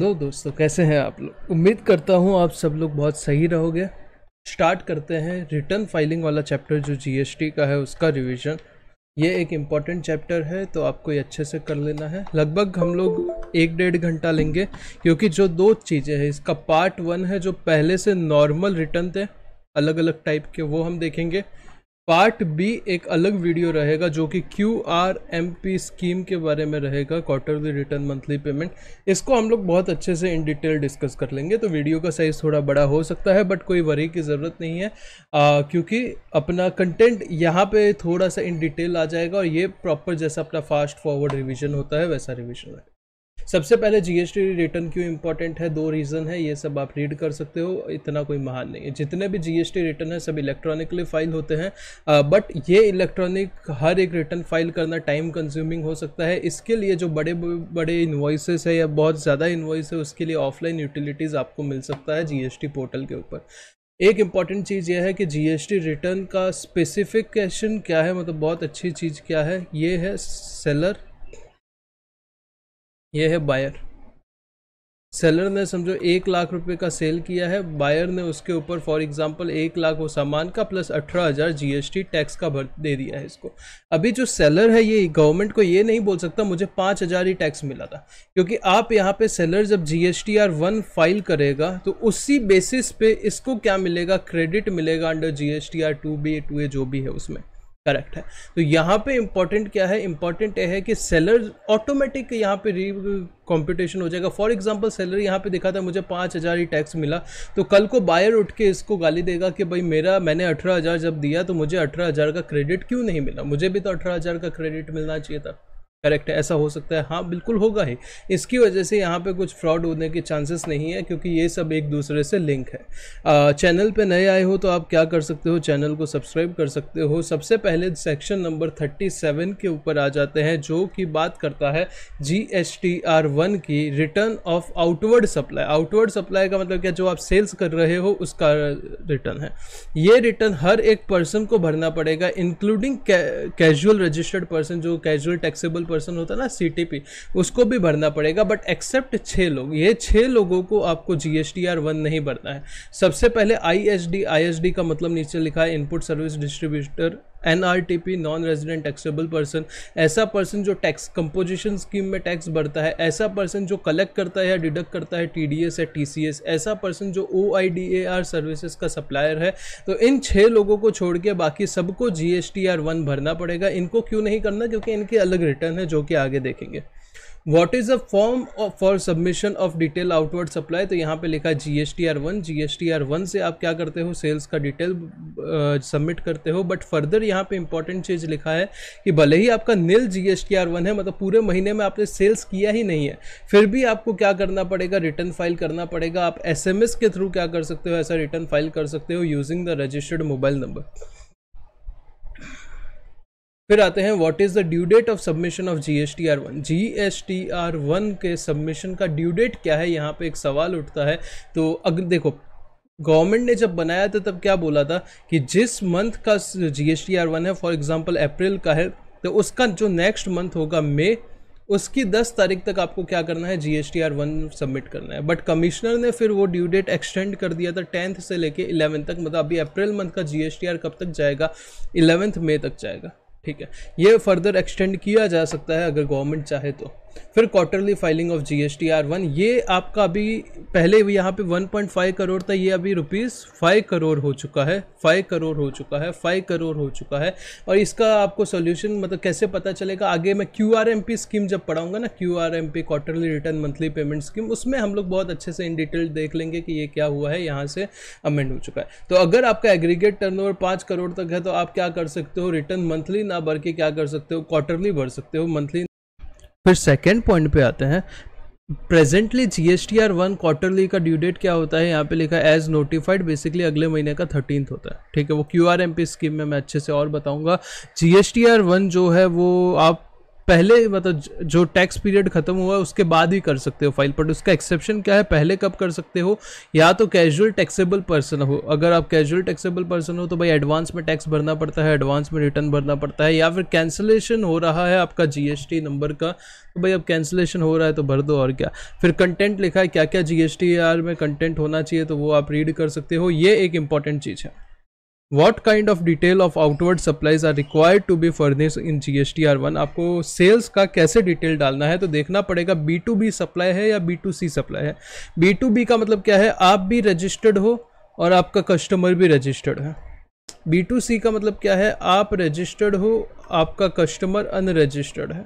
दो दोस्तों कैसे हैं आप लोग उम्मीद करता हूँ आप सब लोग बहुत सही रहोगे स्टार्ट करते हैं रिटर्न फाइलिंग वाला चैप्टर जो जीएसटी का है उसका रिवीजन ये एक इम्पॉर्टेंट चैप्टर है तो आपको ये अच्छे से कर लेना है लगभग हम लोग एक डेढ़ घंटा लेंगे क्योंकि जो दो चीज़ें हैं इसका पार्ट वन है जो पहले से नॉर्मल रिटर्न थे अलग अलग टाइप के वो हम देखेंगे पार्ट बी एक अलग वीडियो रहेगा जो कि Q R M P scheme के बारे में रहेगा क्वार्टरली रिटर्न मंथली पेमेंट इसको हम लोग बहुत अच्छे से इन डिटेल डिस्कस कर लेंगे तो वीडियो का साइज़ थोड़ा बड़ा हो सकता है बट कोई वरी की ज़रूरत नहीं है आ, क्योंकि अपना कंटेंट यहाँ पे थोड़ा सा इन डिटेल आ जाएगा और ये प्रॉपर जैसा अपना फास्ट फॉरवर्ड रिविज़न होता है वैसा रिविज़न है सबसे पहले जीएसटी रिटर्न क्यों इंपॉर्टेंट है दो रीज़न है ये सब आप रीड कर सकते हो इतना कोई महान नहीं है जितने भी जीएसटी रिटर्न है सब इलेक्ट्रॉनिकली फाइल होते हैं बट ये इलेक्ट्रॉनिक हर एक रिटर्न फाइल करना टाइम कंज्यूमिंग हो सकता है इसके लिए जो बड़े बड़े इन्वाइसेस है या बहुत ज़्यादा इन्वाइस है उसके लिए ऑफलाइन यूटिलिटीज़ आपको मिल सकता है जीएसटी पोर्टल के ऊपर एक इम्पॉर्टेंट चीज़ यह है कि जीएसटी रिटर्न का स्पेसिफिकेशन क्या है मतलब बहुत अच्छी चीज़ क्या है ये है सेलर ये है बायर सेलर ने समझो एक लाख रुपए का सेल किया है बायर ने उसके ऊपर फॉर एग्जांपल एक लाख वो सामान का प्लस अठारह हज़ार जीएसटी टैक्स का भर दे दिया है इसको अभी जो सेलर है ये गवर्नमेंट को ये नहीं बोल सकता मुझे पाँच हज़ार ही टैक्स मिला था क्योंकि आप यहाँ पे सेलर जब G S R one file करेगा तो उसी बेसिस पे इसको क्या मिलेगा क्रेडिट मिलेगा under G S T R to B two A जो भी है उसमें करेक्ट है तो यहाँ पे इम्पॉर्टेंट क्या है इम्पॉर्टेंट है कि सेलर ऑटोमेटिक यहाँ पे री कॉम्पिटिशन हो जाएगा फॉर एग्जांपल सेलर यहाँ पे दिखा था मुझे पाँच हज़ार ही टैक्स मिला तो कल को बायर उठ के इसको गाली देगा कि भाई मेरा मैंने अठारह हज़ार जब दिया तो मुझे अठारह हज़ार का क्रेडिट क्यों नहीं मिला मुझे भी तो अठारह हज़ार का क्रेडिट मिलना चाहिए था करेक्ट है ऐसा हो सकता है हाँ बिल्कुल होगा ही इसकी वजह से यहाँ पे कुछ फ्रॉड होने के चांसेस नहीं है क्योंकि ये सब एक दूसरे से लिंक है आ, चैनल पे नए आए हो तो आप क्या कर सकते हो चैनल को सब्सक्राइब कर सकते हो सबसे पहले सेक्शन नंबर 37 के ऊपर आ जाते हैं जो कि बात करता है G S T R one की return of outward supply outward supply का मतलब क्या जो आप सेल्स कर रहे हो उसका रिटर्न है ये रिटर्न हर एक पर्सन को भरना पड़ेगा इंक्लूडिंग कैजुअल रजिस्टर्ड पर्सन जो कैजुअल टैक्सेबल पर्सन होता है ना सी उसको भी भरना पड़ेगा बट एक्सेप्ट छः लोग ये छः लोगों को आपको जी एस वन नहीं भरना है सबसे पहले I S D I S D का मतलब नीचे लिखा है input service distributor N R T P non resident taxable person ऐसा पर्सन जो टैक्स कंपोजिशन स्कीम में टैक्स भरता है ऐसा पर्सन जो कलेक्ट करता है या डिडक्ट करता है टी डी एस या टी सी एस ऐसा पर्सन जो O I D A R services का सप्लायर है तो इन छः लोगों को छोड़ के बाकी सबको G S T R one भरना पड़ेगा इनको क्यों नहीं करना क्योंकि इनके अलग रिटर्न है जो कि आगे देखेंगे what is a form for submission of detail outward supply तो यहाँ पे लिखा G S T R one G S T R one से आप क्या करते हो सेल्स का डिटेल सबमिट uh, करते हो बट फर्दर यहाँ पे इंपॉर्टेंट चीज़ लिखा है कि भले ही आपका nil G S T R one है मतलब पूरे महीने में आपने सेल्स किया ही नहीं है फिर भी आपको क्या करना पड़ेगा रिटर्न फाइल करना पड़ेगा आप एस एम एस के थ्रू क्या कर सकते हो ऐसा रिटर्न फाइल कर सकते हो using the registered mobile number फिर आते हैं what is the due date of submission of G S T R one G S T R one के सबमिशन का ड्यू डेट क्या है यहाँ पे एक सवाल उठता है तो अगर देखो गवर्नमेंट ने जब बनाया था तो तब क्या बोला था कि जिस मंथ का G S T R one है फॉर एग्जाम्पल अप्रैल का है तो उसका जो नेक्स्ट मंथ होगा मे उसकी 10 तारीख तक आपको क्या करना है G S T R one submit करना है बट कमिश्नर ने फिर वो ड्यू डेट एक्सटेंड कर दिया था टेंथ से लेके इलेवेंथ तक मतलब अभी अप्रैल मंथ का जी एस टी आर कब तक जाएगा इलेवेंथ मे तक जाएगा ठीक है ये फर्दर एक्सटेंड किया जा सकता है अगर गवर्नमेंट चाहे तो फिर quarterly filing of G S T R one ये आपका अभी पहले भी यहाँ पे 1.5 करोड़ था ये अभी रुपीज़ फाइव करोड़ हो चुका है फाइव करोड़ हो चुका है फाइव करोड़ हो चुका है और इसका आपको सोल्यूशन मतलब कैसे पता चलेगा आगे मैं Q R M P scheme जब पढ़ाऊंगा ना Q R M P quarterly return monthly payment scheme उसमें हम लोग बहुत अच्छे से इन डिटेल देख लेंगे कि ये क्या हुआ है यहाँ से अमेंड हो चुका है तो अगर आपका एग्रीगेट टर्न ओवर पाँच करोड़ तक है तो आप क्या कर सकते हो रिटर्न मंथली ना भर के क्या कर सकते हो क्वार्टरली भर सकते हो मंथली फिर सेकेंड पॉइंट पे आते हैं presently G S T R one quarterly का ड्यू डेट क्या होता है यहाँ पे लिखा है एज नोटिफाइड बेसिकली अगले महीने का थर्टीनथ होता है ठीक है वो Q R M P scheme में मैं अच्छे से और बताऊँगा G S T R one जो है वो आप पहले मतलब जो टैक्स पीरियड ख़त्म हुआ है उसके बाद ही कर सकते हो फाइल पर उसका एक्सेप्शन क्या है पहले कब कर सकते हो या तो कैजुअल टैक्सेबल पर्सन हो अगर आप कैजुअल टैक्सेबल पर्सन हो तो भाई एडवांस में टैक्स भरना पड़ता है एडवांस में रिटर्न भरना पड़ता है या फिर कैंसिलेशन हो रहा है आपका जीएसटी नंबर का तो भाई अब कैंसिलेशन हो रहा है तो भर दो और क्या फिर कंटेंट लिखा है क्या क्या जी एस में कंटेंट होना चाहिए तो वो आप रीड कर सकते हो ये एक इंपॉर्टेंट चीज़ है what kind of detail of outward supplies are required to be furnish in G S T R one आपको सेल्स का कैसे डिटेल डालना है तो देखना पड़ेगा बी टू बी सप्लाई है या बी टू सी सप्लाई है बी टू बी का मतलब क्या है आप भी रजिस्टर्ड हो और आपका कस्टमर भी रजिस्टर्ड है बी टू सी का मतलब क्या है आप रजिस्टर्ड हो आपका कस्टमर अनरजिस्टर्ड है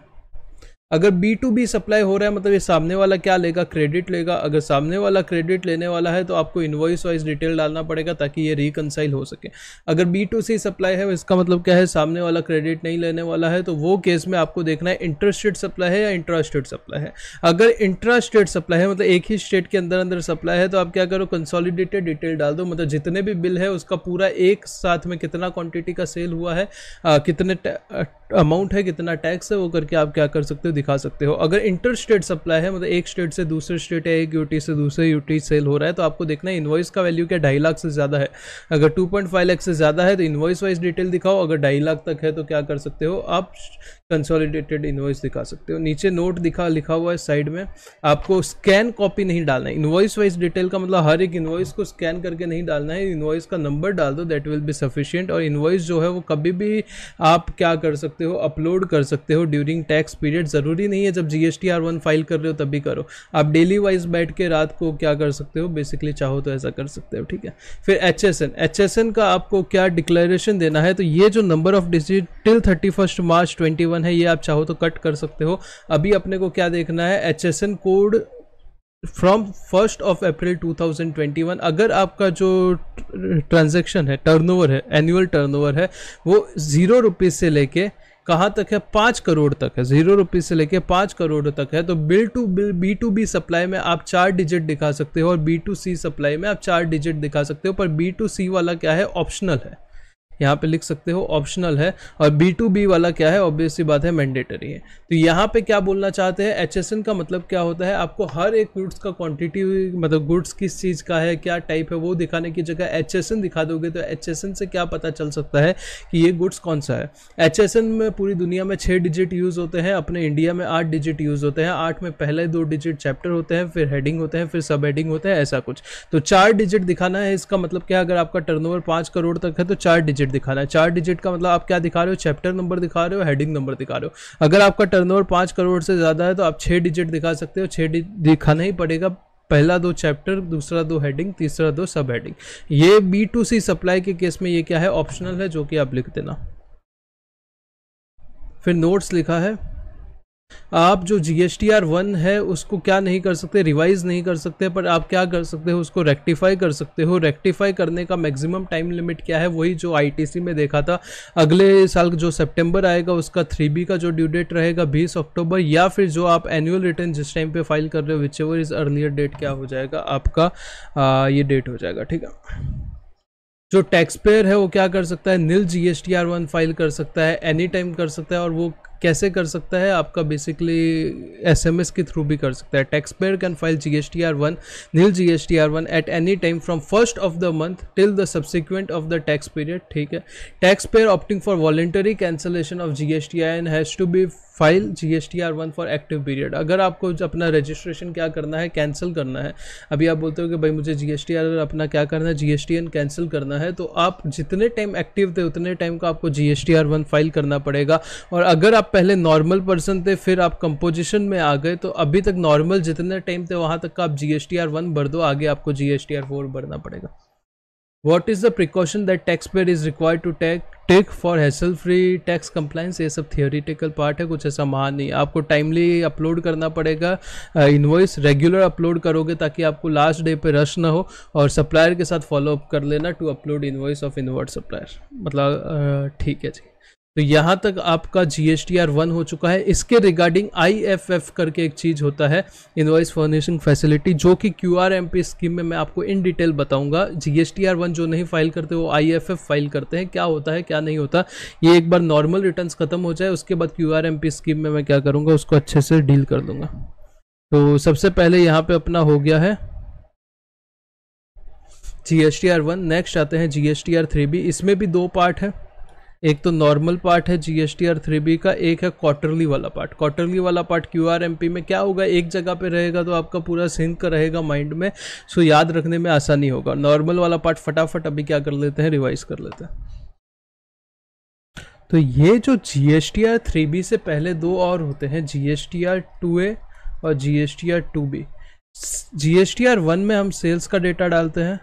अगर बी टू बी सप्लाई हो रहा है मतलब ये सामने वाला क्या लेगा क्रेडिट लेगा अगर सामने वाला क्रेडिट लेने वाला है तो आपको इन्वॉइस वाइज डिटेल डालना पड़ेगा ताकि ये रिकनसाइल हो सके अगर बी टू सी सप्लाई है इसका मतलब क्या है सामने वाला क्रेडिट नहीं लेने वाला है तो वो केस में आपको देखना है इंटरस्टेड सप्लाई है या इंट्रास्टेट सप्लाई है अगर इंट्रास्टेट सप्लाई है मतलब एक ही स्टेट के अंदर अंदर सप्लाई है तो आप क्या करो कंसॉलिडेटेड डिटेल डाल दो मतलब जितने भी बिल है उसका पूरा एक साथ में कितना क्वान्टिटी का सेल हुआ है कितने अमाउंट है कितना टैक्स है वो करके आप क्या कर सकते हो दिखा सकते हो अगर इंटर स्टेट सप्लाई है मतलब एक स्टेट से दूसरे स्टेट या एक यूटी से दूसरे यूटी सेल हो रहा है तो आपको देखना है इन्वॉइस का वैल्यू क्या ढाई लाख से ज़्यादा है अगर टू पॉइंट फाइव लाख से ज़्यादा है तो इन्वॉइस वाइज डिटेल दिखाओ अगर ढाई लाख तक है तो क्या कर सकते हो आप कंसोलिडेटेड इन्वॉइस दिखा सकते हो नीचे नोट दिखा लिखा हुआ है साइड में आपको स्कैन कॉपी नहीं डालना है इन्वॉइस वाइज डिटेल का मतलब हर एक इन्वॉइस को स्कैन करके नहीं डालना है इन्वॉइस का नंबर डाल दो दैट विल बी सफिशियंट और इन्वॉइस जो है वो कभी भी आप क्या कर सकते सकते हो अपलोड कर सकते हो ड्यूरिंग टैक्स पीरियड ज़रूरी नहीं है जब G S T R one file कर रहे हो तभी करो आप डेली वाइज बैठ के रात को क्या कर सकते हो बेसिकली चाहो तो ऐसा कर सकते हो ठीक है फिर H S N H S N का आपको क्या डिक्लेरेशन देना है तो ये जो number of digit till thirty first March twenty one है ये आप चाहो तो कट कर सकते हो अभी अपने को क्या देखना है H S N code from first of April 2021 अगर आपका जो ट्रांजेक्शन है टर्नओवर है एनुअल टर्नओवर है वो ज़ीरो रुपीज़ से लेके कहाँ तक है पाँच करोड़ तक है जीरो रुपीज़ से लेके पाँच करोड़ तक है तो bill to bill B to B supply में आप चार डिजिट दिखा सकते हो और बी टू सी सप्लाई में आप चार डिजिट दिखा सकते हो पर बी टू सी वाला क्या है ऑप्शनल है यहाँ पे लिख सकते हो ऑप्शनल है और बी टू बी वाला क्या है ऑब्वियस सी बात है मैंडेटरी है तो यहाँ पे क्या बोलना चाहते हैं एच का मतलब क्या होता है आपको हर एक गुड्स का क्वान्टिटी मतलब गुड्स किस चीज़ का है क्या टाइप है वो दिखाने की जगह एच दिखा दोगे तो एच से क्या पता चल सकता है कि ये गुड्स कौन सा है एच में पूरी दुनिया में छः डिजिट यूज़ होते हैं अपने इंडिया में आठ डिजिट यूज़ होते हैं आठ में पहले दो डिजिट चैप्टर होते हैं फिर हेडिंग होते हैं फिर सब हेडिंग होते हैं ऐसा कुछ तो चार डिजिट दिखाना है इसका मतलब क्या अगर आपका टर्नओवर पांच करोड़ तक है तो चार डिजिट डिजिट दिखाना है चार डिजिट का मतलब आप क्या दिखा रहे हो चैप्टर नंबर दिखा रहे हो हेडिंग नंबर दिखा रहे हो अगर आपका टर्न ओवर करोड़ से ज़्यादा है तो आप छः डिजिट दिखा सकते हो छः दिखाना ही पड़ेगा पहला दो चैप्टर दूसरा दो हेडिंग तीसरा दो सब हेडिंग ये बी टू सी सप्लाई के केस में ये क्या है ऑप्शनल है जो कि आप लिख देना फिर नोट्स लिखा है आप जो G S T R one है उसको क्या नहीं कर सकते रिवाइज़ नहीं कर सकते पर आप क्या कर सकते हो उसको रेक्टिफाई कर सकते हो रेक्टिफाई करने का मैक्सिमम टाइम लिमिट क्या है वही जो आई टी सी में देखा था अगले साल जो सितंबर आएगा उसका थ्री बी का जो ड्यू डेट रहेगा बीस अक्टूबर या फिर जो आप एनुअल रिटर्न जिस टाइम पर फाइल कर रहे हो whichever is earlier date क्या हो जाएगा आपका आ, ये डेट हो जाएगा ठीक है जो टैक्स पेयर है वो क्या कर सकता है nil G S T R one file कर सकता है एनी टाइम कर सकता है और वो कैसे कर सकता है आपका बेसिकली एस एम एस के थ्रू भी कर सकता है tax payer can file G S T R one nil G S T R one at any time from first of the month till the subsequent of the tax period ठीक है tax payer opting for voluntary cancellation of G S T I N has to be file G S T R one for active period अगर आपको अपना registration क्या करना है cancel करना है अभी आप बोलते हो कि भाई मुझे जी एस टी आर अपना क्या करना है G S T N cancel करना है तो आप जितने टाइम एक्टिव थे उतने टाइम का आपको G S T R one file करना पड़ेगा और अगर आप पहले नॉर्मल पर्सन थे फिर आप कंपोजिशन में आ गए तो अभी तक नॉर्मल जितने टाइम थे वहां तक का आप G S T R one भर दो आगे आपको G S T R four भरना पड़ेगा what is the precaution that tax payer is required to take take for hassle free tax compliance ये सब थियोरिटिकल पार्ट है कुछ ऐसा महान नहीं आपको टाइमली अपलोड करना पड़ेगा इन्वॉइस रेगुलर अपलोड करोगे ताकि आपको लास्ट डे पे रश ना हो और सप्लायर के साथ फॉलोअप कर लेना to upload invoice of inward supplier मतलब ठीक है जी तो यहां तक आपका जीएसटीआर आर वन हो चुका है इसके रिगार्डिंग आई एफ एफ करके एक चीज़ होता है इनवाइस फर्निशिंग फैसिलिटी जो कि Q R M P scheme में मैं आपको इन डिटेल बताऊंगा जीएसटीआर आर वन जो नहीं फाइल करते वो आई एफ एफ फाइल करते हैं क्या होता है क्या नहीं होता ये एक बार नॉर्मल रिटर्न ख़त्म हो जाए उसके बाद Q R M P scheme में मैं क्या करूँगा उसको अच्छे से डील कर दूंगा तो सबसे पहले यहाँ पर अपना हो गया है G S R one next आते हैं G S R three B इसमें भी दो पार्ट है एक तो नॉर्मल पार्ट है जी आर थ्री बी का एक है क्वार्टरली वाला पार्ट क्वार्टरली वाला part Q R M P में क्या होगा एक जगह पे रहेगा तो आपका पूरा सिंक रहेगा माइंड में सो याद रखने में आसानी होगा नॉर्मल वाला पार्ट फटाफट अभी क्या कर लेते हैं रिवाइज कर लेते हैं तो ये जो G S R three B से पहले दो और होते हैं जी एस टू ए और G S T two B G S T R one में हम सेल्स का डेटा डालते हैं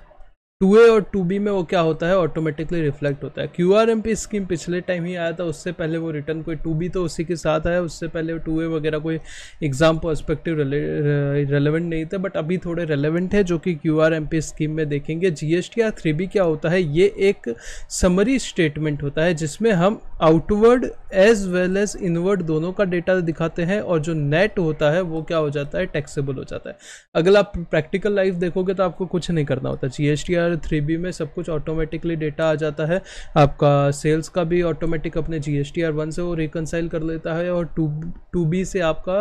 टू ए और टू बी में वो क्या होता है ऑटोमेटिकली रिफ्लेक्ट होता है Q R M P scheme पिछले टाइम ही आया था उससे पहले वो रिटर्न कोई टू बी तो उसी के साथ आया उससे पहले टू ए वगैरह कोई एग्जाम परस्पेक्टिव रेलिवेंट नहीं था बट अभी थोड़े रेलिवेंट है जो कि Q R M P scheme में देखेंगे G S T R three B क्या होता है ये एक समरी स्टेटमेंट होता है जिसमें हम outward as well as inward दोनों का डेटा दिखाते हैं और जो नेट होता है वो क्या हो जाता है टैक्सेबल हो जाता है अगर आप प्रैक्टिकल लाइफ देखोगे तो आपको कुछ नहीं करना होता जी एस टी आर यार थ्री में सब कुछ ऑटोमेटिकली डेटा आ जाता है आपका सेल्स का भी ऑटोमेटिक अपने जी एस वन से वो रिकनसाइल कर लेता है और टू टू बी से आपका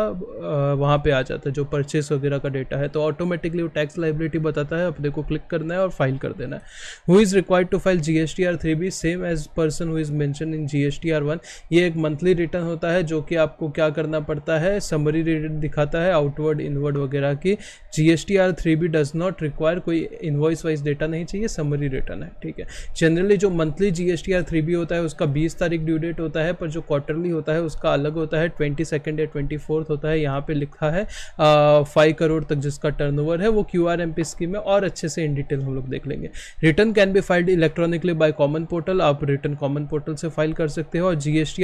वहाँ पे आ जाता है जो परचेस वगैरह का डेटा है तो ऑटोमेटिकली वो टैक्स लाइबिलिटी बताता है अपने को क्लिक करना है और फाइल कर देना है who is required to file G S T R three B same as person who is mention in G S T R one ये एक मंथली रिटर्न होता है जो कि आपको क्या करना पड़ता है समरी रिटर्न दिखाता है आउटवर्ड इनवर्ड वगैरह की G S T R three B does not require कोई इन्वॉइस वाइज डेटा नहीं नहीं चाहिए समरी रिटर्न है ठीक है जनरली जो मंथली जी एस बी होता है उसका बीस तारीख ड्यू डेट होता है पर जो क्वार्टरली होता है उसका अलग होता है ट्वेंटी सेकेंड या ट्वेंटी फोर्थ होता है यहाँ पे लिखा है फाइव करोड़ तक जिसका टर्न है वो क्यू आर स्कीम है और अच्छे से इन डिटेल हम लोग देख लेंगे return can be filed electronically by common portal आप रिटर्न कॉमन पोर्टल से फाइल कर सकते हो और जी एस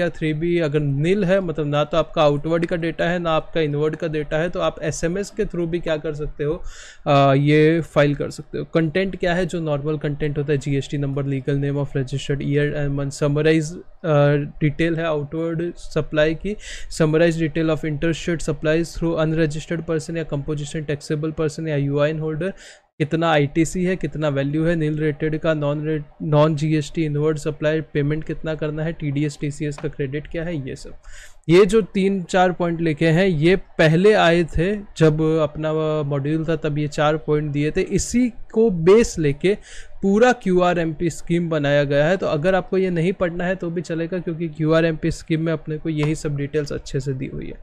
अगर नील है मतलब ना तो आपका आउटवर्ड का डेटा है ना आपका इनवर्ड का डेटा है तो आप एस एस के थ्रू भी क्या कर सकते हो आ, ये फाइल कर सकते हो कंटेंट क्या है है जो नॉर्मल कंटेंट होता है GST number legal name of registered year and month summarise detail है आउटवर्ड सप्लाई की summarise detail of interstate supplies through unregistered person या कंपोजिशन टैक्सेबल पर्सन या यू होल्डर कितना आईटीसी है कितना वैल्यू है नील रेटेड का non rate non GST inward supply payment कितना करना है टीडीएस टीसीएस का क्रेडिट क्या है ये सब ये जो तीन चार पॉइंट लिखे हैं ये पहले आए थे जब अपना मॉड्यूल था तब ये चार पॉइंट दिए थे इसी को बेस लेके पूरा Q R M P scheme बनाया गया है तो अगर आपको ये नहीं पढ़ना है तो भी चलेगा क्योंकि Q R M P scheme में अपने को यही सब डिटेल्स अच्छे से दी हुई है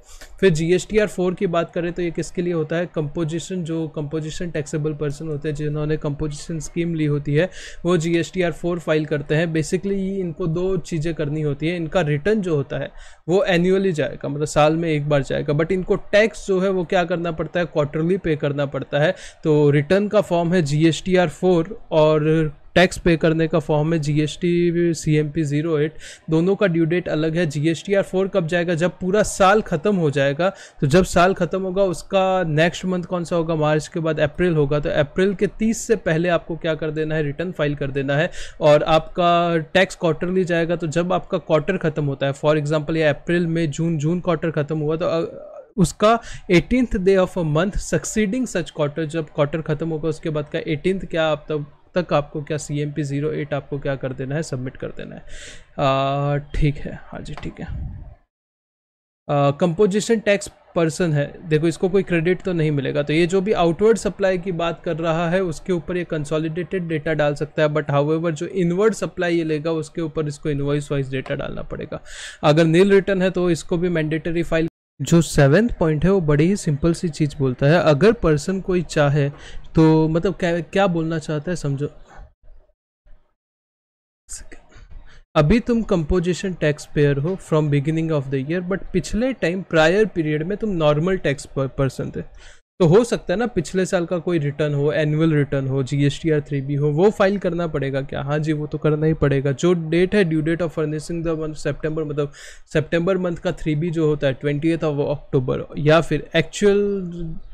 फिर G S T R four की बात करें तो ये किसके लिए होता है कंपोजिशन जो कंपोजिशन टैक्सेबल पर्सन होते हैं जिन्होंने कंपोजिशन स्कीम ली होती है वो G S T R four file करते हैं बेसिकली इनको दो चीज़ें करनी होती है इनका रिटर्न जो होता है वो एनुअली जाएगा मतलब साल में एक बार जाएगा बट इनको टैक्स जो है वो क्या करना पड़ता है क्वार्टरली पे करना पड़ता है तो रिटर्न का फॉर्म है G S T R four और टैक्स पे करने का फॉर्म है G S T C M P zero eight दोनों का ड्यू डेट अलग है G S T R four कब जाएगा जब पूरा साल खत्म हो जाएगा तो जब साल खत्म होगा उसका नेक्स्ट मंथ कौन सा होगा मार्च के बाद अप्रैल होगा तो अप्रैल के तीस से पहले आपको क्या कर देना है रिटर्न फाइल कर देना है और आपका टैक्स क्वार्टरली जाएगा तो जब आपका क्वार्टर खत्म होता है फॉर एग्जाम्पल या अप्रैल में जून जून क्वार्टर खत्म हुआ तो उसका eighteenth day of a month succeeding such quarter जब क्वार्टर खत्म होगा उसके बाद का एटीनथ क्या आप तब तक आपको क्या C M P zero eight आपको क्या कर देना है सबमिट कर देना है ठीक है हाँ जी ठीक है कंपोजिशन टैक्स पर्सन है देखो इसको कोई क्रेडिट तो नहीं मिलेगा तो ये जो भी आउटवर्ड सप्लाई की बात कर रहा है उसके ऊपर ये कंसोलिडेटेड डेटा डाल सकता है बट हाउएवर जो इनवर्ड सप्लाई ये लेगा उसके ऊपर इसको इन्वॉइस वाइज डेटा डालना पड़ेगा अगर नील रिटर्न है तो इसको भी मैंडेटरी फाइल जो सेवेंथ पॉइंट है वो बड़ी ही सिंपल सी चीज़ बोलता है अगर पर्सन कोई चाहे तो मतलब क्या क्या बोलना चाहता है समझो अभी तुम कंपोजिशन टैक्स पेयर हो from beginning of the year but पिछले टाइम प्रायर पीरियड में तुम नॉर्मल टैक्स पर्सन थे तो हो सकता है ना पिछले साल का कोई रिटर्न हो एनुअल रिटर्न हो G S T R three B हो वो फाइल करना पड़ेगा क्या हाँ जी वो तो करना ही पड़ेगा जो डेट है due date of furnishing the month September मतलब सेप्टेम्बर मंथ का थ्री बी जो होता है ट्वेंटी ऑफ अक्टूबर या फिर एक्चुअल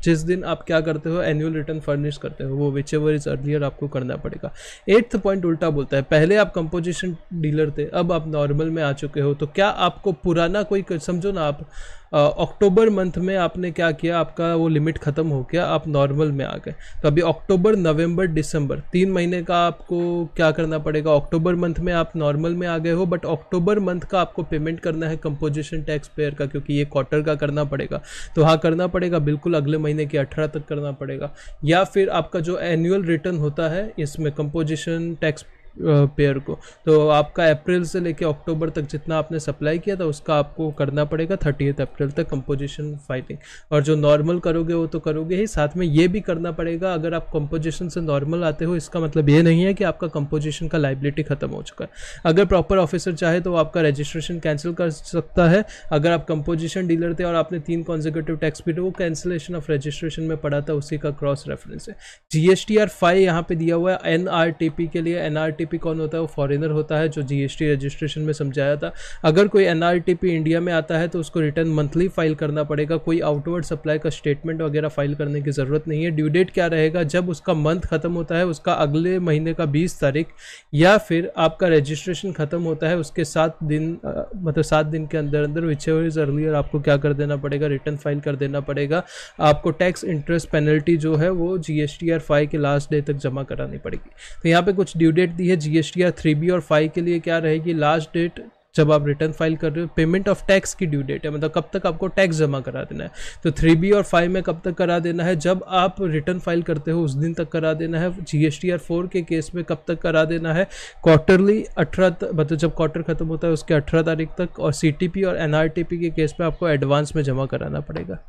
जिस दिन आप क्या करते हो एनुअल रिटर्न फर्निश करते हो वो विच एवर इज़ अर्लियर आपको करना पड़ेगा एट्थ पॉइंट उल्टा बोलता है पहले आप कंपोजिशन डीलर थे अब आप नॉर्मल में आ चुके हो तो क्या आपको पुराना कोई समझो ना आप अक्टूबर मंथ में आपने क्या किया आपका वो लिमिट ख़त्म हो गया आप नॉर्मल में आ गए तो अभी अक्टूबर नवंबर दिसंबर तीन महीने का आपको क्या करना पड़ेगा अक्टूबर मंथ में आप नॉर्मल में आ गए हो बट अक्टूबर मंथ का आपको पेमेंट करना है कंपोजिशन टैक्स पेयर का क्योंकि ये क्वार्टर का करना पड़ेगा तो हाँ करना पड़ेगा बिल्कुल अगले महीने की अठारह तक करना पड़ेगा या फिर आपका जो एनुअल रिटर्न होता है इसमें कंपोजिशन टैक्स पेयर को तो आपका अप्रैल से लेके अक्टूबर तक जितना आपने सप्लाई किया था उसका आपको करना पड़ेगा थर्टी अप्रैल तक कंपोजिशन फाइलिंग और जो नॉर्मल करोगे वो तो करोगे ही साथ में ये भी करना पड़ेगा अगर आप कंपोजिशन से नॉर्मल आते हो इसका मतलब ये नहीं है कि आपका कंपोजिशन का लाइबिलिटी खत्म हो चुका है अगर प्रॉपर ऑफिसर चाहे तो आपका रजिस्ट्रेशन कैंसिल कर सकता है अगर आप कंपोजिशन डीलर थे और आपने तीन कॉन्जिक्यूटिव टैक्स पे वो कैंसिलेशन ऑफ रजिस्ट्रेशन में पड़ा था उसी का क्रॉस रेफरेंस है G S T R five यहाँ पे दिया हुआ है एन आर टी पी के लिए एन आर टी कौन होता है वो फॉरेनर होता है जो जीएसटी रजिस्ट्रेशन में समझाया था अगर कोई एन इंडिया में आता है तो उसको रिटर्न मंथली फाइल करना पड़ेगा कोई आउटवर्ड सप्लाई का स्टेटमेंट वगैरह फाइल करने की ज़रूरत नहीं है ड्यू डेट क्या रहेगा जब उसका मंथ ख़त्म होता है उसका अगले महीने का बीस तारीख या फिर आपका रजिस्ट्रेशन ख़त्म होता है उसके सात दिन मतलब सात दिन के अंदर अंदर विच इज़ अर्लियर आपको क्या कर देना पड़ेगा रिटर्न फाइल कर देना पड़ेगा आपको टैक्स इंटरेस्ट पेनल्टी जो है वो जी एस आर फाइव के लास्ट डे तक जमा करानी पड़ेगी तो यहाँ पे कुछ ड्यू डेट दी है जीएसटी आर थ्री बी और फाइव के लिए क्या रहेगी लास्ट डेट जब आप रिटर्न फाइल कर रहे हो पेमेंट ऑफ टैक्स की ड्यू डेट है मतलब कब तक आपको टैक्स जमा करा देना है तो थ्री बी और फाइव में कब तक करा देना है जब आप रिटर्न फाइल करते हो उस दिन तक करा देना है G S T R four के केस में कब तक करा देना है क्वार्टरली अठारह मतलब जब क्वार्टर खत्म होता है उसके अठारह तारीख तक और सी टी पी और एन आर टी पी के केस में आपको एडवांस में जमा कराना पड़ेगा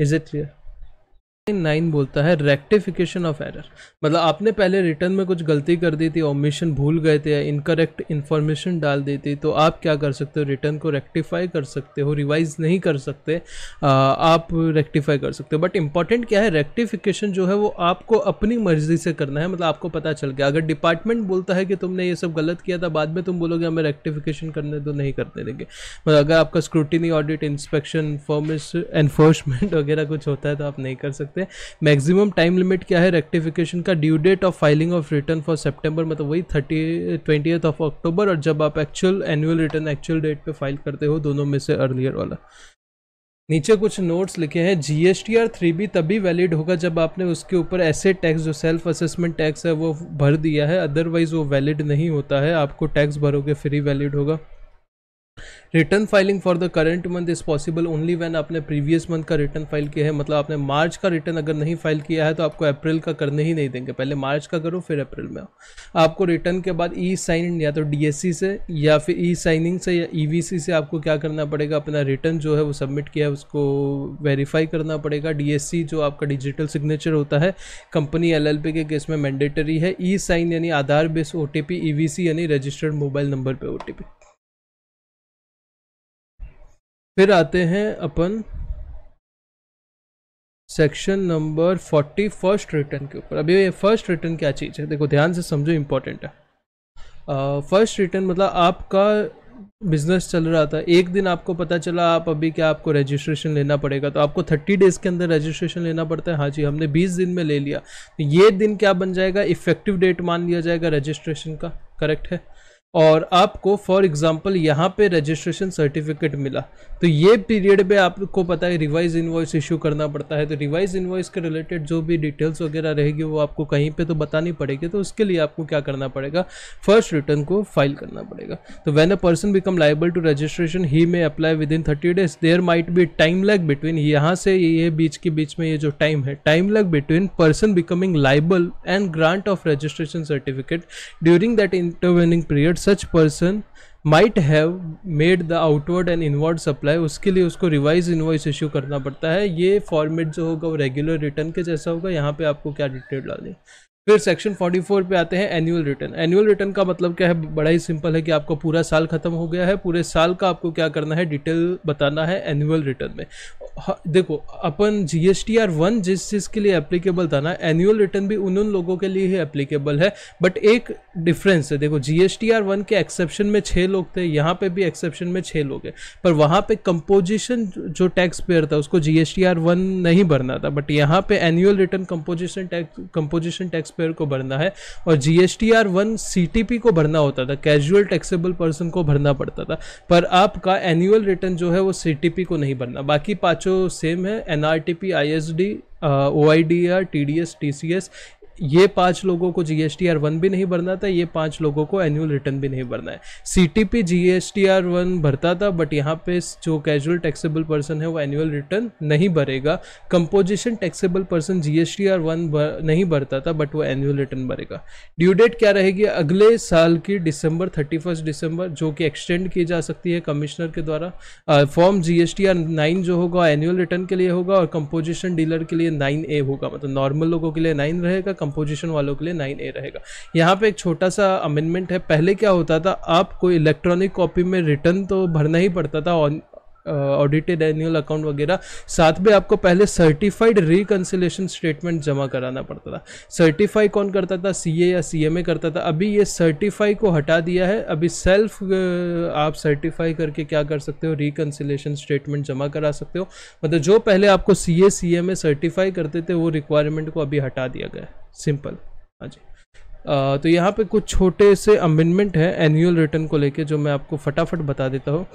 इज़ इट क्लियर नाइन बोलता है रेक्टिफिकेशन ऑफ एरर मतलब आपने पहले रिटर्न में कुछ गलती कर दी थी ऑमिशन भूल गए थे या इनकरेक्ट इन्फॉर्मेशन डाल दी थी तो आप क्या कर सकते हो रिटर्न को रेक्टिफाई कर सकते हो रिवाइज नहीं कर सकते आ, आप रेक्टिफाई कर सकते हो बट इंपॉर्टेंट क्या है रेक्टिफिकेशन जो है वो आपको अपनी मर्जी से करना है मतलब आपको पता चल गया अगर डिपार्टमेंट बोलता है कि तुमने ये सब गलत किया था बाद में तुम बोलोगे हमें रेक्टिफिकेशन करने तो नहीं करने देंगे मतलब अगर आपका स्क्रूटिनी ऑडिट इंस्पेक्शन फॉर्मिस एनफोर्समेंट वगैरह कुछ होता है तो आप नहीं कर सकते सकते हैं मैक्सिमम टाइम लिमिट क्या है रेक्टिफिकेशन का due date of filing of return for September मतलब वही थर्टी ट्वेंटी ऑफ अक्टूबर और जब आप actual annual return actual date पर फाइल करते हो दोनों में से अर्लियर वाला नीचे कुछ नोट्स लिखे हैं G S T R three B तभी वैलिड होगा जब आपने उसके ऊपर ऐसे टैक्स जो सेल्फ असेसमेंट टैक्स है वो भर दिया है अदरवाइज़ वो वैलिड नहीं होता है आपको टैक्स भरोगे फिर ही वैलिड होगा return filing for the current month is possible only when आपने प्रीवियस मंथ का रिटर्न फाइल किया है मतलब आपने मार्च का रिटर्न अगर नहीं फाइल किया है तो आपको अप्रैल का करने ही नहीं देंगे पहले मार्च का करो फिर अप्रैल में आपको रिटर्न के बाद ई साइन या तो डी से या फिर ई साइनिंग से या ई e से आपको क्या करना पड़ेगा अपना रिटर्न जो है वो सबमिट किया है उसको वेरीफाई करना पड़ेगा डी जो आपका डिजिटल सिग्नेचर होता है कंपनी एल के केस में मैंडेटरी है ई साइन यानी Aadhaar base O T e यानी रजिस्टर्ड मोबाइल नंबर पर ओ फिर आते हैं अपन section number forty first return के ऊपर अभी ये फर्स्ट रिटर्न क्या चीज़ है देखो ध्यान से समझो इम्पोर्टेंट है फर्स्ट uh, रिटर्न मतलब आपका बिजनेस चल रहा था एक दिन आपको पता चला आप अभी क्या आपको रजिस्ट्रेशन लेना पड़ेगा तो आपको थर्टी डेज़ के अंदर रजिस्ट्रेशन लेना पड़ता है हाँ जी हमने बीस दिन में ले लिया तो ये दिन क्या बन जाएगा इफेक्टिव डेट मान लिया जाएगा रजिस्ट्रेशन का करेक्ट है और आपको फॉर एग्जांपल यहाँ पे रजिस्ट्रेशन सर्टिफिकेट मिला तो ये पीरियड पे आपको पता है रिवाइज इन्वाइस इशू करना पड़ता है तो रिवाइज इन्वॉइस के रिलेटेड जो भी डिटेल्स वगैरह रहेगी वो आपको कहीं पे तो बतानी पड़ेगी तो उसके लिए आपको क्या करना पड़ेगा फर्स्ट रिटर्न को फाइल करना पड़ेगा तो when a person become liable to registration ही में apply within thirty days there might be time lag between यहाँ से ये बीच के बीच में ये जो टाइम है time lag between person becoming liable and grant of registration certificate during that intervening period such person might have made the outward and inward supply उसके लिए उसको रिवाइज इनवाइस इश्यू करना पड़ता है ये फॉर्मेट जो होगा वो रेगुलर रिटर्न के जैसा होगा यहाँ पे आपको क्या डिटेल डालनी फिर सेक्शन 44 पे आते हैं एनुअल रिटर्न एनुअल रिटर्न का मतलब क्या है बड़ा ही सिंपल है कि आपका पूरा साल खत्म हो गया है पूरे साल का आपको क्या करना है डिटेल बताना है एनुअल रिटर्न में देखो अपन G S T R one जिस चीज़ के लिए एप्लीकेबल था ना एनुअल रिटर्न भी उन उन लोगों के लिए ही एप्लीकेबल है बट एक डिफरेंस है देखो G S T R one के एक्सेप्शन में छः लोग थे यहाँ पे भी एक्सेप्शन में छः लोग हैं पर वहाँ पे कंपोजिशन जो टैक्स पेयर था उसको G S T R one नहीं भरना था बट यहाँ पे annual return composition tax composition tax taxpayer को भरना है और G S T R one C T P को भरना होता था कैजुअल टैक्सेबल पर्सन को भरना पड़ता था पर आपका एनुअल रिटर्न जो है वो सी टी पी को नहीं भरना बाकी पाँचों सेम है N R T P I S D O I D R T D S T C S ये पांच लोगों को जीएसटी आर वन भी नहीं भरना था ये पांच लोगों को एनुअल रिटर्न भी नहीं भरना है C T P G S one भरता था बट यहाँ पे जो कैजुअल टैक्सेबल पर्सन है वो एनुअल रिटर्न नहीं भरेगा composition taxable person G S one भर, नहीं भरता था बट वो एनुअल रिटर्न भरेगा ड्यू डेट क्या रहेगी अगले साल की दिसंबर थर्टी फर्स्ट दिसंबर जो कि एक्सटेंड की जा सकती है कमिश्नर के द्वारा फॉर्म जी एस जो होगा एनुअल रिटर्न के लिए होगा और कंपोजिशन डीलर के लिए नाइन ए होगा मतलब नॉर्मल लोगों के लिए नाइन रहेगा कंपोजिशन वालों के लिए नाइन ए रहेगा यहाँ पे एक छोटा सा अमेंडमेंट है पहले क्या होता था आपको इलेक्ट्रॉनिक कॉपी में रिटर्न तो भरना ही पड़ता था ऑडिटेड एनुअल अकाउंट वगैरह साथ में आपको पहले सर्टिफाइड रिकन्सिलेशन स्टेटमेंट जमा कराना पड़ता था सर्टिफाई कौन करता था सी या सी करता था अभी ये सर्टिफाई को हटा दिया है अभी सेल्फ आप सर्टिफाई करके क्या कर सकते हो रिकन्सिलेशन स्टेटमेंट जमा करा सकते हो मतलब जो पहले आपको सी ए सी ए सर्टिफाई करते थे वो रिक्वायरमेंट को अभी हटा दिया गया है सिंपल हाँ जी आ, तो यहाँ पे कुछ छोटे से अमेंडमेंट है एनुअल रिटर्न को लेके जो मैं आपको फटाफट बता देता हूँ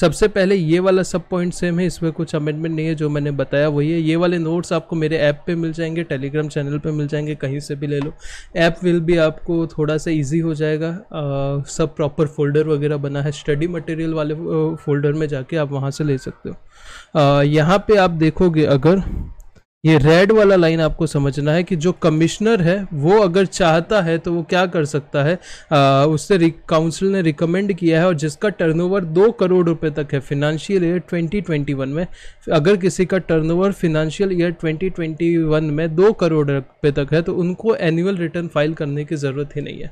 सबसे पहले ये वाला सब पॉइंट सेम है इसमें कुछ अमेंडमेंट नहीं है जो मैंने बताया वही है ये वाले नोट्स आपको मेरे ऐप पे मिल जाएंगे टेलीग्राम चैनल पे मिल जाएंगे कहीं से भी ले लो ऐप विल भी आपको थोड़ा सा इजी हो जाएगा आ, सब प्रॉपर फोल्डर वगैरह बना है स्टडी मटेरियल वाले फोल्डर में जाके आप वहाँ से ले सकते हो यहाँ पर आप देखोगे अगर ये रेड वाला लाइन आपको समझना है कि जो कमिश्नर है वो अगर चाहता है तो वो क्या कर सकता है आ, उससे काउंसिल ने रिकमेंड किया है और जिसका टर्नओवर दो करोड़ रुपए तक है फिनंशियल ईयर 2021 में अगर किसी का टर्नओवर फिनंशियल ईयर 2021 में दो करोड़ रुपए तक है तो उनको एनुअल रिटर्न फाइल करने की ज़रूरत ही नहीं है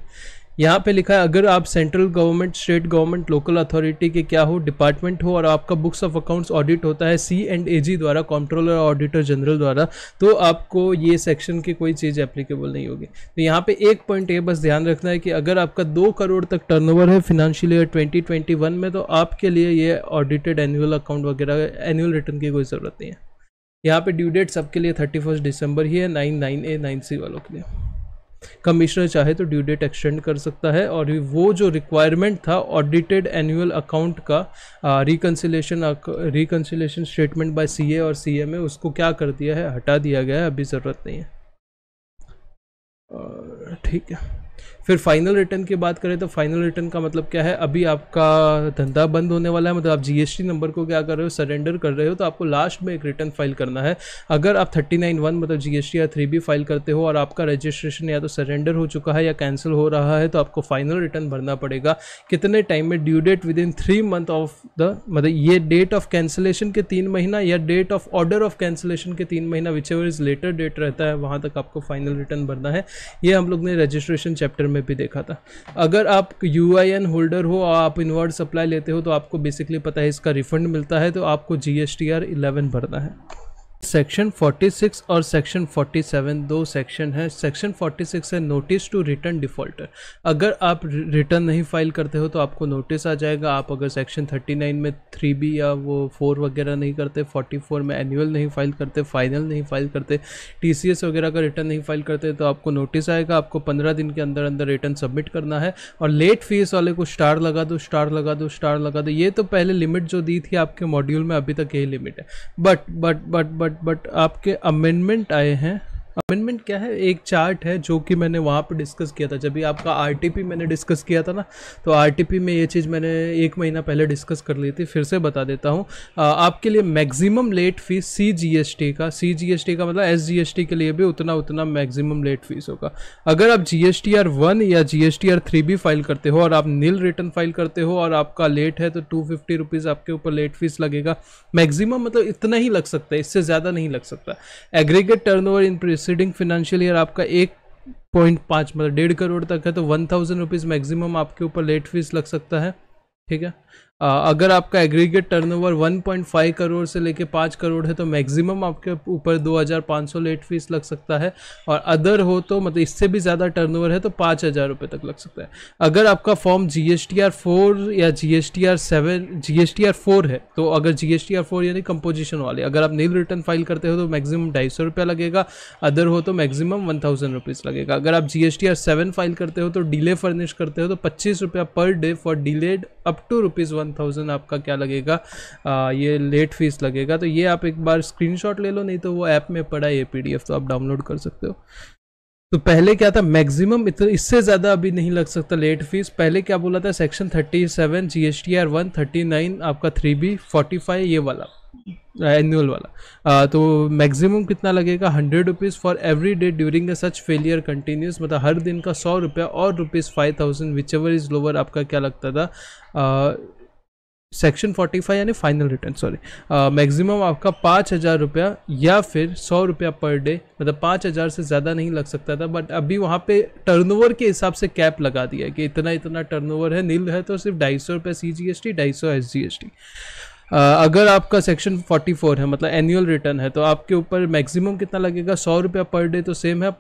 यहाँ पे लिखा है अगर आप central government state government local authority के क्या हो डिपार्टमेंट हो और आपका बुक्स ऑफ अकाउंट्स ऑडिट होता है सी एंड ए जी द्वारा कंट्रोलर ऑडिटर जनरल द्वारा तो आपको ये सेक्शन की कोई चीज़ एप्लीकेबल नहीं होगी तो यहाँ पे एक पॉइंट ये बस ध्यान रखना है कि अगर आपका दो करोड़ तक टर्न है फिनेंशियल ईयर ट्वेंटी में तो आपके लिए ये ऑडिटेड एनुअल अकाउंट वगैरह एनुअल रिटर्न की कोई ज़रूरत नहीं है यहाँ पे ड्यू डेट सबके लिए थर्टी फर्स्ट दिसंबर ही है nine nine A nine C वालों के लिए कमिश्नर चाहे तो ड्यू डेट एक्सटेंड कर सकता है और वो जो रिक्वायरमेंट था ऑडिटेड एनुअल अकाउंट का reconciliation reconciliation statement by CA और सीएमए उसको क्या कर दिया है हटा दिया गया है अभी ज़रूरत नहीं है ठीक है फिर फाइनल रिटर्न की बात करें तो फाइनल रिटर्न का मतलब क्या है अभी आपका धंधा बंद होने वाला है मतलब आप जीएसटी नंबर को क्या कर रहे हो सरेंडर कर रहे हो तो आपको लास्ट में एक रिटर्न फाइल करना है अगर आप थर्टी नाइन वन मतलब जीएसटी या थ्री बी फाइल करते हो और आपका रजिस्ट्रेशन या तो सरेंडर हो चुका है या कैंसिल हो रहा है तो आपको फाइनल रिटर्न भरना पड़ेगा कितने टाइम में due date within three month of the मतलब ये डेट ऑफ कैंसिलेशन के तीन महीना या date of order of cancellation के तीन महीना whichever is later date रहता है वहाँ तक आपको फाइनल रिटर्न भरना है ये हम लोग ने रजिस्ट्रेशन चैप्टर में में भी देखा था अगर आप यू होल्डर हो और आप इनवर्ड सप्लाई लेते हो तो आपको बेसिकली पता है इसका रिफंड मिलता है तो आपको जी एस भरना है सेक्शन 46 और सेक्शन 47 दो सेक्शन है सेक्शन 46 है नोटिस टू रिटर्न डिफॉल्टर अगर आप रिटर्न नहीं फाइल करते हो तो आपको नोटिस आ जाएगा आप अगर सेक्शन 39 में थ्री बी या वो फोर वगैरह नहीं करते 44 में एनुअल नहीं फाइल करते फाइनल नहीं फाइल करते एस वगैरह का रिटर्न नहीं फाइल करते तो आपको नोटिस आएगा आपको पंद्रह दिन के अंदर अंदर रिटर्न सबमिट करना है और लेट फीस वाले को स्टार लगा दो स्टार लगा दो स्टार लगा दो ये तो पहले लिमिट जो दी थी आपके मॉड्यूल में अभी तक यही लिमिट है but but but but but but आपके अमेंडमेंट आए हैं अमेंडमेंट क्या है एक चार्ट है जो कि मैंने वहाँ पर डिस्कस किया था जब भी आपका आर मैंने डिस्कस किया था ना तो आर में ये चीज़ मैंने एक महीना पहले डिस्कस कर ली थी फिर से बता देता हूँ आपके लिए मैक्सिमम लेट फीस सी का सी का मतलब एस के लिए भी उतना उतना मैक्सिमम लेट फीस होगा अगर आप जी एस या जी एस भी फाइल करते हो और आप नील रिटर्न फाइल करते हो और आपका लेट है तो टू फिफ्टी आपके ऊपर लेट फीस लगेगा मैक्सिमम मतलब इतना ही लग सकता है इससे ज़्यादा नहीं लग सकता aggregate turnover in press preceding financial year आपका एक पॉइंट पाँच मतलब डेढ़ करोड़ तक है तो वन थाउजेंड रुपीज़ मैक्सिमम आपके ऊपर लेट फीस लग सकता है ठीक है अगर आपका एग्रीगेट टर्नओवर 1.5 करोड़ से लेके 5 करोड़ है तो मैक्सिमम आपके ऊपर 2,500 लेट फीस लग सकता है और अदर हो तो मतलब इससे भी ज़्यादा टर्नओवर है तो पाँच हज़ार रुपये तक लग सकता है अगर आपका form G S T R four या G S T R seven G S T R four है तो अगर G S T R four यानी कंपोजिशन वाले अगर आप नील रिटर्न फाइल करते हो तो मैक्सिमम ढाई सौ रुपया लगेगा अदर हो तो मैक्सिमम वन थाउजेंड रुपीज़ लगेगा अगर आप G S T R seven file करते हो तो डिले फर्निश करते हो तो पच्चीस रुपया per day for delayed up to rupees one one thousand आपका क्या लगेगा आ, ये लेट फीस लगेगा तो ये आप एक बार स्क्रीनशॉट ले लो नहीं तो वो ऐप में पड़ा है ये पीडीएफ तो आप डाउनलोड कर सकते हो तो पहले क्या था मैक्सिमम इससे ज़्यादा अभी नहीं लग सकता लेट फीस पहले क्या बोला था section thirty seven G S T R one thirty nine आपका थ्री बी फोर्टी फाइव ये वाला एनुअल वाला आ, तो मैक्सिमम कितना लगेगा hundred rupees for every day during a such failure continues मतलब हर दिन का सौ रुपया और rupees five thousand whichever is lower आपका क्या लगता था सेक्शन 45 यानी फाइनल रिटर्न सॉरी मैक्सिमम आपका पाँच हज़ार रुपया या फिर सौ रुपया पर डे मतलब पाँच हज़ार से ज़्यादा नहीं लग सकता था बट अभी वहाँ पे टर्नओवर के हिसाब से कैप लगा दिया है कि इतना इतना टर्नओवर है नील है तो सिर्फ ढाई सौ रुपया सी जी एस टी ढाई सौ एस जी एस टी अगर आपका सेक्शन 44 है मतलब एनुअल रिटर्न है तो आपके ऊपर मैक्सिमम कितना लगेगा सौ रुपया पर डे तो सेम है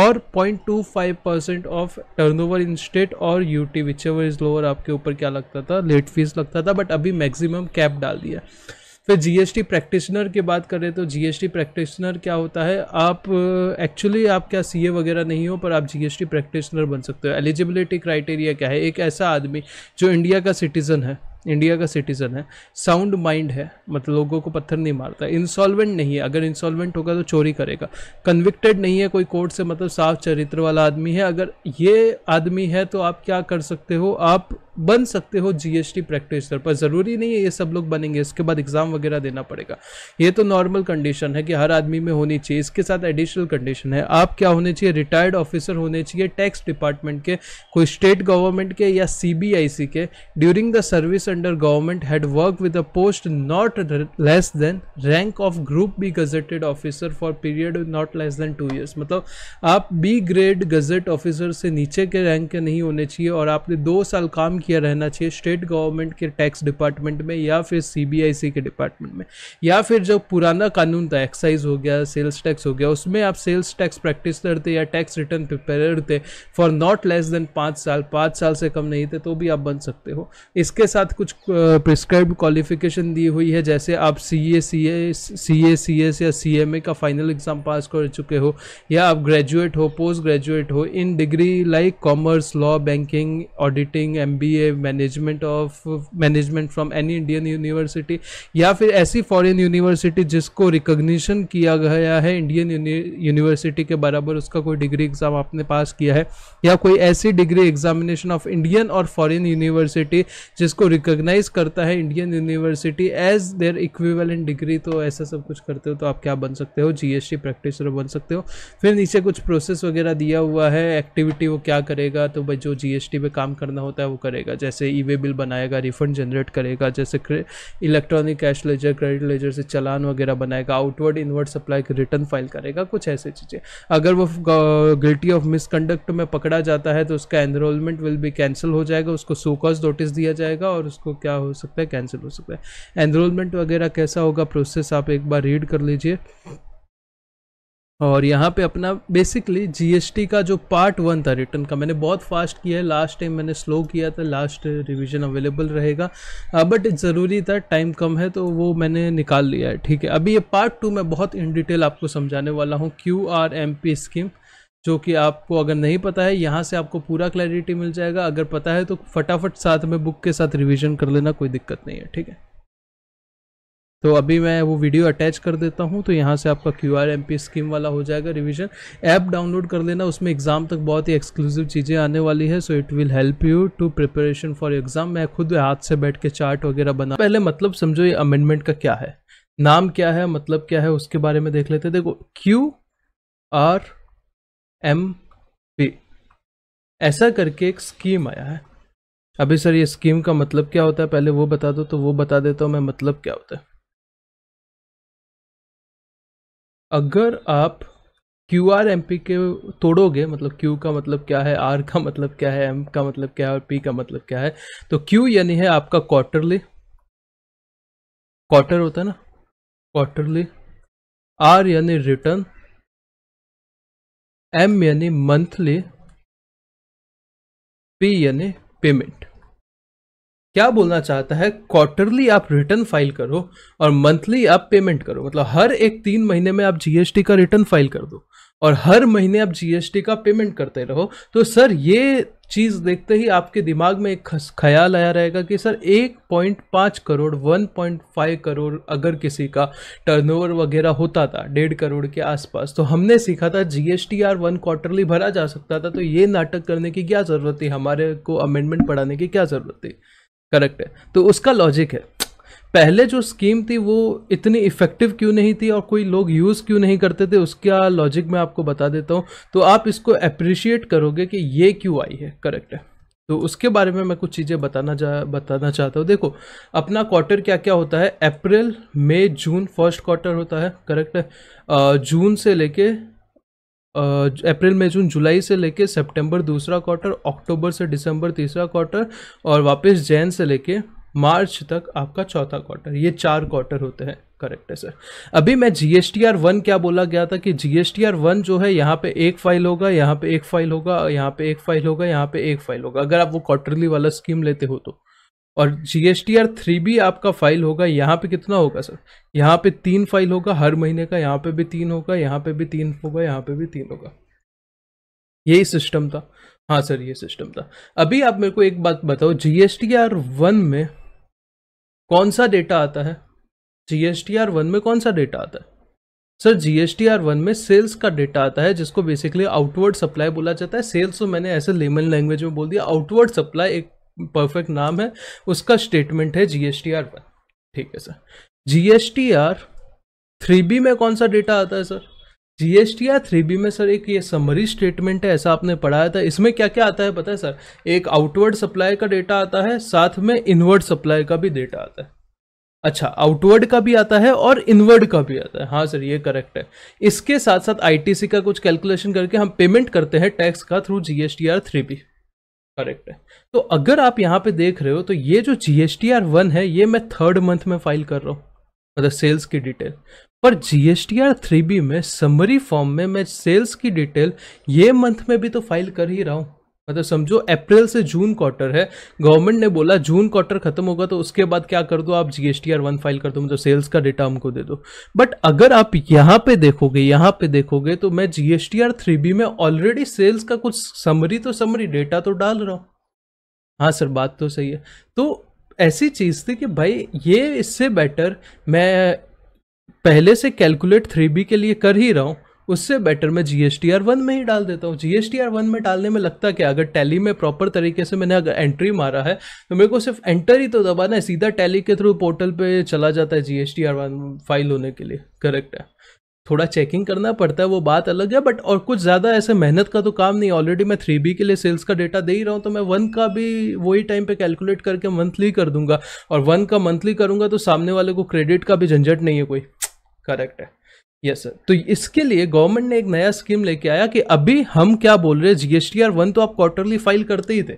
और 0.25 percent of turnover in state और UT whichever is lower आपके ऊपर क्या लगता था लेट फीस लगता था बट अभी मैक्सिमम कैप डाल दिया फिर जीएसटी प्रैक्टिशनर की बात करें तो जीएसटी प्रैक्टिशनर क्या होता है आप एक्चुअली आप क्या सीए वगैरह नहीं हो पर आप जीएसटी प्रैक्टिशनर बन सकते हो एलिजिबिलिटी क्राइटेरिया क्या है एक ऐसा आदमी जो इंडिया का सिटीज़न है इंडिया का सिटीज़न है साउंड माइंड है मतलब लोगों को पत्थर नहीं मारता इंसॉल्वेंट नहीं है अगर इंसॉल्वेंट होगा तो चोरी करेगा कन्विक्टेड नहीं है कोई कोर्ट से मतलब साफ चरित्र वाला आदमी है अगर ये आदमी है तो आप क्या कर सकते हो आप बन सकते हो जीएसटी प्रैक्टिसर पर ज़रूरी नहीं है ये सब लोग बनेंगे इसके बाद एग्ज़ाम वगैरह देना पड़ेगा ये तो नॉर्मल कंडीशन है कि हर आदमी में होनी चाहिए इसके साथ एडिशनल कंडीशन है आप क्या होने चाहिए रिटायर्ड ऑफिसर होने चाहिए टैक्स डिपार्टमेंट के कोई स्टेट गवर्नमेंट के या सी के during the service under government had work with a post not less than rank of group B gazetted officer for period not less than two years मतलब आप बी ग्रेड गजेट ऑफिसर से नीचे के rank के नहीं होने चाहिए और आपने दो साल काम किया रहना चाहिए स्टेट गवर्नमेंट के टैक्स डिपार्टमेंट में या फिर सीबीआईसी के डिपार्टमेंट में या फिर जो पुराना कानून था एक्साइज हो गया सेल्स टैक्स हो गया उसमें आप सेल्स टैक्स प्रैक्टिस करते या टैक्स रिटर्न प्रिपेयर थे फॉर नॉट लेस देन पाँच साल पाँच साल से कम नहीं थे तो भी आप बन सकते हो इसके साथ कुछ प्रिस्क्राइब क्वालिफिकेशन दी हुई है जैसे आप सी ए सी ए सी ए सी एस या सी एम ए का फाइनल एग्ज़ाम पास कर चुके हो या आप ग्रेजुएट हो पोस्ट ग्रेजुएट हो in degree like commerce law banking auditing M B BA management of management from any Indian university या फिर ऐसी फॉरेन यूनिवर्सिटी जिसको रिकग्निशन किया गया है इंडियन यूनिवर्सिटी के बराबर उसका कोई डिग्री एग्ज़ाम आपने पास किया है या कोई ऐसी डिग्री एग्जामिनेशन ऑफ इंडियन और फॉरेन यूनिवर्सिटी जिसको रिकोगनाइज करता है Indian university as their equivalent degree तो ऐसा सब कुछ करते हो तो आप क्या बन सकते हो जीएसटी प्रैक्टिसर बन सकते हो फिर नीचे कुछ प्रोसेस वगैरह दिया हुआ है एक्टिविटी वो क्या करेगा तो भाई जो जीएसटी पे काम करना होता है वो करेगा करेगा जैसे ई वे बिल बनाएगा रिफंड जनरेट करेगा जैसे electronic cash ledger credit ledger से चलान वगैरह बनाएगा outward inward supply return file करेगा कुछ ऐसे चीज़ें अगर वो गिल्टी ऑफ मिसकंडक्ट में पकड़ा जाता है तो उसका एनरोलमेंट विल भी कैंसिल हो जाएगा उसको सोकॉज नोटिस दिया जाएगा और उसको क्या हो सकता है कैंसिल हो सकता है एनरोलमेंट वगैरह कैसा होगा प्रोसेस आप एक बार रीड कर लीजिए और यहाँ पे अपना बेसिकली जीएसटी का जो पार्ट वन था रिटर्न का मैंने बहुत फास्ट किया है लास्ट टाइम मैंने स्लो किया था लास्ट रिवीजन अवेलेबल रहेगा बट ज़रूरी था टाइम कम है तो वो मैंने निकाल लिया है ठीक है अभी ये पार्ट टू मैं बहुत इन डिटेल आपको समझाने वाला हूँ Q R M P scheme जो कि आपको अगर नहीं पता है यहाँ से आपको पूरा क्लैरिटी मिल जाएगा अगर पता है तो फटाफट साथ में बुक के साथ रिविज़न कर लेना कोई दिक्कत नहीं है ठीक है तो अभी मैं वो वीडियो अटैच कर देता हूँ तो यहाँ से आपका Q R M P scheme वाला हो जाएगा रिविजन ऐप डाउनलोड कर लेना उसमें एग्ज़ाम तक बहुत ही एक्सक्लूसिव चीज़ें आने वाली है so it will help you to preparation for exam मैं खुद हाथ से बैठ के चार्ट वगैरह बना पहले मतलब समझो ये अमेंडमेंट का क्या है नाम क्या है मतलब क्या है उसके बारे में देख लेते देखो क्यू आर एम पी ऐसा करके एक स्कीम आया है अभी सर ये स्कीम का मतलब क्या होता है पहले वो बता दो तो वो बता देता हूँ मैं मतलब क्या होता है अगर आप क्यू आर एम पी के तोड़ोगे मतलब क्यू का मतलब क्या है आर का मतलब क्या है एम का मतलब क्या है और पी का मतलब क्या है तो क्यू यानी है आपका क्वार्टरली क्वार्टर होता है ना क्वार्टरली आर यानी रिटर्न एम यानी मंथली पी यानी पेमेंट क्या बोलना चाहता है क्वार्टरली आप रिटर्न फाइल करो और मंथली आप पेमेंट करो मतलब हर एक तीन महीने में आप जीएसटी का रिटर्न फाइल कर दो और हर महीने आप जीएसटी का पेमेंट करते रहो तो सर ये चीज़ देखते ही आपके दिमाग में एक ख्याल आया रहेगा कि सर 1.5 करोड़ 1.5 करोड़ अगर किसी का टर्नओवर वगैरह होता था डेढ़ करोड़ के आसपास तो हमने सीखा था जीएसटी आर वन क्वार्टरली भरा जा सकता था तो ये नाटक करने की क्या ज़रूरत थी हमारे को अमेंडमेंट पढ़ाने की क्या ज़रूरत थी करेक्ट है तो उसका लॉजिक है पहले जो स्कीम थी वो इतनी इफ़ेक्टिव क्यों नहीं थी और कोई लोग यूज़ क्यों नहीं करते थे उसका लॉजिक मैं आपको बता देता हूँ तो आप इसको अप्रिशिएट करोगे कि ये क्यों आई है करेक्ट है तो उसके बारे में मैं कुछ चीज़ें बताना जा बताना चाहता हूँ देखो अपना क्वार्टर क्या क्या होता है अप्रैल मई जून फर्स्ट क्वार्टर होता है करेक्ट है जून से लेके अप्रैल मई जून जुलाई से लेके सितंबर दूसरा क्वार्टर अक्टूबर से दिसंबर तीसरा क्वार्टर और वापस जैन से लेके मार्च तक आपका चौथा क्वार्टर ये चार क्वार्टर होते हैं करेक्ट है सर अभी मैं G S T R one क्या बोला गया था कि G S T R one जो है यहाँ पे एक फाइल होगा यहाँ पे एक फाइल होगा यहाँ पे एक फाइल होगा यहाँ पे एक फाइल होगा अगर आप वो क्वार्टरली वाला स्कीम लेते हो तो और G S T R three भी आपका फाइल होगा यहाँ पे कितना होगा सर यहाँ पे तीन फाइल होगा हर महीने का यहाँ पे भी तीन होगा यहाँ पे भी तीन होगा यहाँ पे भी तीन होगा यही सिस्टम था हाँ सर ये सिस्टम था अभी आप मेरे को एक बात बताओ G S T R one में कौन सा डेटा आता है G S T R one में कौन सा डेटा आता है sir G S T R one में सेल्स का डेटा आता है जिसको बेसिकली आउटवर्ड सप्लाई बोला जाता है सेल्स तो मैंने ऐसे लेमन लैंग्वेज में बोल दिया आउटवर्ड सप्लाई एक परफेक्ट नाम है उसका स्टेटमेंट है G S T R one ठीक है sir G S T R three B में कौन सा डेटा आता है sir G S T R three B में सर एक ये समरी स्टेटमेंट है ऐसा आपने पढ़ाया था इसमें क्या क्या आता है पता है सर एक आउटवर्ड सप्लाई का डेटा आता है साथ में इनवर्ड सप्लाई का भी डेटा आता है अच्छा आउटवर्ड का भी आता है और इनवर्ड का भी आता है हाँ सर ये करेक्ट है इसके साथ साथ आईटीसी का कुछ कैलकुलेशन करके हम पेमेंट करते हैं टैक्स का through GSTR three B correct है तो अगर आप यहाँ पे देख रहे हो तो ये जो G S T R one है ये मैं थर्ड मंथ में फाइल कर रहा हूँ मतलब सेल्स की डिटेल पर G S T R three B में समरी फॉर्म में मैं सेल्स की डिटेल ये मंथ में भी तो फाइल कर ही रहा हूँ मतलब समझो अप्रैल से जून क्वार्टर है गवर्नमेंट ने बोला जून क्वार्टर खत्म होगा तो उसके बाद क्या कर दो आप जीएसटी आर वन फाइल कर दो मतलब सेल्स का डेटा हमको दे दो बट अगर आप यहाँ पे देखोगे यहाँ पे देखोगे तो मैं जीएसटी आर थ्री बी में ऑलरेडी सेल्स का कुछ समरी तो समरी डेटा तो डाल रहा हूँ हाँ सर बात तो सही है तो ऐसी चीज़ थी कि भाई ये इससे बेटर मैं पहले से कैलकुलेट थ्री बी के लिए कर ही रहा हूँ उससे बेटर मैं G S T R one में ही डाल देता हूँ G S T R one में डालने में लगता क्या अगर टैली में प्रॉपर तरीके से मैंने अगर एंट्री मारा है तो मेरे को सिर्फ एंटर ही तो दबाना है सीधा टैली के थ्रू पोर्टल पे चला जाता है G S T R one file होने के लिए करेक्ट है थोड़ा चेकिंग करना पड़ता है वो बात अलग है बट और कुछ ज़्यादा ऐसे मेहनत का तो काम नहीं ऑलरेडी मैं थ्री बी के लिए सेल्स का डेटा दे ही रहा हूँ तो मैं वन का भी वही टाइम पे कैलकुलेट करके मंथली कर दूंगा और वन का मंथली करूंगा तो सामने वाले को क्रेडिट का भी झंझट नहीं है कोई करेक्ट है यस सर तो इसके लिए गवर्नमेंट ने एक नया स्कीम लेके आया कि अभी हम क्या बोल रहे हैं जीएसटी आर वन तो आप क्वार्टरली फाइल करते ही थे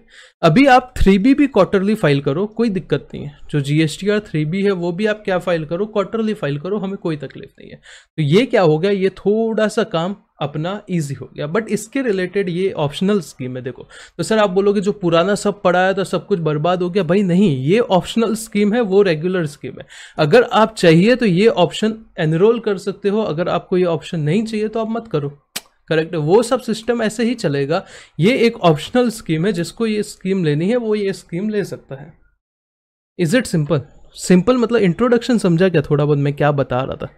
अभी आप थ्री बी भी क्वार्टरली फाइल करो कोई दिक्कत नहीं है जो आर थ्री बी है वो भी आप क्या फाइल करो क्वार्टरली फाइल करो हमें कोई तकलीफ नहीं है तो ये क्या हो गया ये थोड़ा सा काम अपना इजी हो गया बट इसके रिलेटेड ये ऑप्शनल स्कीम है देखो तो सर आप बोलोगे जो पुराना सब पड़ा है तो सब कुछ बर्बाद हो गया भाई नहीं ये ऑप्शनल स्कीम है वो रेगुलर स्कीम है अगर आप चाहिए तो ये ऑप्शन एनरोल कर सकते हो अगर आपको ये ऑप्शन नहीं चाहिए तो आप मत करो करेक्ट वो सब सिस्टम ऐसे ही चलेगा ये एक ऑप्शनल स्कीम है जिसको ये स्कीम लेनी है वो ये स्कीम ले सकता है इज इट सिंपल सिंपल मतलब इंट्रोडक्शन समझा क्या थोड़ा बहुत मैं क्या बता रहा था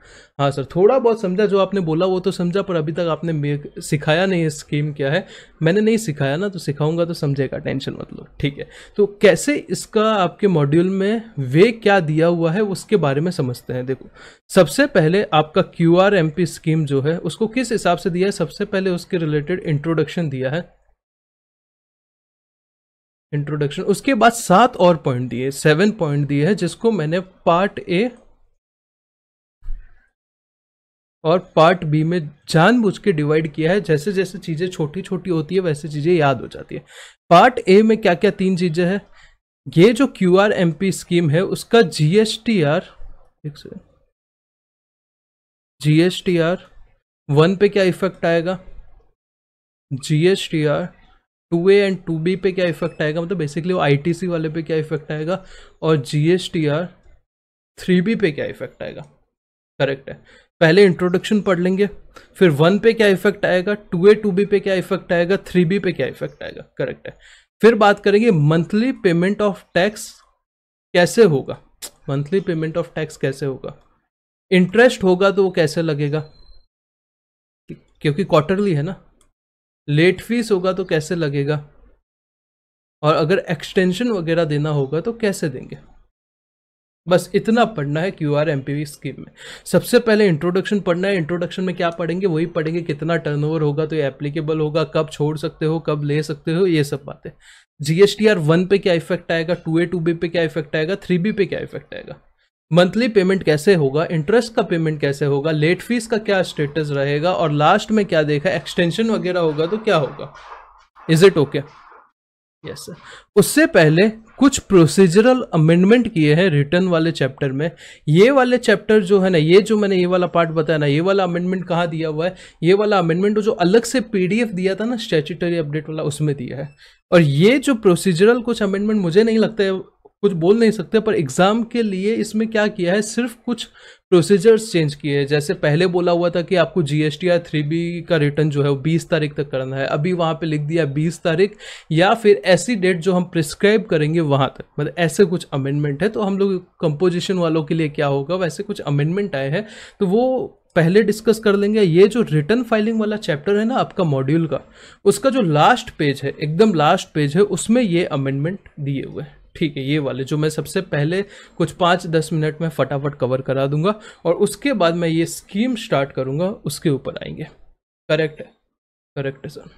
हाँ सर थोड़ा बहुत समझा जो आपने बोला वो तो समझा पर अभी तक आपने सिखाया नहीं है स्कीम क्या है मैंने नहीं सिखाया ना तो सिखाऊंगा तो समझेगा टेंशन मतलब ठीक है तो कैसे इसका आपके मॉड्यूल में वे क्या दिया हुआ है उसके बारे में समझते हैं देखो सबसे पहले आपका Q R M P scheme जो है उसको किस हिसाब से दिया है सबसे पहले उसके रिलेटेड इंट्रोडक्शन दिया है इंट्रोडक्शन उसके बाद सात और पॉइंट दिए सेवन पॉइंट दिए हैं जिसको मैंने पार्ट ए और पार्ट बी में जानबूझ के डिवाइड किया है जैसे जैसे चीज़ें छोटी छोटी होती है वैसे चीज़ें याद हो जाती है पार्ट ए में क्या क्या तीन चीज़ें हैं ये जो Q R M P scheme है उसका जी एस टी आर एक से G S T R one पे क्या इफेक्ट आएगा G S T R two A and two B पे क्या इफेक्ट आएगा मतलब बेसिकली वो आईटीसी वाले पे क्या इफेक्ट आएगा और जीएसटीआर थ्री बी पे क्या इफेक्ट आएगा करेक्ट है पहले इंट्रोडक्शन पढ़ लेंगे फिर वन पे क्या इफेक्ट आएगा टू ए टू बी पे क्या इफेक्ट आएगा थ्री बी पे क्या इफेक्ट आएगा करेक्ट है फिर बात करेंगे मंथली पेमेंट ऑफ टैक्स कैसे होगा मंथली पेमेंट ऑफ टैक्स कैसे होगा इंटरेस्ट होगा तो वो कैसे लगेगा क्योंकि क्वार्टरली है ना लेट फीस होगा तो कैसे लगेगा और अगर एक्सटेंशन वगैरह देना होगा तो कैसे देंगे बस इतना पढ़ना है Q R M P V scheme में सबसे पहले इंट्रोडक्शन पढ़ना है इंट्रोडक्शन में क्या पढ़ेंगे वही पढ़ेंगे कितना टर्नओवर होगा तो ये एप्लीकेबल होगा कब छोड़ सकते हो कब ले सकते हो ये सब बातें जीएसटीआर वन पे क्या इफेक्ट आएगा टू ए टू बी पे क्या इफेक्ट आएगा थ्री बी पे क्या इफेक्ट आएगा मंथली पेमेंट कैसे होगा इंटरेस्ट का पेमेंट कैसे होगा लेट फीस का क्या स्टेटस रहेगा और लास्ट में क्या देखा एक्सटेंशन वगैरह होगा तो क्या होगा is it okay yes sir उससे पहले कुछ प्रोसीजरल अमेंडमेंट किए हैं रिटर्न वाले चैप्टर में ये वाले चैप्टर जो है ना ये जो मैंने ये वाला पार्ट बताया ना ये वाला अमेंडमेंट कहाँ दिया हुआ है ये वाला अमेंडमेंट जो अलग से पीडीएफ दिया था ना स्टैचूटरी अपडेट वाला उसमें दिया है और ये जो प्रोसीजरल कुछ अमेंडमेंट मुझे नहीं लगता है कुछ बोल नहीं सकते पर एग्ज़ाम के लिए इसमें क्या किया है सिर्फ कुछ प्रोसीजर्स चेंज किए हैं जैसे पहले बोला हुआ था कि आपको G S T R three B का रिटर्न जो है वो बीस तारीख तक करना है अभी वहाँ पे लिख दिया बीस तारीख या फिर ऐसी डेट जो हम प्रिस्क्राइब करेंगे वहाँ तक मतलब ऐसे कुछ अमेंडमेंट है तो हम लोग कंपोजिशन वालों के लिए क्या होगा वैसे कुछ अमेंडमेंट आए हैं तो वो पहले डिस्कस कर लेंगे ये जो रिटर्न फाइलिंग वाला चैप्टर है ना आपका मॉड्यूल का उसका जो लास्ट पेज है एकदम लास्ट पेज है उसमें ये अमेंडमेंट दिए हुए हैं ठीक है ये वाले जो मैं सबसे पहले कुछ पाँच दस मिनट में फटाफट कवर करा दूंगा और उसके बाद मैं ये स्कीम स्टार्ट करूंगा उसके ऊपर आएंगे करेक्ट है करेक्ट है सर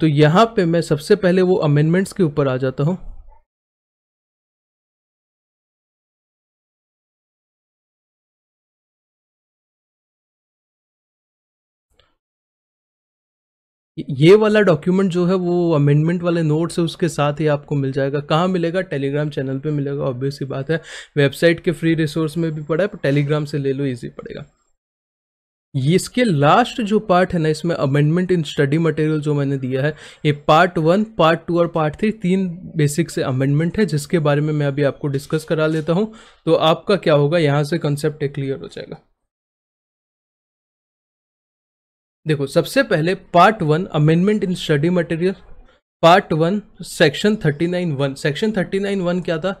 तो यहाँ पे मैं सबसे पहले वो अमेंडमेंट्स के ऊपर आ जाता हूँ ये वाला डॉक्यूमेंट जो है वो अमेंडमेंट वाले नोट है उसके साथ ही आपको मिल जाएगा कहाँ मिलेगा टेलीग्राम चैनल पे मिलेगा ऑब्वियस ही बात है वेबसाइट के फ्री रिसोर्स में भी पड़ा है पर टेलीग्राम से ले लो इजी पड़ेगा ये इसके लास्ट जो पार्ट है ना इसमें अमेंडमेंट इन स्टडी मटेरियल जो मैंने दिया है ये पार्ट वन पार्ट टू और पार्ट थ्री तीन बेसिक से अमेंडमेंट है जिसके बारे में मैं अभी आपको डिस्कस करा लेता हूँ तो आपका क्या होगा यहाँ से कंसेप्ट क्लियर हो जाएगा देखो सबसे पहले part one amendment in study material part one section thirty nine one section thirty nine one क्या था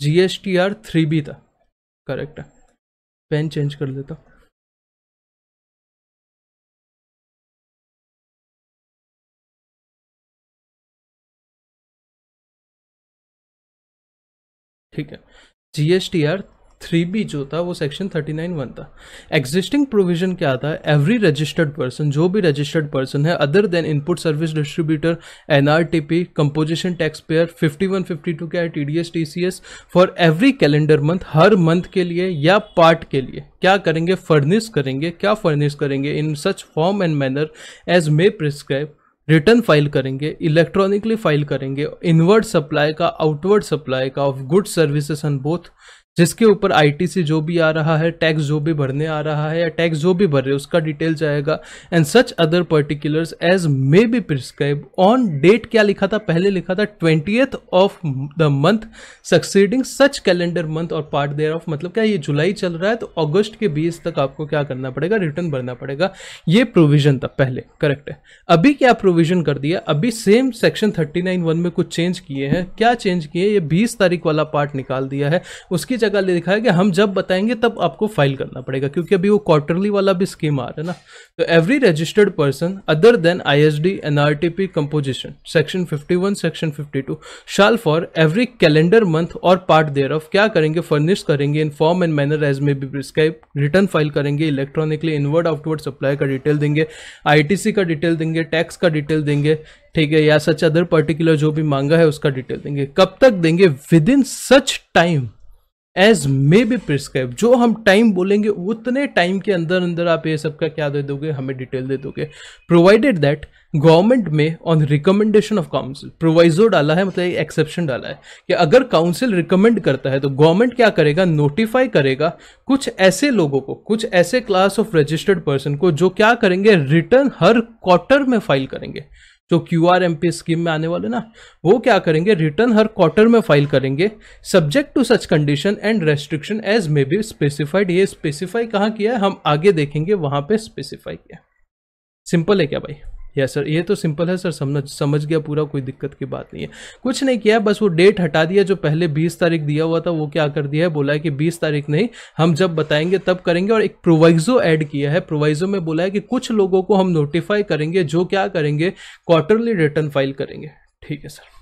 G S T R three B था करेक्ट है पेन चेंज कर देता हूँ ठीक है G S T R three B जो था वो सेक्शन थर्टी नाइन वन था एग्जिस्टिंग प्रोविजन क्या था एवरी रजिस्टर्ड पर्सन जो भी रजिस्टर्ड पर्सन है other than input service distributor N R T P composition tax payer fifty one fifty two क्या है T D S T C S for every calendar month हर month के लिए या part के लिए क्या करेंगे फर्निश करेंगे क्या फर्निश करेंगे in such form and manner as may prescribe return file करेंगे इलेक्ट्रॉनिकली फाइल करेंगे इनवर्ड सप्लाई का आउटवर्ड सप्लाई का of good services on both जिसके ऊपर आईटी से जो भी आ रहा है टैक्स जो भी भरने आ रहा है या टैक्स जो भी भर रहे उसका डिटेल जाएगा and such other particulars as may be prescribe on date क्या लिखा था पहले लिखा था twenty of the month succeeding such calendar month और पार्ट देयर ऑफ मतलब क्या ये जुलाई चल रहा है तो अगस्त के बीस तक आपको क्या करना पड़ेगा रिटर्न भरना पड़ेगा ये प्रोविजन था पहले करेक्ट है अभी क्या प्रोविजन कर दिया अभी same section thirty nine one में कुछ चेंज किए हैं क्या चेंज किए ये बीस तारीख वाला पार्ट निकाल दिया है उसकी जगह जगह लिखा है कि हम जब बताएंगे तब आपको फाइल करना पड़ेगा क्योंकि अभी वो क्वार्टरली वाला भी स्कीम आ रहा है ना तो every registered person other than I S D N R T P composition section fifty one section fifty two shall for every calendar month और पार्ट देयर ऑफ क्या करेंगे फर्निश करेंगे in form and manner as may be prescribe return file करेंगे electronically inward outward supply का detail देंगे ITC का detail देंगे tax का डिटेल देंगे ठीक है या सच अदर पर्टिकुलर जो भी मांगा है उसका डिटेल देंगे कब तक देंगे within such time as may be prescribe जो हम टाइम बोलेंगे उतने टाइम के अंदर अंदर आप ये सब का क्या दे दोगे हमें डिटेल दे दोगे प्रोवाइडेड दैट गवर्नमेंट में on recommendation of council proviso डाला है मतलब एक्सेप्शन डाला है कि अगर काउंसिल रिकमेंड करता है तो गवर्नमेंट क्या करेगा नोटिफाई करेगा कुछ ऐसे लोगों को कुछ ऐसे क्लास ऑफ रजिस्टर्ड पर्सन को जो क्या करेंगे रिटर्न हर क्वार्टर में फाइल करेंगे जो Q R M P scheme में आने वाले ना वो क्या करेंगे रिटर्न हर क्वार्टर में फाइल करेंगे subject to such condition and restriction as may be specified ये स्पेसिफाई कहाँ किया है हम आगे देखेंगे वहां पे स्पेसिफाई किया सिंपल है क्या भाई या सर ये तो सिंपल है सर समझ समझ गया पूरा कोई दिक्कत की बात नहीं है कुछ नहीं किया बस वो डेट हटा दिया जो पहले 20 तारीख दिया हुआ था वो क्या कर दिया है बोला है कि 20 तारीख नहीं हम जब बताएंगे तब करेंगे और एक प्रोवाइजो ऐड किया है प्रोवाइजो में बोला है कि कुछ लोगों को हम नोटिफाई करेंगे जो क्या करेंगे क्वार्टरली रिटर्न फाइल करेंगे ठीक है सर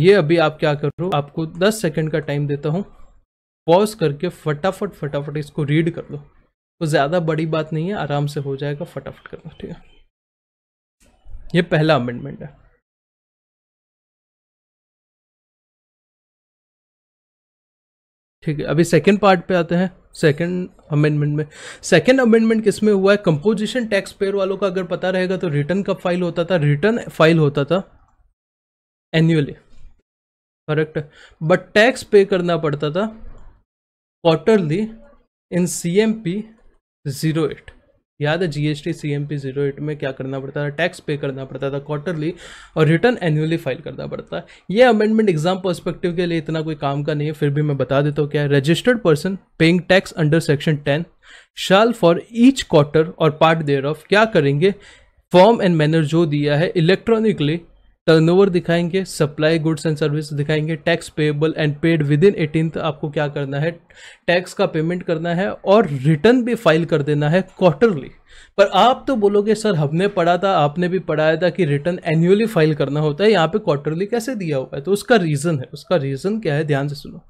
ये अभी आप क्या कर करो आपको दस सेकेंड का टाइम देता हूँ पॉज करके फटाफट फटाफट इसको रीड कर लो तो ज़्यादा बड़ी बात नहीं है आराम से हो जाएगा फटाफट करना ठीक है ये पहला अमेंडमेंट है ठीक है अभी सेकंड पार्ट पे आते हैं सेकंड अमेंडमेंट में सेकंड अमेंडमेंट किसमें हुआ है कंपोजिशन टैक्स पेयर वालों का अगर पता रहेगा तो रिटर्न कब फाइल होता था रिटर्न फाइल होता था एनुअली करेक्ट बट टैक्स पे करना पड़ता था quarterly in C M P zero eight याद है जीएसटी सीएमपी जीरो एट में क्या करना पड़ता था टैक्स पे करना पड़ता था क्वार्टरली और रिटर्न एनुअली फाइल करना पड़ता है ये अमेंडमेंट एग्जाम पर्सपेक्टिव के लिए इतना कोई काम का नहीं है फिर भी मैं बता देता हूँ क्या registered person paying tax under section ten shall for each quarter और पार्ट देयर ऑफ क्या करेंगे फॉर्म एंड मैनर जो दिया है इलेक्ट्रॉनिकली टर्नओवर दिखाएंगे सप्लाई गुड्स एंड सर्विस दिखाएंगे tax payable and paid within eighteen आपको क्या करना है टैक्स का पेमेंट करना है और रिटर्न भी फाइल कर देना है क्वार्टरली पर आप तो बोलोगे सर हमने पढ़ा था आपने भी पढ़ाया था कि रिटर्न एनुअली फाइल करना होता है यहाँ पे क्वार्टरली कैसे दिया हुआ है तो उसका रीज़न है उसका रीज़न क्या है ध्यान से सुनो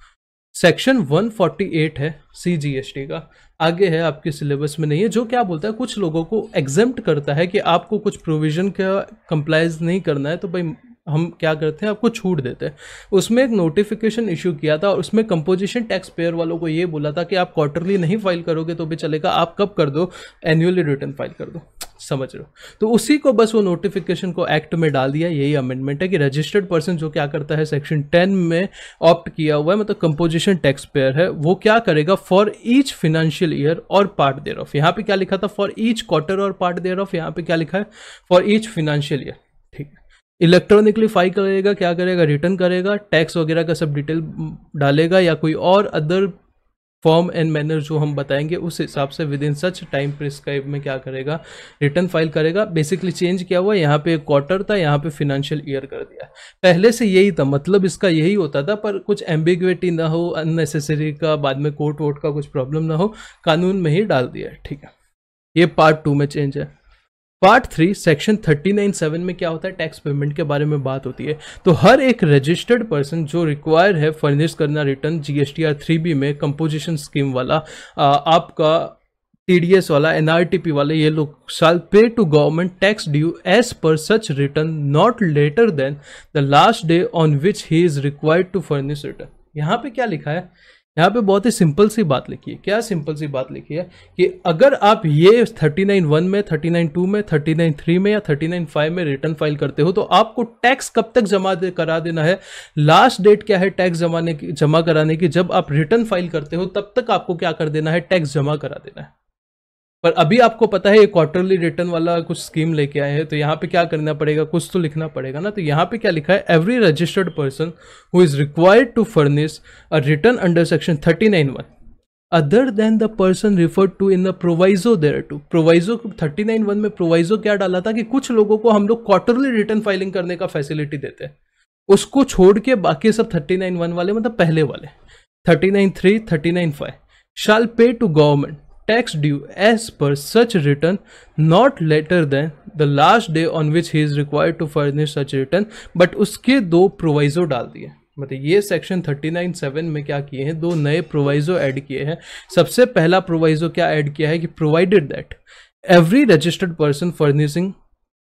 सेक्शन 148 है सीजीएसटी का आगे है आपके सिलेबस में नहीं है जो क्या बोलता है कुछ लोगों को एग्जेम्प्ट करता है कि आपको कुछ प्रोविज़न का कंप्लाइज नहीं करना है तो भाई हम क्या करते हैं आपको छूट देते हैं उसमें एक नोटिफिकेशन इशू किया था और उसमें कंपोजिशन टैक्स पेयर वालों को ये बोला था कि आप क्वार्टरली नहीं फाइल करोगे तो भी चलेगा आप कब कर दो एनुअली रिटर्न फाइल कर दो समझ रहे हो तो उसी को बस वो नोटिफिकेशन को एक्ट में डाल दिया यही अमेंडमेंट है कि रजिस्टर्ड पर्सन जो क्या करता है सेक्शन टेन में ऑप्ट किया हुआ है मतलब कंपोजिशन टैक्स पेयर है वो क्या करेगा फॉर ईच फिनेंशियल ईयर और पार्ट देर ऑफ यहाँ पे क्या लिखा था फॉर ईच क्वार्टर और पार्ट देर ऑफ यहाँ पे क्या लिखा है फॉर ईच फिनेंशियल ईयर ठीक है इलेक्ट्रॉनिकली फाइल करेगा क्या करेगा रिटर्न करेगा टैक्स वगैरह का सब डिटेल डालेगा या कोई और अदर फॉर्म एंड मैनर जो हम बताएंगे उस हिसाब से within such time prescribe में क्या करेगा रिटर्न फाइल करेगा बेसिकली चेंज क्या हुआ यहाँ पे क्वार्टर था यहाँ पे फिनेंशियल ईयर कर दिया पहले से यही था मतलब इसका यही होता था पर कुछ एम्बिग्वेटी ना हो अननेसेसरी का बाद में कोर्ट वोट का कुछ प्रॉब्लम ना हो कानून में ही डाल दिया ठीक है ये पार्ट टू में चेंज है part three section thirty nine seven में क्या होता है टैक्स पेमेंट के बारे में बात होती है तो हर एक रजिस्टर्ड पर्सन जो रिक्वायर्ड है फर्निश करना return G S T R three B में कंपोजिशन स्कीम वाला आ, आपका एस वाला पी वाला ये लोग साल पे to government tax due as per such return not later than the last day on which he is required to furnish return यहाँ पे क्या लिखा है यहाँ पे बहुत ही सिंपल सी बात लिखी है क्या सिंपल सी बात लिखी है कि अगर आप ये थर्टी नाइन वन में थर्टी नाइन टू में थर्टी नाइन थ्री में या थर्टी नाइन फाइव में रिटर्न फाइल करते हो तो आपको टैक्स कब तक जमा दे, करा देना है लास्ट डेट क्या है टैक्स जमाने की जमा कराने की जब आप रिटर्न फाइल करते हो तब तक आपको क्या कर देना है टैक्स जमा करा देना है पर अभी आपको पता है ये क्वार्टरली रिटर्न वाला कुछ स्कीम लेके आए हैं तो यहाँ पे क्या करना पड़ेगा कुछ तो लिखना पड़ेगा ना तो यहाँ पे क्या लिखा है every registered person who is required to furnish a return under section thirty nine one other than the person refer to in the proviso thereto proviso thirty nine one में प्रोवाइजो क्या डाला था कि कुछ लोगों को हम लोग क्वार्टरली रिटर्न फाइलिंग करने का फैसिलिटी देते हैं उसको छोड़ के बाकी सब थर्टी नाइन वन वाले मतलब पहले वाले thirty nine three thirty nine five shall pay to government tax due as per such return not later than the last day on which he is required to furnish such return but उसके दो proviso डाल दिए मतलब ये section 39.7 में क्या किए हैं दो नए प्रोवाइजो ऐड किए हैं सबसे पहला प्रोवाइजो क्या ऐड किया है कि provided that every registered person furnishing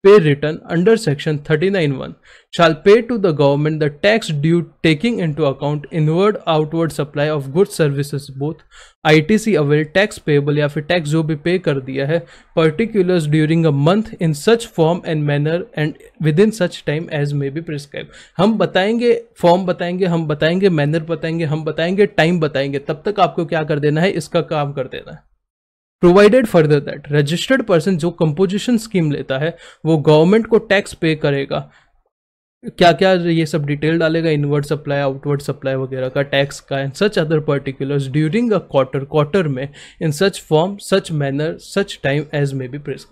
pay return under section 39.1 shall pay to the government the tax due taking into account inward outward supply of goods services both ITC avail tax payable या फिर tax जो भी पे कर दिया है particulars during a month in such form and manner and within such time as may be prescribed हम बताएंगे फॉर्म बताएंगे हम बताएंगे मैनर बताएंगे हम बताएंगे टाइम बताएंगे तब तक आपको क्या कर देना है इसका काम कर देना है provided further that registered person जो कंपोजिशन स्कीम लेता है वो गवर्नमेंट को टैक्स पे करेगा क्या क्या ये सब डिटेल डालेगा इनवर्ड सप्लाई आउटवर्ड सप्लाई वगैरह का टैक्स का in such other particulars during a quarter quarter में in such form such manner such time as may be press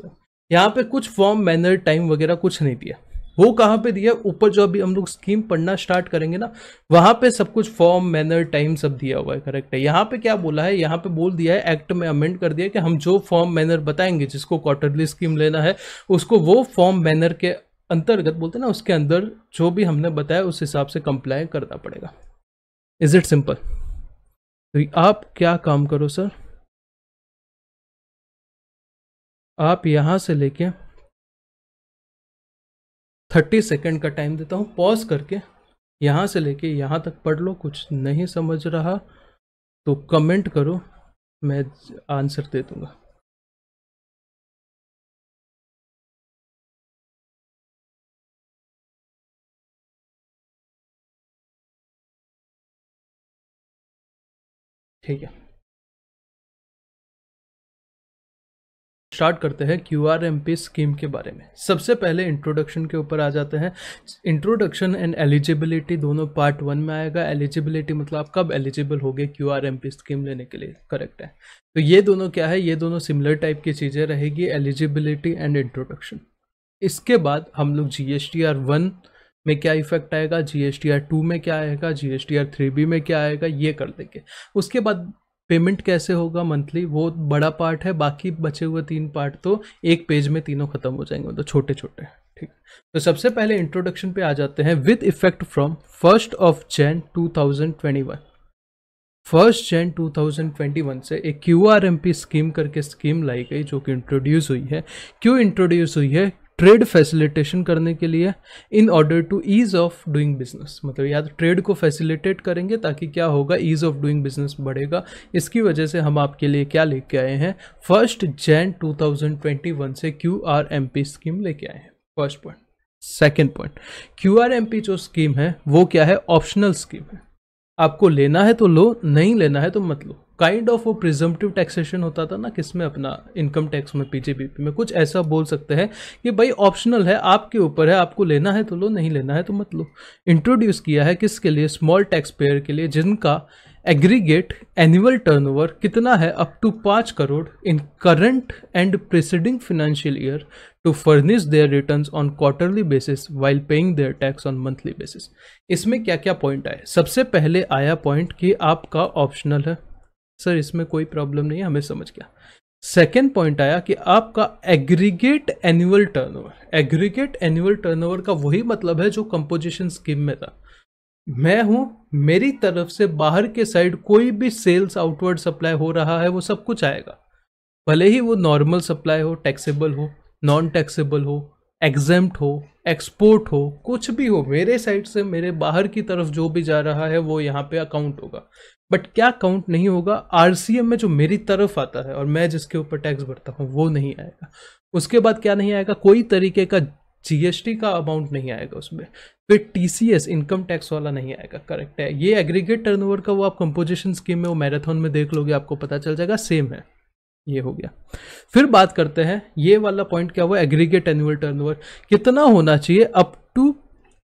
यहाँ पे कुछ फॉर्म मैनर टाइम वगैरह कुछ नहीं दिया वो कहाँ पे दिया ऊपर जो अभी हम लोग स्कीम पढ़ना स्टार्ट करेंगे ना वहाँ पे सब कुछ फॉर्म मैनर टाइम सब दिया हुआ है करेक्ट है यहाँ पे क्या बोला है यहाँ पे बोल दिया है एक्ट में अमेंड कर दिया कि हम जो फॉर्म मैनर बताएंगे जिसको क्वार्टरली स्कीम लेना है उसको वो फॉर्म मैनर के अंतर्गत बोलते हैं ना उसके अंदर जो भी हमने बताया उस हिसाब से कंप्लाई करना पड़ेगा इज इट सिंपल आप क्या काम करो सर आप यहां से लेके थर्टी सेकेंड का टाइम देता हूँ पॉज करके यहाँ से लेके यहाँ तक पढ़ लो कुछ नहीं समझ रहा तो कमेंट करो मैं आंसर दे दूँगा ठीक है स्टार्ट करते हैं Q R M P scheme के बारे में सबसे पहले इंट्रोडक्शन के ऊपर आ जाते हैं इंट्रोडक्शन एंड एलिजिबिलिटी दोनों पार्ट वन में आएगा एलिजिबिलिटी मतलब आप कब एलिजिबल हो गए Q R M P scheme लेने के लिए करेक्ट है तो ये दोनों क्या है ये दोनों सिमिलर टाइप की चीज़ें रहेगी एलिजिबिलिटी एंड इंट्रोडक्शन इसके बाद हम लोग G S T R one में क्या इफेक्ट आएगा G S T R two में क्या आएगा G S T R three B में क्या आएगा ये कर देंगे उसके बाद पेमेंट कैसे होगा मंथली वो बड़ा पार्ट है बाकी बचे हुए तीन पार्ट तो एक पेज में तीनों खत्म हो जाएंगे मतलब छोटे छोटे ठीक तो सबसे पहले इंट्रोडक्शन पे आ जाते हैं with effect from first of Jan 2021 first Jan 2021 से एक Q R M P scheme करके स्कीम लाई गई जो कि इंट्रोड्यूस हुई है क्यों इंट्रोड्यूस हुई है ट्रेड फैसिलिटेशन करने के लिए in order to ease of doing business मतलब या तो ट्रेड को फैसिलिटेट करेंगे ताकि क्या होगा ईज ऑफ डूइंग बिजनेस बढ़ेगा इसकी वजह से हम आपके लिए क्या लेके आए हैं फर्स्ट जैन 2021 से Q R M P scheme लेके आए हैं first point second point Q R M P जो स्कीम है वो क्या है ऑप्शनल स्कीम है आपको लेना है तो लो नहीं लेना है तो मत लो काइंड ऑफ वो प्रिजम्पटिव टैक्सेशन होता था ना किसमें अपना इनकम टैक्स में पीजीबीपी में कुछ ऐसा बोल सकते हैं कि भाई ऑप्शनल है आपके ऊपर है आपको लेना है तो लो नहीं लेना है तो मत लो इंट्रोड्यूस किया है किसके लिए स्मॉल टैक्स पेयर के लिए जिनका एग्रीगेट एनुअल टर्नओवर कितना है अप टू पाँच crore in current and preceding financial year to furnish their returns on quarterly basis while paying their tax on monthly basis इसमें क्या क्या पॉइंट आए सबसे पहले आया पॉइंट कि आपका ऑप्शनल है सर इसमें कोई प्रॉब्लम नहीं है हमें समझ गया सेकेंड पॉइंट आया कि आपका aggregate annual turnover aggregate annual turnover का वही मतलब है जो कंपोजिशन स्कीम में था मैं हूं मेरी तरफ से बाहर के साइड कोई भी सेल्स आउटवर्ड सप्लाई हो रहा है वो सब कुछ आएगा भले ही वो नॉर्मल सप्लाई हो टैक्सेबल हो नॉन टैक्सेबल हो एग्जेम्प्ट हो एक्सपोर्ट हो कुछ भी हो मेरे साइड से मेरे बाहर की तरफ जो भी जा रहा है वो यहाँ पे अकाउंट होगा बट क्या काउंट नहीं होगा आर में जो मेरी तरफ आता है और मैं जिसके ऊपर टैक्स भरता हूँ वो नहीं आएगा उसके बाद क्या नहीं आएगा कोई तरीके का जीएसटी का अमाउंट नहीं आएगा उसमें फिर टीसीएस इनकम टैक्स वाला नहीं आएगा करेक्ट है ये एग्रीगेट टर्नओवर का वो आप कंपोजिशन स्कीम में वो मैराथन में देख लोगे आपको पता चल जाएगा सेम है ये हो गया फिर बात करते हैं ये वाला पॉइंट क्या हुआ एग्रीगेट एनुअल टर्नओवर कितना होना चाहिए अप टू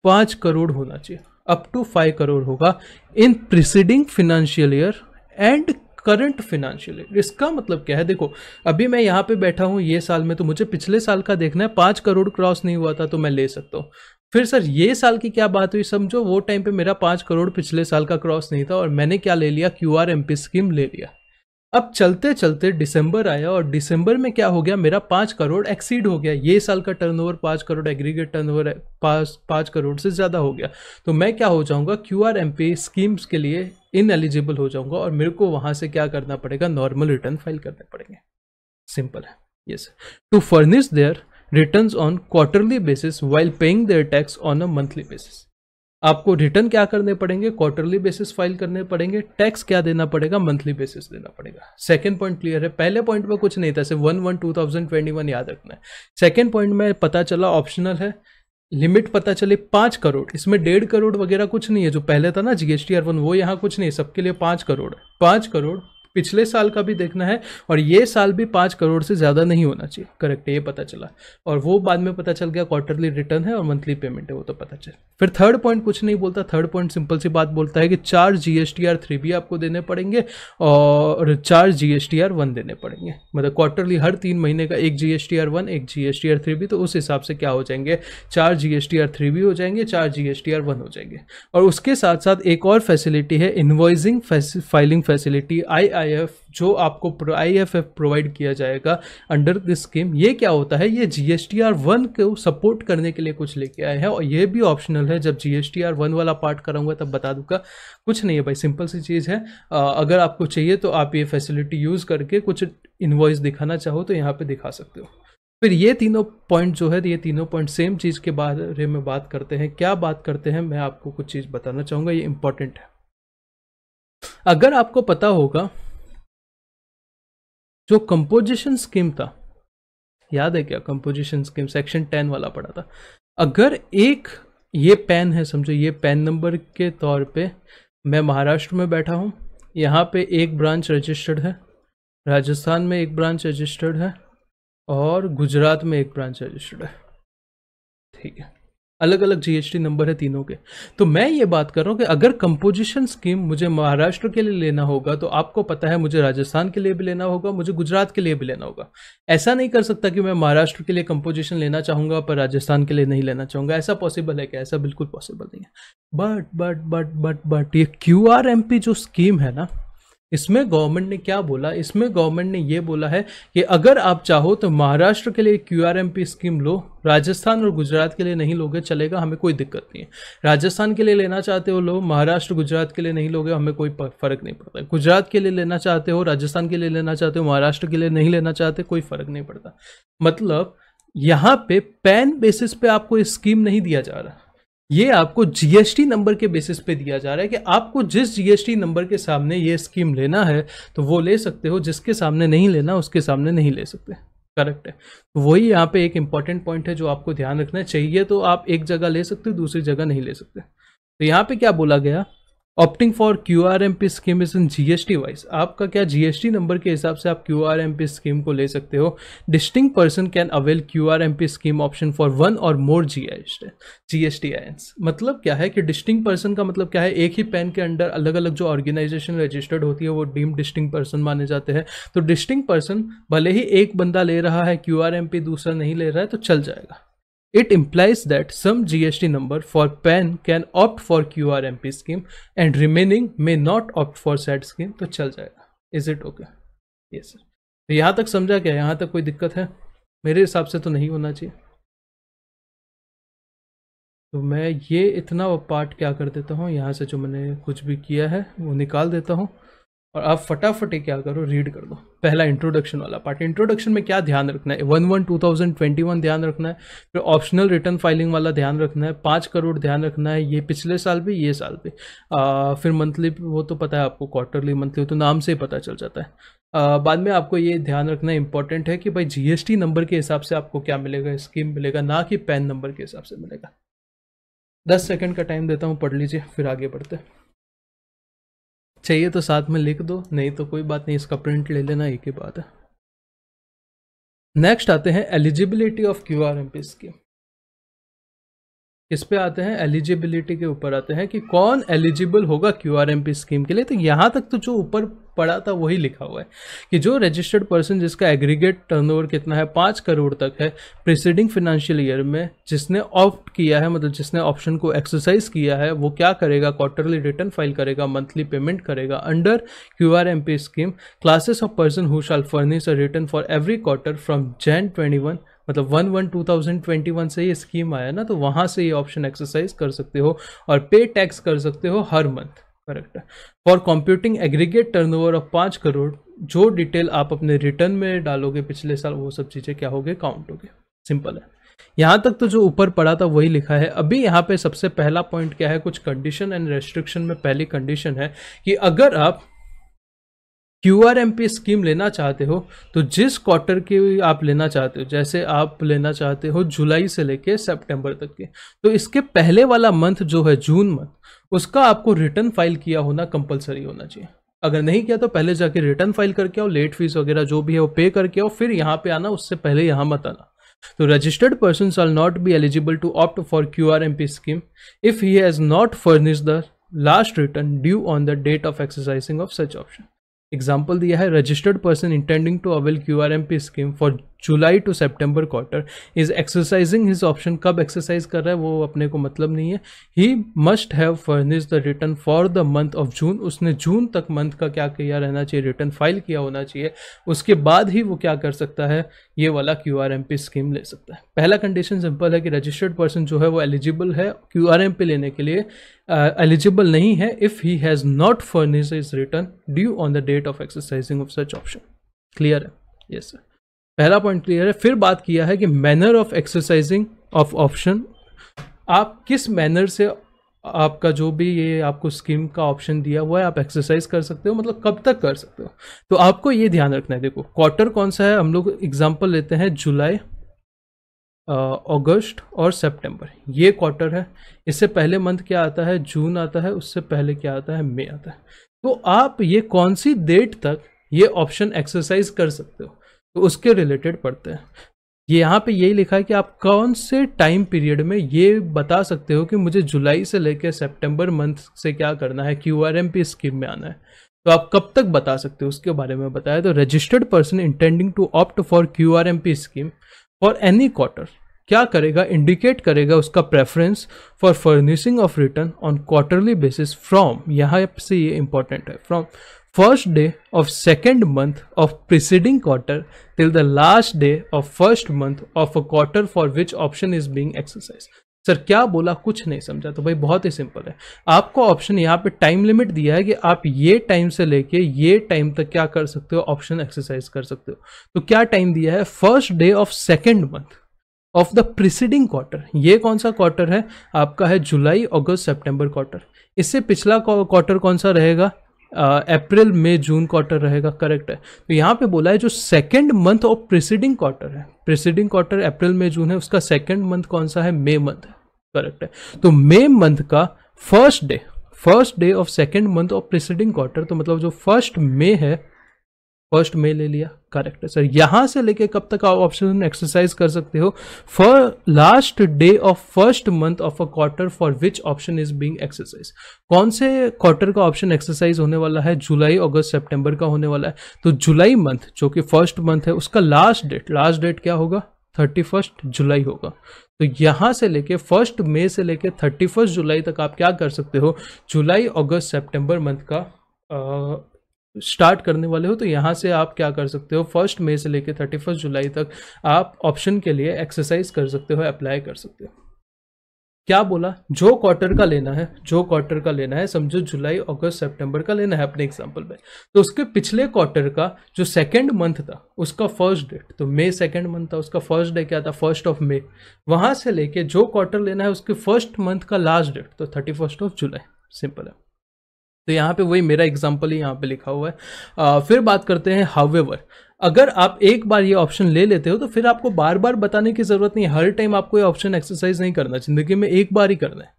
पाँच करोड़ होना चाहिए अप टू फाइव करोड़ होगा in preceding financial year and current financial year इसका मतलब क्या है देखो अभी मैं यहाँ पे बैठा हूँ ये साल में तो मुझे पिछले साल का देखना है पाँच करोड़ क्रॉस नहीं हुआ था तो मैं ले सकता हूँ फिर सर ये साल की क्या बात हुई समझो वो टाइम पे मेरा पाँच करोड़ पिछले साल का क्रॉस नहीं था और मैंने क्या ले लिया Q R M P scheme ले लिया अब चलते चलते दिसंबर आया और दिसंबर में क्या हो गया मेरा पाँच करोड़ एक्सीड हो गया ये साल का टर्नओवर पाँच करोड़ एग्रीगेट टर्नओवर पाँच पाँच करोड़ से ज़्यादा हो गया तो मैं क्या हो जाऊँगा Q R M P schemes के लिए इन एलिजिबल हो जाऊँगा और मेरे को वहाँ से क्या करना पड़ेगा नॉर्मल रिटर्न फाइल करने पड़ेंगे सिंपल है yes to furnish their return on quarterly basis while paying their tax on a monthly basis आपको रिटर्न क्या करने पड़ेंगे क्वार्टरली बेसिस फाइल करने पड़ेंगे टैक्स क्या देना पड़ेगा मंथली बेसिस देना पड़ेगा सेकंड पॉइंट क्लियर है पहले पॉइंट में कुछ नहीं था सिर्फ one one two thousand twenty one याद रखना है सेकंड पॉइंट में पता चला ऑप्शनल है लिमिट पता चले पाँच करोड़ इसमें डेढ़ करोड़ वगैरह कुछ नहीं है जो पहले था ना जीएसटी आर वन वो यहाँ कुछ नहीं सबके लिए पाँच करोड़ पाँच करोड़ पिछले साल का भी देखना है और ये साल भी पाँच करोड़ से ज़्यादा नहीं होना चाहिए करेक्ट ये पता चला और वो बाद में पता चल गया क्वार्टरली रिटर्न है और मंथली पेमेंट है वो तो पता चल फिर थर्ड पॉइंट कुछ नहीं बोलता थर्ड पॉइंट सिंपल सी बात बोलता है कि चार G S T R three भी आपको देने पड़ेंगे और चार G S T R one देने पड़ेंगे मतलब क्वार्टरली हर तीन महीने का एक G S T R one एक G S T R three भी तो उस हिसाब से क्या हो जाएंगे चार G S T R three भी हो जाएंगे चार G S T R one हो जाएंगे और उसके साथ साथ एक और फैसिलिटी है invoicing filing facility I I F जो आपको आई एफ एफ प्रोवाइड किया जाएगा अंडर दिस स्कीम ये क्या होता है ये G S T R one को सपोर्ट करने के लिए कुछ लेके आए हैं और ये भी ऑप्शनल है जब G S T R one वाला पार्ट कराऊंगा तब बता दूंगा कुछ नहीं है भाई सिंपल सी चीज़ है आ, अगर आपको चाहिए तो आप ये फैसिलिटी यूज़ करके कुछ इन्वॉइस दिखाना चाहो तो यहाँ पर दिखा सकते हो फिर ये तीनों पॉइंट जो है ये तीनों पॉइंट सेम चीज़ के बारे में बात करते हैं क्या बात करते हैं मैं आपको कुछ चीज़ बताना चाहूँगा ये इंपॉर्टेंट है अगर आपको पता होगा जो कंपोजिशन स्कीम था याद है क्या कंपोजिशन स्कीम सेक्शन टेन वाला पड़ा था अगर एक ये पेन है समझो ये पेन नंबर के तौर पे मैं महाराष्ट्र में बैठा हूँ यहाँ पे एक ब्रांच रजिस्टर्ड है राजस्थान में एक ब्रांच रजिस्टर्ड है और गुजरात में एक ब्रांच रजिस्टर्ड है ठीक है अलग अलग जीएसटी नंबर है तीनों के तो मैं ये बात कर रहा हूँ कि अगर कंपोजिशन स्कीम मुझे महाराष्ट्र के लिए लेना होगा तो आपको पता है मुझे राजस्थान के लिए भी लेना होगा मुझे गुजरात के लिए भी लेना होगा ऐसा नहीं कर सकता कि मैं महाराष्ट्र के लिए कंपोजिशन लेना चाहूँगा पर राजस्थान के लिए नहीं लेना चाहूँगा ऐसा पॉसिबल है क्या ऐसा बिल्कुल पॉसिबल नहीं है but but but but but ये क्यू जो स्कीम है ना इसमें गवर्नमेंट ने क्या बोला इसमें गवर्नमेंट ने यह बोला है कि अगर आप चाहो तो महाराष्ट्र के लिए क्यू स्कीम लो राजस्थान और गुजरात के लिए नहीं लोगे चलेगा हमें कोई दिक्कत नहीं है राजस्थान के लिए लेना चाहते हो लो महाराष्ट्र गुजरात के लिए नहीं लोगे हमें कोई फ़र्क नहीं पड़ता गुजरात के लिए लेना चाहते हो राजस्थान के लिए लेना चाहते हो महाराष्ट्र के लिए नहीं लेना चाहते कोई फ़र्क नहीं पड़ता मतलब यहाँ पे पैन बेसिस पे आपको स्कीम नहीं दिया जा रहा ये आपको जीएसटी नंबर के बेसिस पे दिया जा रहा है कि आपको जिस जीएसटी नंबर के सामने ये स्कीम लेना है तो वो ले सकते हो जिसके सामने नहीं लेना उसके सामने नहीं ले सकते करेक्ट है तो वही यहाँ पे एक इंपॉर्टेंट पॉइंट है जो आपको ध्यान रखना चाहिए तो आप एक जगह ले सकते हो दूसरी जगह नहीं ले सकते तो यहाँ पे क्या बोला गया opting for Q R M P scheme is in G S T wise आपका क्या जी एस टी नंबर के हिसाब से आप Q R M P scheme को ले सकते हो distinct person can avail Q R M P scheme option for one or more G S G S T I मतलब क्या है कि डिस्टिंग पर्सन का मतलब क्या है एक ही पैन के अंडर अलग अलग जो ऑर्गेनाइजेशन रजिस्टर्ड होती है वो डीम डिस्टिंग पर्सन माने जाते हैं तो डिस्टिंग पर्सन भले ही एक बंदा ले रहा है क्यू आर एम पी दूसरा नहीं ले रहा है तो चल जाएगा It implies that some GST number for PAN can opt for QRMP scheme and remaining may not opt for said scheme to chal jayega is it okay yes sir to yahan tak samjha kya yahan tak koi dikkat hai mere hisab se to nahi hona chahiye तो मैं ये इतना वो part क्या कर देता हूँ यहाँ से जो मैंने कुछ भी किया है वो निकाल देता हूँ और आप फटाफट क्या करो रीड कर दो पहला इंट्रोडक्शन वाला पार्ट इंट्रोडक्शन में क्या ध्यान रखना है one one two thousand twenty one ध्यान रखना है फिर ऑप्शनल रिटर्न फाइलिंग वाला ध्यान रखना है पाँच करोड़ ध्यान रखना है ये पिछले साल भी ये साल भी आ, फिर मंथली वो तो पता है आपको क्वार्टरली मंथली तो नाम से ही पता चल जाता है आ, बाद में आपको ये ध्यान रखना इंपॉर्टेंट है कि भाई जीएसटी नंबर के हिसाब से आपको क्या मिलेगा स्कीम मिलेगा ना कि पैन नंबर के हिसाब से मिलेगा दस सेकेंड का टाइम देता हूँ पढ़ लीजिए फिर आगे बढ़ते हैं चाहिए तो साथ में लिख दो नहीं तो कोई बात नहीं इसका प्रिंट ले लेना एक ही बात है नेक्स्ट आते हैं eligibility of Q R M P scheme किस पे आते हैं एलिजिबिलिटी के ऊपर आते हैं कि कौन एलिजिबल होगा क्यू स्कीम के लिए तो यहाँ तक तो जो ऊपर पड़ा था वही लिखा हुआ है कि जो रजिस्टर्ड पर्सन जिसका एग्रीगेट टर्नओवर कितना है पाँच करोड़ तक है प्रिसीडिंग फिनेंशियल ईयर में जिसने ऑप्ट किया है मतलब जिसने ऑप्शन को एक्सरसाइज किया है वो क्या करेगा क्वार्टरली रिटर्न फाइल करेगा मंथली पेमेंट करेगा under Q R M P scheme classes of person who shall furnish a return for every quarter from Jan twenty one मतलब one one two thousand twenty one से ये scheme आया ना तो वहाँ से ये ऑप्शन एक्सरसाइज कर सकते हो और पे टैक्स कर सकते हो हर मंथ करेक्ट है for computing aggregate turnover of पाँच करोड़ जो डिटेल आप अपने रिटर्न में डालोगे पिछले साल वो सब चीज़ें क्या होगी काउंट होगी सिंपल है यहाँ तक तो जो ऊपर पड़ा था वही लिखा है अभी यहाँ पे सबसे पहला पॉइंट क्या है कुछ कंडीशन एंड रेस्ट्रिक्शन में पहली कंडीशन है कि अगर आप Q R M P scheme लेना चाहते हो तो जिस क्वार्टर की आप लेना चाहते हो जैसे आप लेना चाहते हो जुलाई से लेके सितंबर तक के तो इसके पहले वाला मंथ जो है जून मंथ उसका आपको रिटर्न फाइल किया होना कंपलसरी होना चाहिए अगर नहीं किया तो पहले जाके रिटर्न फाइल करके आओ लेट फीस वगैरह जो भी है वो पे करके आओ फिर यहाँ पे आना उससे पहले यहाँ मत आना तो registered not be eligible to opt for Q R M P scheme if he has not furnish the last return due on the date of exercising of such option example दिया है registered person intending to avail Q R M P scheme for July to September quarter is exercising his option कब exercise कर रहा है वो अपने को मतलब नहीं है he must have furnish the return for the month of June उसने जून तक मंथ का क्या किया रहना चाहिए रिटर्न फाइल किया होना चाहिए उसके बाद ही वो क्या कर सकता है ये वाला Q R M P scheme ले सकता है पहला कंडीशन सिंपल है कि रजिस्टर्ड पर्सन जो है वो एलिजिबल है क्यू आर एम पी लेने के लिए एलिजिबल uh, नहीं है if he has not furnish is return due on the date of exercising of such option clear है यस सर पहला पॉइंट क्लियर है फिर बात किया है कि manner of exercising of option आप किस मैनर से आपका जो भी ये आपको स्कीम का ऑप्शन दिया हुआ है आप एक्सरसाइज कर सकते हो मतलब कब तक कर सकते हो तो आपको ये ध्यान रखना है देखो क्वार्टर कौन सा है हम लोग एग्जाम्पल लेते हैं जुलाई अगस्त और सितंबर ये क्वार्टर है इससे पहले मंथ क्या आता है जून आता है उससे पहले क्या आता है मई आता है तो आप ये कौन सी डेट तक ये ऑप्शन एक्सरसाइज कर सकते हो तो उसके रिलेटेड पढ़ते हैं ये यहाँ पे यही लिखा है कि आप कौन से टाइम पीरियड में ये बता सकते हो कि मुझे जुलाई से लेकर सितंबर मंथ से क्या करना है Q R M P scheme में आना है तो आप कब तक बता सकते हो उसके बारे में बताया तो registered person intending to opt for Q R M P scheme for any quarter क्या करेगा इंडिकेट करेगा उसका preference for furnishing of return on quarterly basis from यहाँ से ये इंपॉर्टेंट है from first day of second month of preceding quarter till the last day of first month of a quarter for which option is being exercise sir क्या बोला कुछ नहीं समझा तो भाई बहुत ही सिंपल है आपको ऑप्शन यहाँ पे टाइम लिमिट दिया है कि आप ये टाइम से लेके ये टाइम तक क्या कर सकते हो ऑप्शन एक्सरसाइज कर सकते हो तो क्या टाइम दिया है first day of second month of the preceding quarter ये कौन सा क्वार्टर है आपका है जुलाई अगस्त सेप्टेम्बर क्वार्टर इससे पिछला क्वार्टर कौन सा रहेगा अप्रैल मई जून क्वार्टर रहेगा करेक्ट है तो यहाँ पे बोला है जो second month of preceding quarter है प्रिसीडिंग क्वार्टर अप्रैल मई जून है उसका सेकेंड मंथ कौन सा है मे मंथ करेक्ट है तो मे मंथ का first day first day of second month of preceding quarter तो मतलब जो फर्स्ट मे है फर्स्ट मे ले लिया करेक्ट है सर यहां से लेके कब तक आप ऑप्शन एक्सरसाइज कर सकते हो for last day of first month of a quarter for which option is being exercise कौन से क्वार्टर का ऑप्शन एक्सरसाइज होने वाला है जुलाई अगस्त सितंबर का होने वाला है तो जुलाई मंथ जो कि फर्स्ट मंथ है उसका लास्ट डेट लास्ट डेट क्या होगा थर्टी फर्स्ट जुलाई होगा तो यहाँ से लेके फर्स्ट मे से लेके थर्टी फर्स्ट जुलाई तक आप क्या कर सकते हो जुलाई अगस्त सेप्टेंबर मंथ का स्टार्ट करने वाले हो तो यहाँ से आप क्या कर सकते हो फर्स्ट मई से लेकर थर्टी फर्स्ट जुलाई तक आप ऑप्शन के लिए एक्सरसाइज कर सकते हो अप्लाई कर सकते हो क्या बोला जो क्वार्टर का लेना है जो क्वार्टर का लेना है समझो जुलाई अगस्त सितंबर का लेना है अपने एग्जांपल में तो उसके पिछले क्वार्टर का जो सेकंड मंथ था उसका फर्स्ट डेट तो मई सेकंड मंथ था उसका फर्स्ट डे क्या था फर्स्ट ऑफ मई वहां से लेके जो क्वार्टर लेना है उसके फर्स्ट मंथ का लास्ट डेट तो thirty first of July simple है तो यहाँ पे वही मेरा एग्जाम्पल ही यहाँ पे लिखा हुआ है आ, फिर बात करते हैं हावेवर अगर आप एक बार ये ऑप्शन ले लेते हो तो फिर आपको बार बार बताने की ज़रूरत नहीं हर टाइम आपको ये ऑप्शन एक्सरसाइज नहीं करना ज़िंदगी में एक बार ही करना है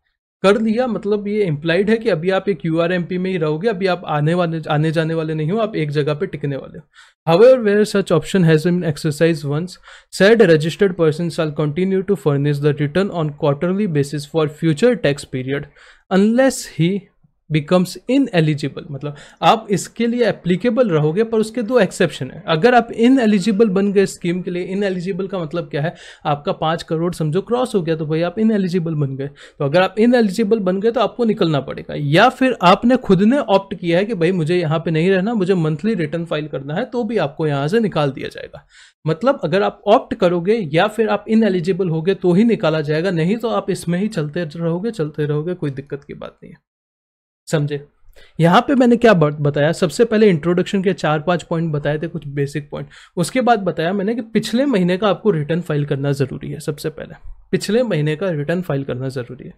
कर लिया मतलब ये इम्प्लाइड है कि अभी आप एक यू में ही रहोगे अभी आप आने वाले आने जाने वाले नहीं हो आप एक जगह पे टिकने वाले हो however where such option has been exercise once said registered person shall continue to furnish the return on quarterly basis for future tax period unless he becomes ineligible मतलब आप इसके लिए एप्लीकेबल रहोगे पर उसके दो एक्सेप्शन है अगर आप इनएलिजिबल बन गए स्कीम के लिए इन एलिजिबल का मतलब क्या है आपका पाँच करोड़ समझो क्रॉस हो गया तो भाई आप इनएलिजिबल बन गए तो अगर आप इनएलिजिबल बन गए तो आपको निकलना पड़ेगा या फिर आपने खुद ने ऑप्ट किया है कि भाई मुझे यहाँ पर नहीं रहना मुझे मंथली रिटर्न फाइल करना है तो भी आपको यहाँ से निकाल दिया जाएगा मतलब अगर आप ऑप्ट करोगे या फिर आप इन हो गए तो ही निकाला जाएगा नहीं तो आप इसमें ही चलते रहोगे चलते रहोगे कोई दिक्कत की बात नहीं है समझे यहाँ पे मैंने क्या बताया सबसे पहले इंट्रोडक्शन के चार पांच पॉइंट बताए थे कुछ बेसिक पॉइंट उसके बाद बताया मैंने कि पिछले महीने का आपको रिटर्न फाइल करना ज़रूरी है सबसे पहले पिछले महीने का रिटर्न फाइल करना ज़रूरी है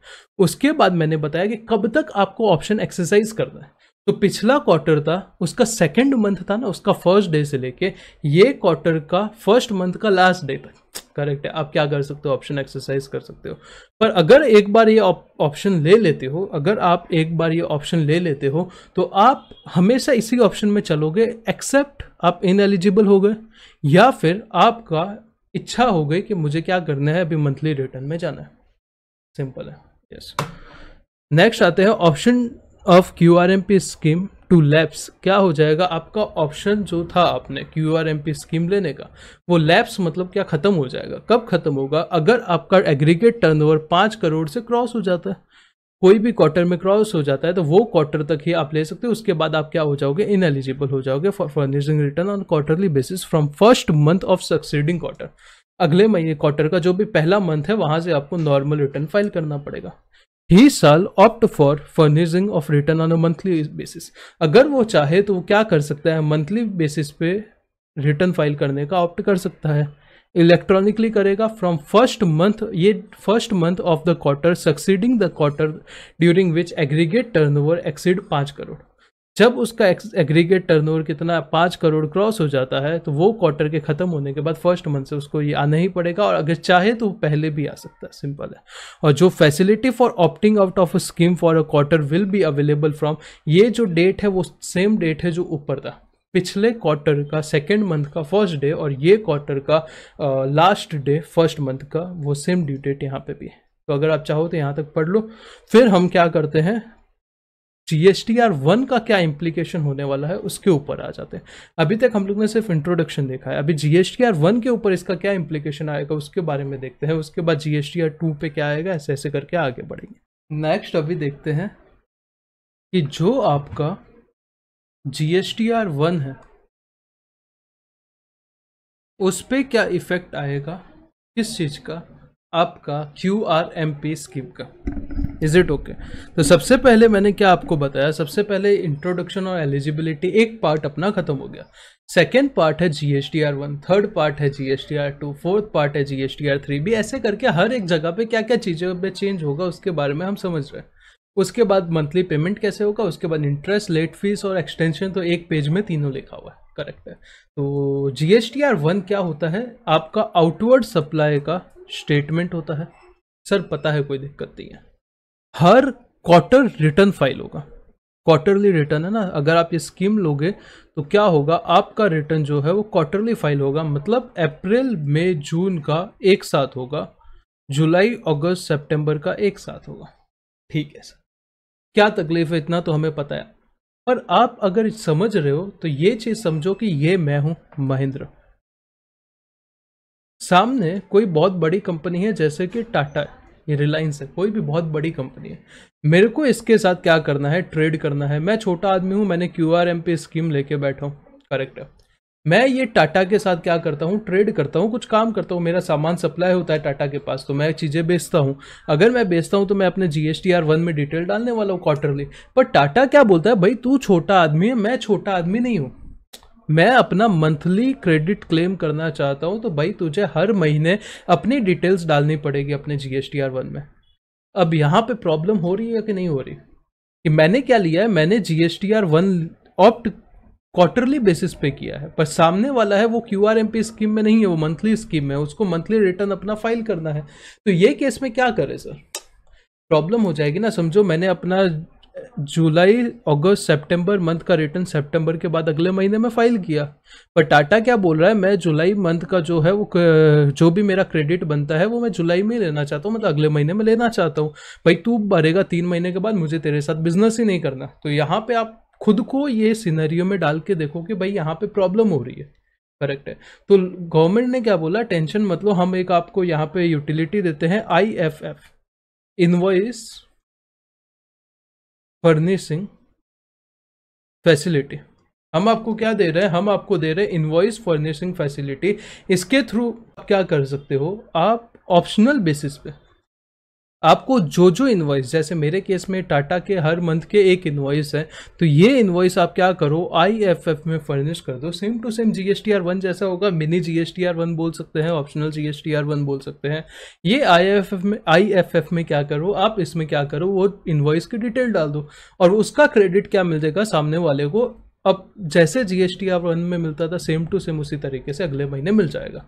उसके बाद मैंने बताया कि कब तक आपको ऑप्शन एक्सरसाइज करना है तो पिछला क्वार्टर था उसका सेकेंड मंथ था ना उसका फर्स्ट डे से लेके ये क्वार्टर का फर्स्ट मंथ का लास्ट डे तक करेक्ट है आप क्या कर सकते हो ऑप्शन एक्सरसाइज कर सकते हो पर अगर एक बार ये ऑप्शन ले लेते हो अगर आप एक बार ये ऑप्शन ले लेते हो तो आप हमेशा इसी ऑप्शन में चलोगे एक्सेप्ट आप इन एलिजिबल हो गए या फिर आपका इच्छा हो गई कि मुझे क्या करना है अभी मंथली रिटर्न में जाना है सिंपल है यस yes. नेक्स्ट आते हैं option of Q R M P scheme to lapse क्या हो जाएगा आपका ऑप्शन जो था आपने Q R M P scheme लेने का वो लैप्स मतलब क्या ख़त्म हो जाएगा कब ख़त्म होगा अगर आपका एग्रीगेट ओवर पाँच करोड़ से क्रॉस हो जाता है कोई भी क्वार्टर में क्रॉस हो जाता है तो वो क्वार्टर तक ही आप ले सकते हो उसके बाद आप क्या हो जाओगे इन एलिजिबल हो जाओगे for furnishing return on quarterly basis from first month of succeeding quarter अगले महीने क्वार्टर का जो भी पहला मंथ है वहां से आपको नॉर्मल रिटर्न फाइल करना पड़ेगा ही साल opt for furnishing of return on a monthly basis अगर वो चाहे तो वो क्या कर सकता है मंथली बेसिस पे रिटर्न फाइल करने का ऑप्ट कर सकता है इलेक्ट्रॉनिकली करेगा फ्रॉम फर्स्ट मंथ ये first month of the quarter succeeding the quarter during which aggregate turnover exceed पाँच करोड़ जब उसका एग्रीगेट टर्नओवर कितना पाँच करोड़ क्रॉस हो जाता है तो वो क्वार्टर के ख़त्म होने के बाद फर्स्ट मंथ से उसको ये आना ही पड़ेगा और अगर चाहे तो पहले भी आ सकता है सिंपल है और जो facility for opting out of a scheme for a quarter will be available from ये जो डेट है वो सेम डेट है जो ऊपर था पिछले क्वार्टर का सेकेंड मंथ का फर्स्ट डे और ये क्वार्टर का लास्ट डे फर्स्ट मंथ का वो सेम ड्यू डेट यहाँ पे भी है तो अगर आप चाहो तो यहाँ तक पढ़ लो फिर हम क्या करते हैं जी आर वन का क्या इम्प्लीकेशन होने वाला है उसके ऊपर आ जाते हैं अभी तक हम लोग ने सिर्फ इंट्रोडक्शन देखा है अभी जी एस आर वन के ऊपर इसका क्या इम्प्लीकेशन आएगा उसके बारे में देखते हैं उसके बाद जीएसटीआर एस टू पे क्या आएगा ऐसे ऐसे करके आगे बढ़ेंगे नेक्स्ट अभी देखते हैं कि जो आपका जी एस आर वन है उस पर क्या इफेक्ट आएगा किस चीज़ का आपका Q R M P scheme का इज इट ओके तो सबसे पहले मैंने क्या आपको बताया सबसे पहले इंट्रोडक्शन और एलिजिबिलिटी एक पार्ट अपना खत्म हो गया सेकेंड पार्ट है G S T R one third part है G S T R two fourth part है G S T R three भी ऐसे करके हर एक जगह पे क्या क्या चीज़ों पे चेंज होगा उसके बारे में हम समझ रहे हैं उसके बाद मंथली पेमेंट कैसे होगा उसके बाद इंटरेस्ट लेट फीस और एक्सटेंशन तो एक पेज में तीनों लिखा हुआ है करेक्ट है तो G S T R one क्या होता है आपका आउटवर्ड सप्लाई का स्टेटमेंट होता है सर पता है कोई दिक्कत नहीं है हर क्वार्टर रिटर्न फाइल होगा क्वार्टरली रिटर्न है ना अगर आप ये स्कीम लोगे तो क्या होगा आपका रिटर्न जो है वो क्वार्टरली फाइल होगा मतलब अप्रैल मई जून का एक साथ होगा जुलाई अगस्त सितंबर का एक साथ होगा ठीक है सर क्या तकलीफ है इतना तो हमें पता है पर आप अगर समझ रहे हो तो ये चीज़ समझो कि ये मैं हूं महेंद्र सामने कोई बहुत बड़ी कंपनी है जैसे कि टाटा ये रिलायंस है कोई भी बहुत बड़ी कंपनी है मेरे को इसके साथ क्या करना है ट्रेड करना है मैं छोटा आदमी हूँ मैंने Q R M P scheme लेके बैठा हूँ करेक्ट है मैं ये टाटा के साथ क्या करता हूँ ट्रेड करता हूँ कुछ काम करता हूँ मेरा सामान सप्लाई होता है टाटा के पास तो मैं चीज़ें बेचता हूँ अगर मैं बेचता हूँ तो मैं अपने G S T R one में डिटेल डालने वाला हूँ क्वार्टरली पर टाटा क्या बोलता है भाई तू छोटा आदमी है मैं छोटा आदमी नहीं हूँ मैं अपना मंथली क्रेडिट क्लेम करना चाहता हूँ तो भाई तुझे हर महीने अपनी डिटेल्स डालनी पड़ेगी अपने जी एस आर वन में अब यहाँ पे प्रॉब्लम हो रही है कि नहीं हो रही कि मैंने क्या लिया है मैंने G S T R one opt quarterly basis पे किया है पर सामने वाला है वो Q R M P scheme में नहीं है वो मंथली स्कीम है उसको मंथली रिटर्न अपना फाइल करना है तो ये केस में क्या करे सर प्रॉब्लम हो जाएगी ना समझो मैंने अपना जुलाई अगस्त सितंबर मंथ का रिटर्न सितंबर के बाद अगले महीने में फाइल किया पर टाटा क्या बोल रहा है मैं जुलाई मंथ का जो है वो जो भी मेरा क्रेडिट बनता है वो मैं जुलाई में लेना चाहता हूँ मतलब अगले महीने में लेना चाहता हूँ भाई तू भरेगा तीन महीने के बाद मुझे तेरे साथ बिजनेस ही नहीं करना तो यहाँ पे आप खुद को ये सीनरियो में डाल के देखो कि भाई यहाँ पे प्रॉब्लम हो रही है करेक्ट है तो गवर्नमेंट ने क्या बोला टेंशन मतलब हम एक आपको यहाँ पे यूटिलिटी देते हैं I F F invoice furnishing facility हम आपको क्या दे रहे हैं हम आपको दे रहे हैं इन्वॉइस फर्निशिंग फैसिलिटी इसके थ्रू आप क्या कर सकते हो आप ऑप्शनल बेसिस पे आपको जो जो इन्वॉइस जैसे मेरे केस में टाटा के हर मंथ के एक इन्वॉइस है तो ये इन्वॉइस आप क्या करो आई एफ एफ में फर्निश कर दो same to same G S T R one जैसा होगा mini G S T R one बोल सकते हैं optional G S T R one बोल सकते हैं ये आई एफ एफ में आई एफ एफ में क्या करो आप इसमें क्या करो वो इन्वॉइस की डिटेल डाल दो और उसका क्रेडिट क्या मिल जाएगा सामने वाले को अब जैसे G S T R one में मिलता था सेम टू सेम उसी तरीके से अगले महीने मिल जाएगा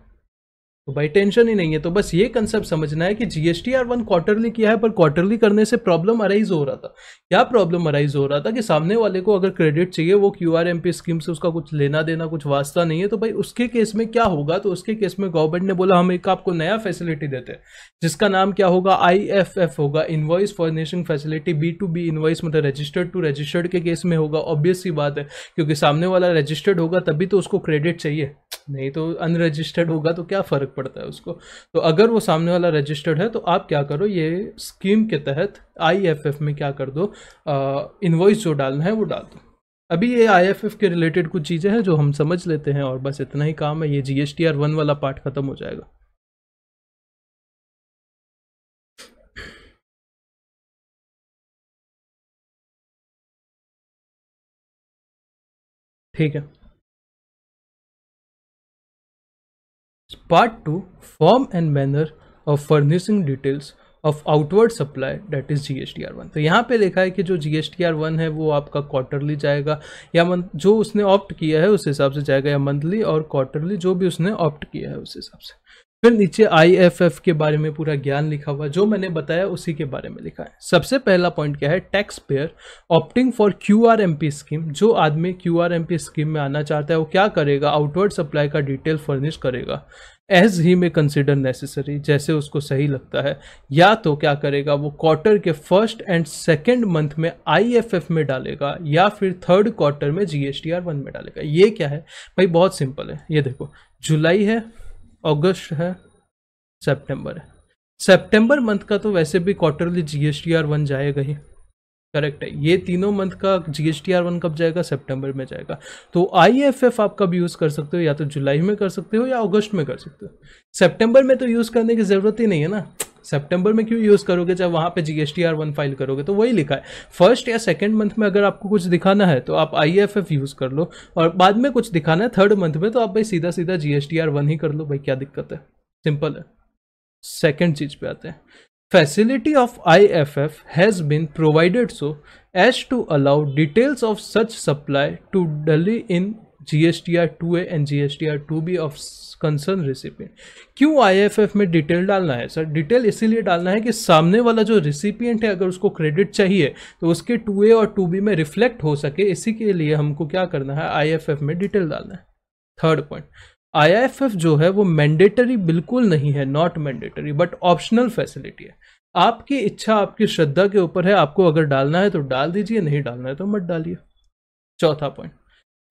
तो भाई टेंशन ही नहीं है तो बस ये कंसेप्ट समझना है कि जीएसटी आर वन क्वार्टरली किया है पर क्वार्टरली करने से प्रॉब्लम अराइज हो रहा था क्या प्रॉब्लम अराइज हो रहा था कि सामने वाले को अगर क्रेडिट चाहिए वो Q R M P scheme से उसका कुछ लेना देना कुछ वास्ता नहीं है तो भाई उसके केस में क्या होगा तो उसके केस में गवर्नमेंट ने बोला हम एक आपको नया फैसिलिटी देते हैं जिसका नाम क्या होगा आई एफ एफ होगा invoice furnishing facility B to B invoice मतलब रजिस्टर्ड टू रजिस्टर्ड के केस में होगा ऑब्वियस सी बात है क्योंकि सामने वाला रजिस्टर्ड होगा तभी तो उसको क्रेडिट चाहिए नहीं तो अनरजिस्टर्ड होगा तो क्या फ़र्क पड़ता है उसको तो अगर वो सामने वाला रजिस्टर्ड है तो आप क्या करो ये स्कीम के तहत आईएफएफ में क्या कर दो इन्वॉइस जो डालना है वो डाल दो अभी ये आईएफएफ के रिलेटेड कुछ चीज़ें हैं जो हम समझ लेते हैं और बस इतना ही काम है ये जी एस वन वाला पार्ट ख़त्म हो जाएगा ठीक है Part 2 Form and manner of furnishing details of outward supply date is G S T R one तो यहाँ पे लिखा है कि जो G S T R one है वो आपका क्वार्टरली जाएगा या मंथ जो उसने ऑप्ट किया है उस हिसाब से जाएगा या मंथली और क्वार्टरली जो भी उसने ऑप्ट किया है उस हिसाब से फिर नीचे आई एफ एफ के बारे में पूरा ज्ञान लिखा हुआ जो मैंने बताया उसी के बारे में लिखा है सबसे पहला पॉइंट क्या है tax payer opting for Q R M P scheme जो आदमी Q R M P scheme में आना चाहता है वो क्या करेगा आउटवर्ड सप्लाई का डिटेल फर्निश करेगा as he may consider necessary जैसे उसको सही लगता है या तो क्या करेगा वो क्वार्टर के फर्स्ट एंड सेकेंड मंथ में आई एफ एफ में डालेगा या फिर थर्ड क्वार्टर में G S T R one में डालेगा ये क्या है भाई बहुत सिंपल है ये देखो जुलाई है अगस्त है सेप्टेम्बर है सेप्टेम्बर मंथ का तो वैसे भी quarterly G S T R one जाएगा ही करेक्ट है ये तीनों मंथ का G S T R one कब जाएगा सेप्टेम्बर में जाएगा तो आई एफ एफ आप कब यूज़ कर सकते हो या तो जुलाई में कर सकते हो या अगस्त में कर सकते हो सेप्टेम्बर में तो यूज़ करने की ज़रूरत ही नहीं है ना सेप्टेम्बर में क्यों यूज़ करोगे जब वहाँ पे जीएसटी आर वन फाइल करोगे तो वही लिखा है फर्स्ट या सेकेंड मंथ में अगर आपको कुछ दिखाना है तो आप आई एफ एफ यूज़ कर लो और बाद में कुछ दिखाना है थर्ड मंथ में तो आप भाई सीधा सीधा जीएसटी आर वन ही कर लो भाई क्या दिक्कत है सिंपल है सेकेंड चीज़ पे आते हैं Facility of IFF has been provided so as to allow details of such supply to and in GSTR 2A and GSTR 2B of concern recipient क्यों एफ में डिटेल डालना है सर डिटेल इसीलिए डालना है कि सामने वाला जो रिसिपियंट है अगर उसको क्रेडिट चाहिए तो उसके टू ए और टू बी में रिफ्लेक्ट हो सके इसी के लिए हमको क्या करना है एफ में डिटेल डालना है थर्ड पॉइंट आईआईएफएफ जो है वो मैंडेटरी बिल्कुल नहीं है not mandatory but optional facility है आपकी इच्छा आपकी श्रद्धा के ऊपर है आपको अगर डालना है तो डाल दीजिए नहीं डालना है तो मत डालिए चौथा point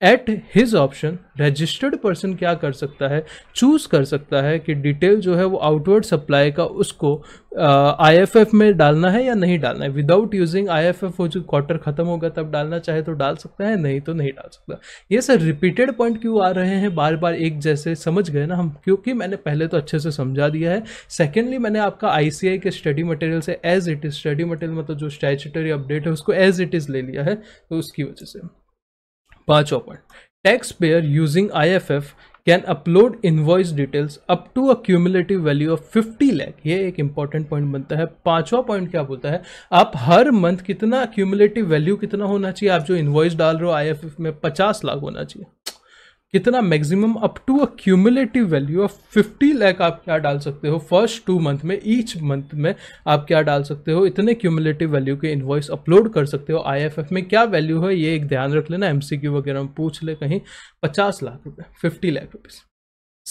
at his option registered person क्या कर सकता है चूज कर सकता है कि डिटेल जो है वो आउटवर्ड सप्लाई का उसको आई uh, एफ में डालना है या नहीं डालना है विदाउट यूजिंग एफ वो जो क्वार्टर खत्म होगा तब डालना चाहे तो डाल सकता है नहीं तो नहीं डाल सकता ये सर रिपीटेड पॉइंट क्यों आ रहे हैं बार बार एक जैसे समझ गए ना हम क्योंकि मैंने पहले तो अच्छे से समझा दिया है सेकेंडली मैंने आपका आई के स्टडी मटेरियल से as it is study material मतलब जो स्टैचूटरी अपडेट है उसको एज इट इज़ ले लिया है तो उसकी वजह से पांचवा point tax payer using I F F can upload invoice details up to a cumulative value of fifty lakh ये एक इंपॉर्टेंट पॉइंट बनता है पांचवा पॉइंट क्या बोलता है आप हर मंथ कितना क्यूमुलेटिव वैल्यू कितना होना चाहिए आप जो इन्वॉइस डाल रहे हो आई एफ एफ में पचास लाख होना चाहिए कितना maximum up to a cumulative value of fifty lakh आप क्या डाल सकते हो फर्स्ट टू मंथ में ईच मंथ में आप क्या डाल सकते हो इतने क्यूमुलेटिव वैल्यू के इन्वॉइस अपलोड कर सकते हो आईएफएफ में क्या वैल्यू है ये एक ध्यान रख लेना एमसीक्यू वगैरह में पूछ ले कहीं पचास लाख रुपए fifty lakh rupees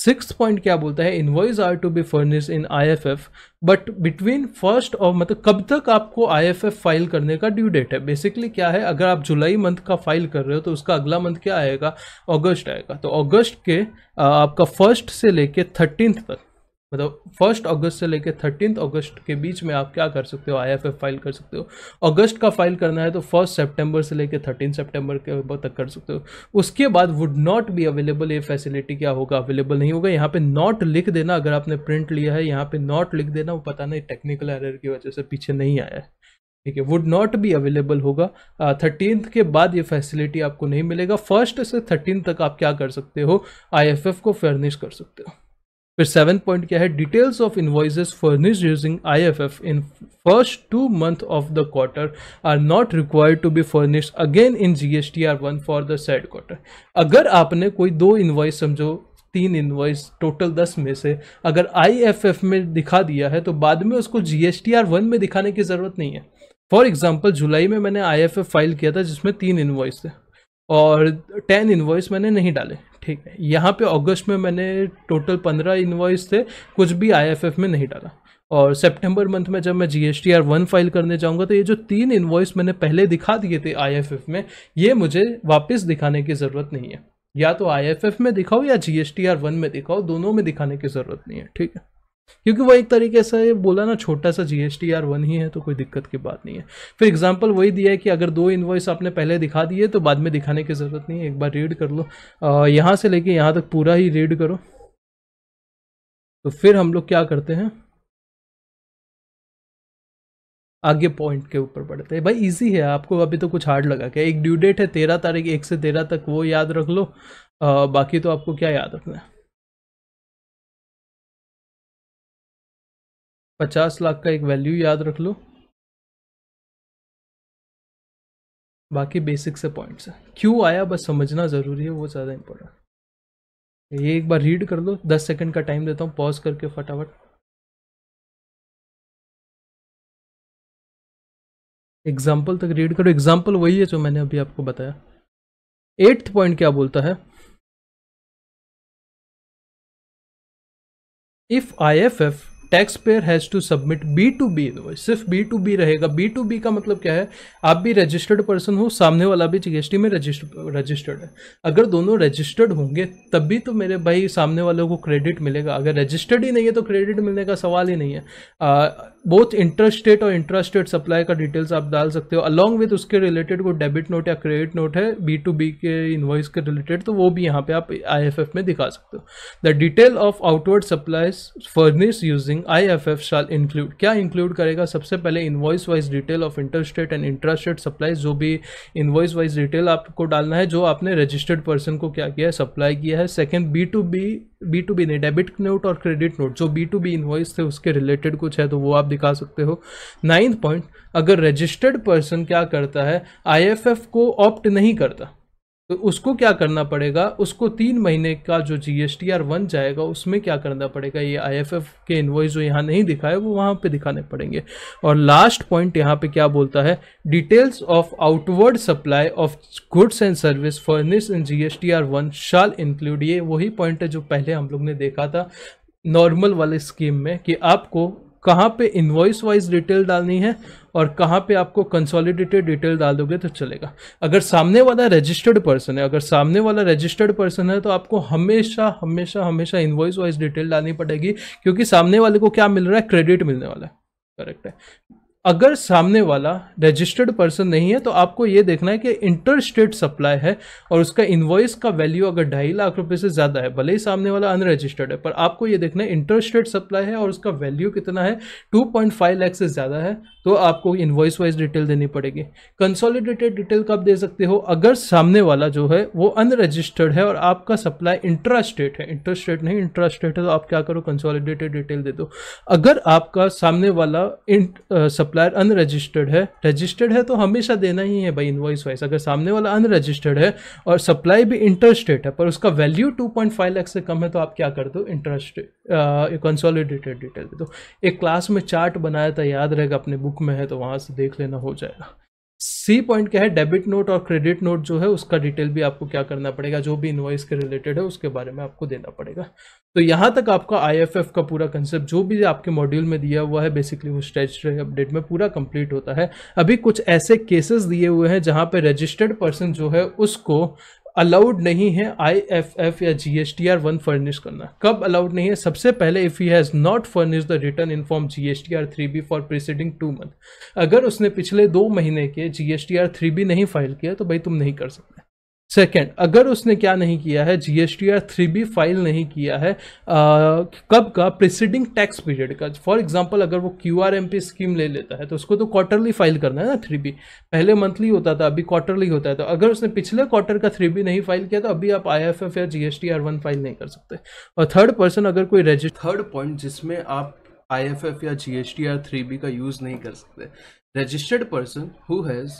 six point क्या बोलता है invoice are to be furnish in I F F but between first और मतलब कब तक आपको आई एफ एफ फाइल करने का ड्यू डेट है बेसिकली क्या है अगर आप जुलाई मंथ का फाइल कर रहे हो तो उसका अगला मंथ क्या आएगा ऑगस्ट आएगा तो ऑगस्ट के आपका फर्स्ट से लेके थर्टींथ तक मतलब फर्स्ट अगस्त से लेकर थर्टीन अगस्त के बीच में आप क्या कर सकते हो आई फाइल कर सकते हो अगस्त का फाइल करना है तो फर्स्ट सेप्टेम्बर से लेकर थर्टीन सेप्टेम्बर के तक कर सकते हो उसके बाद वुड नॉट बी अवेलेबल ये फैसिलिटी क्या होगा अवेलेबल नहीं होगा यहाँ पे नॉट लिख देना अगर आपने प्रिंट लिया है यहाँ पे नॉट लिख देना वो पता नहीं टेक्निकल एरर की वजह से पीछे नहीं आया है ठीक है वुड नॉट भी अवेलेबल होगा थर्टीन के बाद ये फैसिलिटी आपको नहीं मिलेगा फर्स्ट से थर्टीन तक आप क्या कर सकते हो आई को फर्निश कर सकते हो फिर सेवन पॉइंट क्या है details of invoice furnish using F in first two month of the quarter are not required to be furnish again in G S T R one for the said quarter अगर आपने कोई दो invoice समझो तीन invoice total दस में से अगर आई एफ एफ में दिखा दिया है तो बाद में उसको जीएसटी आर वन में दिखाने की ज़रूरत नहीं है फॉर एग्जाम्पल जुलाई में मैंने आई एफ एफ फाइल किया था जिसमें तीन इन्वॉइस थे और टेन इन्वॉइस मैंने नहीं डाले ठीक है यहाँ पे अगस्त में मैंने टोटल पंद्रह इन्वॉइस थे कुछ भी आई में नहीं डाला और सितंबर मंथ में जब मैं G S T R one file करने जाऊँगा तो ये जो तीन इन्वॉइस मैंने पहले दिखा दिए थे आई एफ एफ में ये मुझे वापस दिखाने की ज़रूरत नहीं है या तो आई एफ एफ में दिखाओ या G S T R one में दिखाओ दोनों में दिखाने की ज़रूरत नहीं है ठीक है क्योंकि वो एक तरीके से बोला ना छोटा सा G S T R one ही है तो कोई दिक्कत की बात नहीं है फिर एग्जांपल वही दिया है कि अगर दो इन्वॉइस आपने पहले दिखा दिए तो बाद में दिखाने की ज़रूरत नहीं है एक बार रीड कर लो यहाँ से लेके यहाँ तक पूरा ही रीड करो तो फिर हम लोग क्या करते हैं आगे पॉइंट के ऊपर बढ़ते हैं भाई इजी है आपको अभी तो कुछ हार्ड लगा क्या एक ड्यू डेट है तेरह तारीख एक से तेरह तक वो याद रख लो आ, बाकी तो आपको क्या याद रखना है पचास लाख का एक वैल्यू याद रख लो बाकी बेसिक से पॉइंट्स है क्यों आया बस समझना ज़रूरी है वो ज़्यादा इम्पोर्टेंट ये एक बार रीड कर लो दस सेकंड का टाइम देता हूँ पॉज करके फटाफट एग्जाम्पल तक रीड करो एग्जाम्पल वही है जो मैंने अभी आपको बताया एट्थ पॉइंट क्या बोलता है if I F F tax payer has to submit B to B सिर्फ बी टू बी रहेगा बी टू बी का मतलब क्या है आप भी रजिस्टर्ड पर्सन हो सामने वाला भी जीएसटी में रजिस्टर्ड है अगर दोनों रजिस्टर्ड होंगे तब भी तो मेरे भाई सामने वालों को क्रेडिट मिलेगा अगर रजिस्टर्ड ही नहीं है तो क्रेडिट मिलने का सवाल ही नहीं है बोथ इंटरस्टेट और इंटरस्टेट सप्लाई का डिटेल्स आप डाल सकते हो अलॉन्ग विद उसके रिलेटेड कोई डेबिट नोट या क्रेडिट नोट है बी टू बी के इन्वॉइस के रिलेटेड तो वो भी यहाँ पे आप आई में दिखा सकते हो the detail of outward supplies furnish using processing IFF shall include क्या इंक्लूड करेगा सबसे पहले invoice wise detail of interstate and intrastate supply जो भी इन्वॉइस वाइज डिटेल आपको डालना है जो आपने रजिस्टर्ड पर्सन को क्या किया है सप्लाई किया है second B to B B to B नहीं डेबिट नोट और क्रेडिट नोट जो बी टू बी इन्वॉइस थे उसके रिलेटेड कुछ है तो वो आप दिखा सकते हो नाइन्थ पॉइंट अगर रजिस्टर्ड पर्सन क्या करता है एफ को ऑप्ट नहीं करता तो उसको क्या करना पड़ेगा उसको तीन महीने का जो G S T R one जाएगा उसमें क्या करना पड़ेगा ये आई एफ एफ के इन्वॉइस जो यहाँ नहीं दिखाए वो वहाँ पे दिखाने पड़ेंगे और लास्ट पॉइंट यहाँ पे क्या बोलता है details of outward supply of goods and service furnish in G S T R one shall include ये वही पॉइंट है जो पहले हम लोग ने देखा था नॉर्मल वाले स्कीम में कि आपको कहाँ पे इन्वॉइस वाइज डिटेल डालनी है और कहाँ पे आपको कंसोलिडेटेड डिटेल डाल दोगे तो चलेगा अगर सामने वाला रजिस्टर्ड पर्सन है अगर सामने वाला रजिस्टर्ड पर्सन है तो आपको हमेशा हमेशा हमेशा इन्वॉइस वाइज डिटेल डालनी पड़ेगी क्योंकि सामने वाले को क्या मिल रहा है क्रेडिट मिलने वाला है करेक्ट है अगर सामने वाला रजिस्टर्ड पर्सन नहीं है तो आपको ये देखना है कि इंटर स्टेट सप्लाई है और उसका इन्वॉइस का वैल्यू अगर ढाई लाख रुपए से ज़्यादा है भले ही सामने वाला अनरजिस्टर्ड है पर आपको ये देखना है इंटर स्टेट सप्लाई है और उसका वैल्यू कितना है टू पॉइंट फाइव लाख से ज़्यादा है तो आपको इन्वॉइस वाइज डिटेल देनी पड़ेगी कंसोलिडेटेड डिटेल कब दे सकते हो अगर सामने वाला जो है वो अनरजिस्टर्ड है और आपका सप्लाई इंट्रा स्टेट है इंटर स्टेट नहीं इंट्रा स्टेट है तो आप क्या करो कंसोलिडेटेड डिटेल दे दो अगर आपका सामने वाला सप्लायर अनरजिस्टर्ड है रजिस्टर्ड है तो हमेशा देना ही है भाई इन्वॉइस वाइज अगर सामने वाला अनरजिस्टर्ड है और सप्लाई भी इंटर स्टेट है पर उसका value two point five lakhs से कम है तो आप क्या कर दो इंटरेस्ट कंसोलिडेटेड डिटेल दे दो एक क्लास में चार्ट बनाया था याद रहेगा अपने बुक बुक में है तो वहाँ से देख लेना हो जाएगा सी पॉइंट क्या है डेबिट नोट और क्रेडिट नोट जो है उसका डिटेल भी आपको क्या करना पड़ेगा जो भी इन्वाइस के रिलेटेड है उसके बारे में आपको देना पड़ेगा तो यहाँ तक आपका आईएफएफ का पूरा कंसेप्ट जो भी आपके मॉड्यूल में दिया हुआ है बेसिकली वो स्टेचुरी अपडेट में पूरा कंप्लीट होता है अभी कुछ ऐसे केसेस दिए हुए हैं जहाँ पर रजिस्टर्ड पर्सन जो है उसको अलाउड नहीं है आई एफ एफ या G S T R one furnish करना कब अलाउड नहीं है सबसे पहले if he has not furnish the return in form G S T R three B for preceding two month अगर उसने पिछले दो महीने के G S T R three B नहीं फाइल किया तो भाई तुम नहीं कर सकते सेकेंड अगर उसने क्या नहीं किया है T R three B file नहीं किया है आ, कब का प्रिसीडिंग टैक्स पीरियड का फॉर एग्जांपल अगर वो Q R M P scheme ले लेता है तो उसको तो क्वार्टरली फाइल करना है ना थ्री बी पहले मंथली होता था अभी क्वार्टरली होता है तो अगर उसने पिछले क्वार्टर का थ्री बी नहीं फाइल किया तो अभी आप आई एफ एफ या G S T R one file नहीं कर सकते और थर्ड पर्सन अगर कोई रजिस्ट थर्ड पॉइंट जिसमें आप आई एफ एफ या G S T R three B का यूज़ नहीं कर सकते registered person who has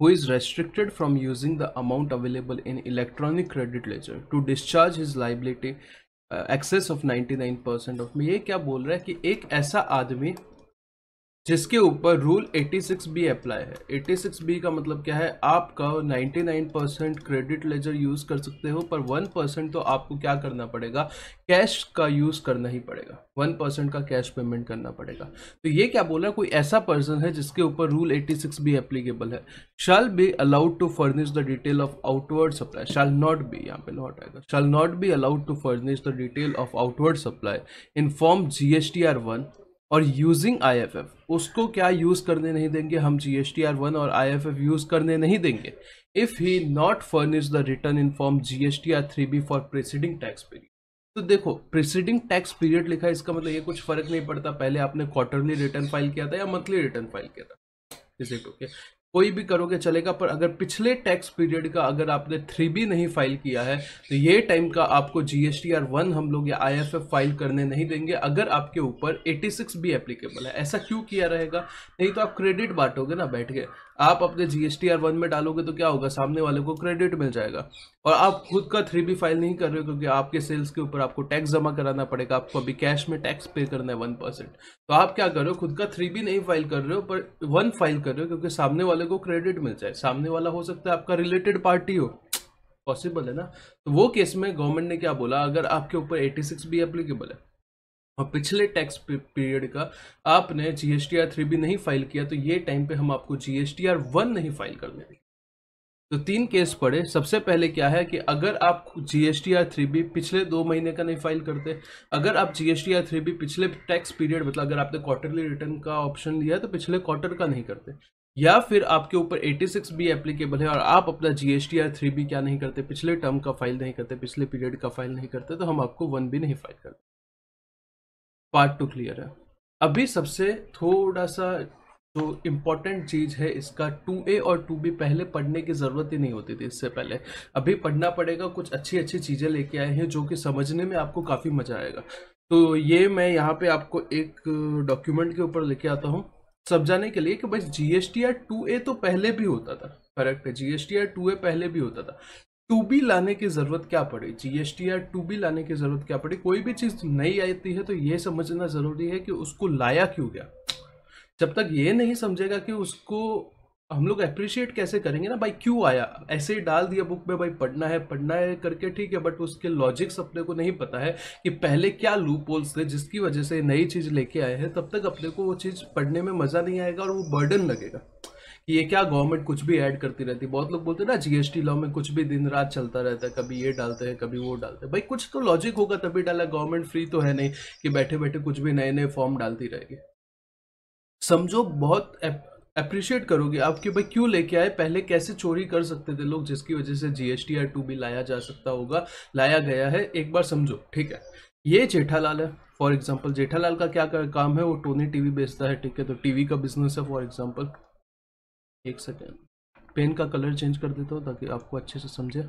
who is restricted from using the amount available in electronic credit ledger to discharge his liability uh, excess of 99 of me. में ये क्या बोल रहा है कि एक ऐसा आदमी जिसके ऊपर रूल 86 बी अप्लाई है 86 बी का मतलब क्या है आपका 99 परसेंट क्रेडिट लेजर यूज़ कर सकते हो पर 1 परसेंट तो आपको क्या करना पड़ेगा कैश का यूज़ करना ही पड़ेगा 1 परसेंट का कैश पेमेंट करना पड़ेगा तो ये क्या बोल रहा है कोई ऐसा पर्सन है जिसके ऊपर रूल 86 बी एप्लीकेबल है shall be allowed to furnish the detail of outward supply shall not be यहाँ पे नॉट आएगा shall not be allowed to furnish the detail of outward supply in form G S T R one और using I F F उसको क्या use करने नहीं देंगे हम G S T R one और आई एफ एफ यूज करने नहीं देंगे if he not furnish the return in form G S T R three B for preceding tax period तो देखो प्रिसीडिंग टैक्स पीरियड लिखा है इसका मतलब ये कुछ फर्क नहीं पड़ता पहले आपने क्वार्टरली रिटर्न फाइल किया था या मंथली रिटर्न फाइल किया था इज इट ओके कोई भी करोगे चलेगा पर अगर पिछले टैक्स पीरियड का अगर आपने थ्री बी नहीं फाइल किया है तो ये टाइम का आपको G S T R one हम लोग या आई एफ एफ फाइल करने नहीं देंगे अगर आपके ऊपर एटी सिक्स भी एप्लीकेबल है ऐसा क्यों किया रहेगा नहीं तो आप क्रेडिट बांटोगे ना बैठ के आप अपने जीएसटी आर वन में डालोगे तो क्या होगा सामने वाले को क्रेडिट मिल जाएगा और आप खुद का थ्री बी फाइल नहीं कर रहे हो क्योंकि आपके सेल्स के ऊपर आपको टैक्स जमा कराना पड़ेगा आपको अभी कैश में टैक्स पे करना है वन परसेंट तो आप क्या कर रहे हो खुद का थ्री बी नहीं फाइल कर रहे हो पर वन फाइल कर रहे हो क्योंकि सामने वाले को क्रेडिट मिल जाए सामने वाला हो सकता है आपका रिलेटेड पार्टी हो पॉसिबल है ना तो वो केस में गवर्नमेंट ने क्या बोला अगर आपके ऊपर एटी सिक्स बी एप्लीकेबल है और पिछले टैक्स पीरियड का आपने जी एस थ्री भी नहीं फाइल किया तो ये टाइम पे हम आपको जी एस वन नहीं फाइल कर देंगे तो तीन केस पड़े सबसे पहले क्या है कि अगर आप जी एस थ्री बी पिछले दो महीने का नहीं फाइल करते अगर आप जी एस थ्री भी पिछले टैक्स पीरियड मतलब अगर आपने क्वार्टरली रिटर्न का ऑप्शन लिया है तो पिछले क्वार्टर का नहीं करते या फिर आपके ऊपर 86 बी एप्लीकेबल है और आप अपना जी एस थ्री बी क्या नहीं करते पिछले टर्म का फाइल नहीं करते पिछले पीरियड का फाइल नहीं करते तो हम आपको वन भी नहीं फाइल करते पार्ट टू क्लियर है अभी सबसे थोड़ा सा जो इम्पोर्टेंट चीज़ है इसका टू ए और टू बी पहले पढ़ने की ज़रूरत ही नहीं होती थी इससे पहले अभी पढ़ना पड़ेगा कुछ अच्छी अच्छी चीज़ें लेके आए हैं जो कि समझने में आपको काफ़ी मज़ा आएगा तो ये मैं यहाँ पे आपको एक डॉक्यूमेंट के ऊपर लेके आता हूँ समझाने के लिए कि भाई जीएसटी आर टू ए तो पहले भी होता था करेक्ट है जी आर टू ए पहले भी होता था टू बी लाने की ज़रूरत क्या पड़ी जीएसटी या टू बी लाने की ज़रूरत क्या पड़ी कोई भी चीज़ नई आती है तो ये समझना ज़रूरी है कि उसको लाया क्यों गया जब तक ये नहीं समझेगा कि उसको हम लोग अप्रिशिएट कैसे करेंगे ना भाई क्यों आया ऐसे ही डाल दिया बुक में भाई पढ़ना है पढ़ना है करके ठीक है बट उसके लॉजिक्स अपने को नहीं पता है कि पहले क्या लूप होल्स थे जिसकी वजह से नई चीज़ लेके आए हैं तब तक अपने को वो चीज़ पढ़ने में मज़ा नहीं आएगा और वो बर्डन लगेगा कि ये क्या गवर्नमेंट कुछ भी ऐड करती रहती है बहुत लोग बोलते हैं ना जीएसटी लॉ में कुछ भी दिन रात चलता रहता है कभी ये डालते हैं कभी वो डालते हैं भाई कुछ तो लॉजिक होगा तभी डाला गवर्नमेंट फ्री तो है नहीं कि बैठे बैठे कुछ भी नए नए फॉर्म डालती रहेगी समझो बहुत अप्रिशिएट करोगे आप कि भाई क्यों लेके आए पहले कैसे चोरी कर सकते थे लोग जिसकी वजह से जीएसटी आर टू भी लाया जा सकता होगा लाया गया है एक बार समझो ठीक है ये जेठालाल है फॉर एग्जाम्पल जेठालाल का क्या काम है वो टोनी टीवी बेचता है ठीक है तो टीवी का बिजनेस है फॉर एग्जाम्पल एक सेकेंड पेन का कलर चेंज कर देता हूँ ताकि आपको अच्छे से समझे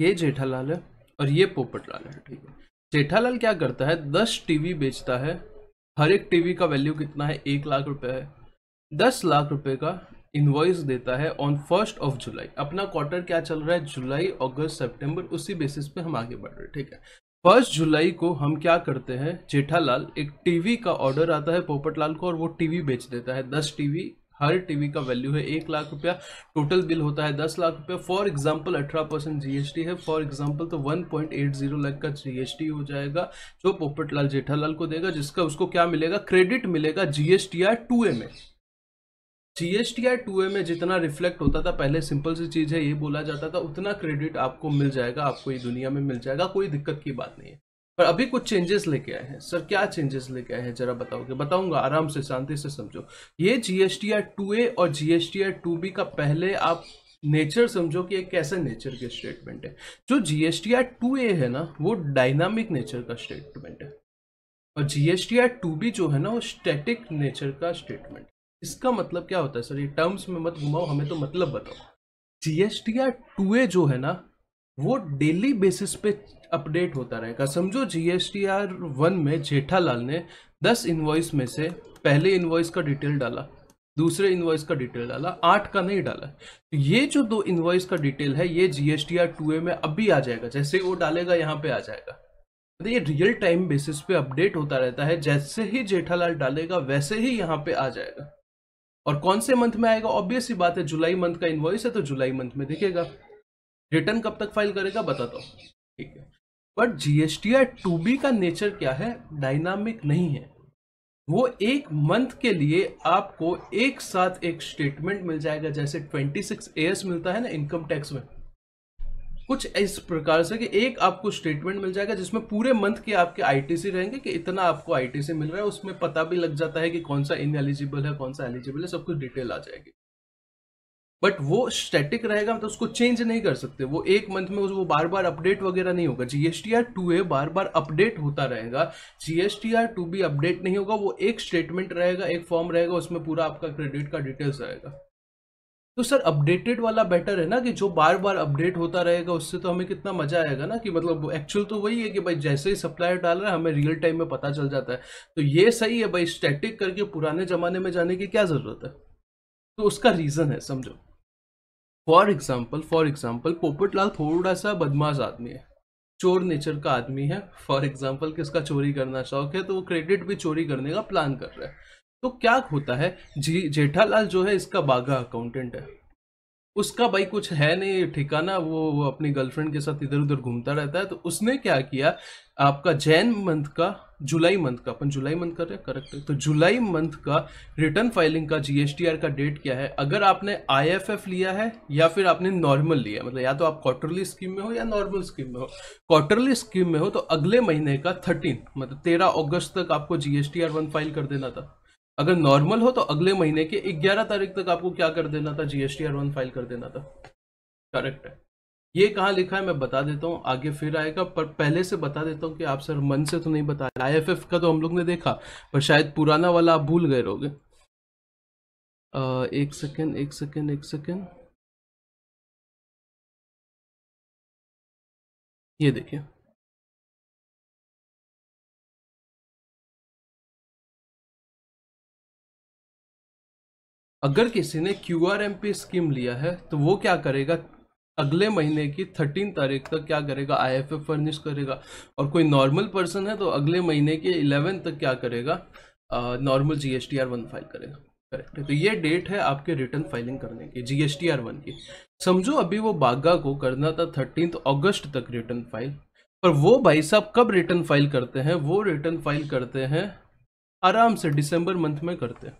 ये जेठालाल है और ये पोपटलाल है ठीक है जेठालाल क्या करता है दस टीवी बेचता है हर एक टीवी का वैल्यू कितना है एक लाख रुपए है दस लाख रुपए का इन्वाइस देता है ऑन फर्स्ट ऑफ जुलाई अपना क्वार्टर क्या चल रहा है जुलाई अगस्त सितंबर उसी बेसिस पे हम आगे बढ़ रहे हैं ठीक है फर्स्ट जुलाई को हम क्या करते हैं जेठालाल एक टीवी का ऑर्डर आता है पोपटलाल को और वो टीवी बेच देता है दस टीवी हर टीवी का वैल्यू है एक लाख रुपया टोटल बिल होता है दस लाख रुपया फॉर एग्जांपल अठारह परसेंट जीएसटी है फॉर एग्जांपल तो one point eight zero lakh का जीएसटी हो जाएगा जो पोपटलाल जेठालाल को देगा जिसका उसको क्या मिलेगा क्रेडिट मिलेगा GST R two M A G S T I two A में जितना रिफ्लेक्ट होता था पहले सिंपल सी चीज़ है ये बोला जाता था उतना क्रेडिट आपको मिल जाएगा आपको ये दुनिया में मिल जाएगा कोई दिक्कत की बात नहीं है पर अभी कुछ चेंजेस लेके आए हैं सर क्या चेंजेस लेके आए हैं जरा बताओगे बताऊंगा आराम से शांति से समझो ये G S T I two A और G S T I two B का पहले आप नेचर समझो कि एक कैसा नेचर के स्टेटमेंट है जो G S T I two A है ना वो डायनामिक नेचर का स्टेटमेंट है और G S T I two B जो है ना वो स्टेटिक नेचर का स्टेटमेंट इसका मतलब क्या होता है सर ये टर्म्स में मत घुमाओ हमें तो मतलब बताओ G S T R two A जो है ना वो डेली बेसिस पे अपडेट होता रहेगा समझो G S T R one में जेठालाल ने दस इन्वॉइस में से पहले इन्वॉइस का डिटेल डाला दूसरे इन्वॉइस का डिटेल डाला आठ का नहीं डाला तो ये जो दो इन्वॉइस का डिटेल है ये G S T R two A में अभी आ जाएगा जैसे वो डालेगा यहाँ पे आ जाएगा तो ये रियल टाइम बेसिस पे अपडेट होता रहता है जैसे ही जेठालाल डालेगा वैसे ही यहाँ पे आ जाएगा और कौन से मंथ में आएगा ऑब्वियस ही बात है जुलाई मंथ का इन्वॉइस है तो जुलाई मंथ में दिखेगा रिटर्न कब तक फाइल करेगा बताता हूँ ठीक है but GST R to B का नेचर क्या है डायनामिक नहीं है वो एक मंथ के लिए आपको एक साथ एक स्टेटमेंट मिल जाएगा जैसे ट्वेंटी सिक्स एयर्स मिलता है ना इनकम टैक्स में कुछ इस प्रकार से कि एक आपको स्टेटमेंट मिल जाएगा जिसमें पूरे मंथ के आपके आईटीसी रहेंगे कि इतना आपको आईटीसी मिल रहा है उसमें पता भी लग जाता है कि कौन सा इन एलिजिबल है कौन सा एलिजिबल है सब कुछ डिटेल आ जाएगी बट वो स्टैटिक रहेगा तो उसको चेंज नहीं कर सकते वो एक मंथ में वो बार बार अपडेट वगैरह नहीं होगा जीएसटी आर टू ए बार बार अपडेट होता रहेगा GST R to B update नहीं होगा वो एक स्टेटमेंट रहेगा एक फॉर्म रहेगा उसमें पूरा आपका क्रेडिट का डिटेल्स रहेगा तो सर अपडेटेड वाला बेटर है ना कि जो बार बार अपडेट होता रहेगा उससे तो हमें कितना मजा आएगा ना कि मतलब एक्चुअल तो वही है कि भाई जैसे ही सप्लायर डाल रहा है हमें रियल टाइम में पता चल जाता है तो ये सही है भाई स्टैटिक करके पुराने जमाने में जाने की क्या ज़रूरत है तो उसका रीज़न है समझो for example for example Popatlal थोड़ा सा बदमाश आदमी है चोर नेचर का आदमी है फॉर एग्जाम्पल कि उसका चोरी करना शौक है तो वो क्रेडिट भी चोरी करने का प्लान कर रहा है तो क्या होता है जी जेठालाल जो है इसका बाघा अकाउंटेंट है उसका भाई कुछ है नहीं ठिकाना वो, वो अपनी गर्लफ्रेंड के साथ इधर उधर घूमता रहता है तो उसने क्या किया आपका जैन मंथ का जुलाई मंथ का अपन जुलाई मंथ कर रहे हैं करेक्ट तो जुलाई मंथ का रिटर्न फाइलिंग का जीएसटीआर का डेट क्या है अगर आपने आईएफएफ लिया है या फिर आपने नॉर्मल लिया मतलब या तो आप क्वार्टरली स्कीम में हो या नॉर्मल स्कीम में हो क्वार्टरली स्कीम में हो तो अगले महीने का थर्टीन मतलब तेरह अगस्त तक आपको जीएसटीआर वन फाइल कर देना था अगर नॉर्मल हो तो अगले महीने के 11 तारीख तक आपको क्या कर देना था जीएसटी आर वन फाइल कर देना था करेक्ट है ये कहाँ लिखा है मैं बता देता हूँ आगे फिर आएगा पर पहले से बता देता हूँ कि आप सर मन से तो नहीं बता आई एफ एफ का तो हम लोग ने देखा पर शायद पुराना वाला आप भूल गए रहोगे एक सेकेंड एक सेकेंड एक सेकेंड ये देखिए अगर किसी ने Q R M P scheme लिया है तो वो क्या करेगा अगले महीने की थर्टीन तारीख तक क्या करेगा आई एफ एफ फर्निश करेगा और कोई नॉर्मल पर्सन है तो अगले महीने के इलेवन तक क्या करेगा normal G S T R one file करेगा करेक्ट है तो ये डेट है आपके रिटर्न फाइलिंग करने की G S T R one की समझो अभी वो बाघा को करना था थर्टीन अगस्त तक रिटर्न फाइल पर वो भाई साहब कब रिटर्न फाइल करते हैं वो रिटर्न फाइल करते हैं आराम से दिसंबर मंथ में करते हैं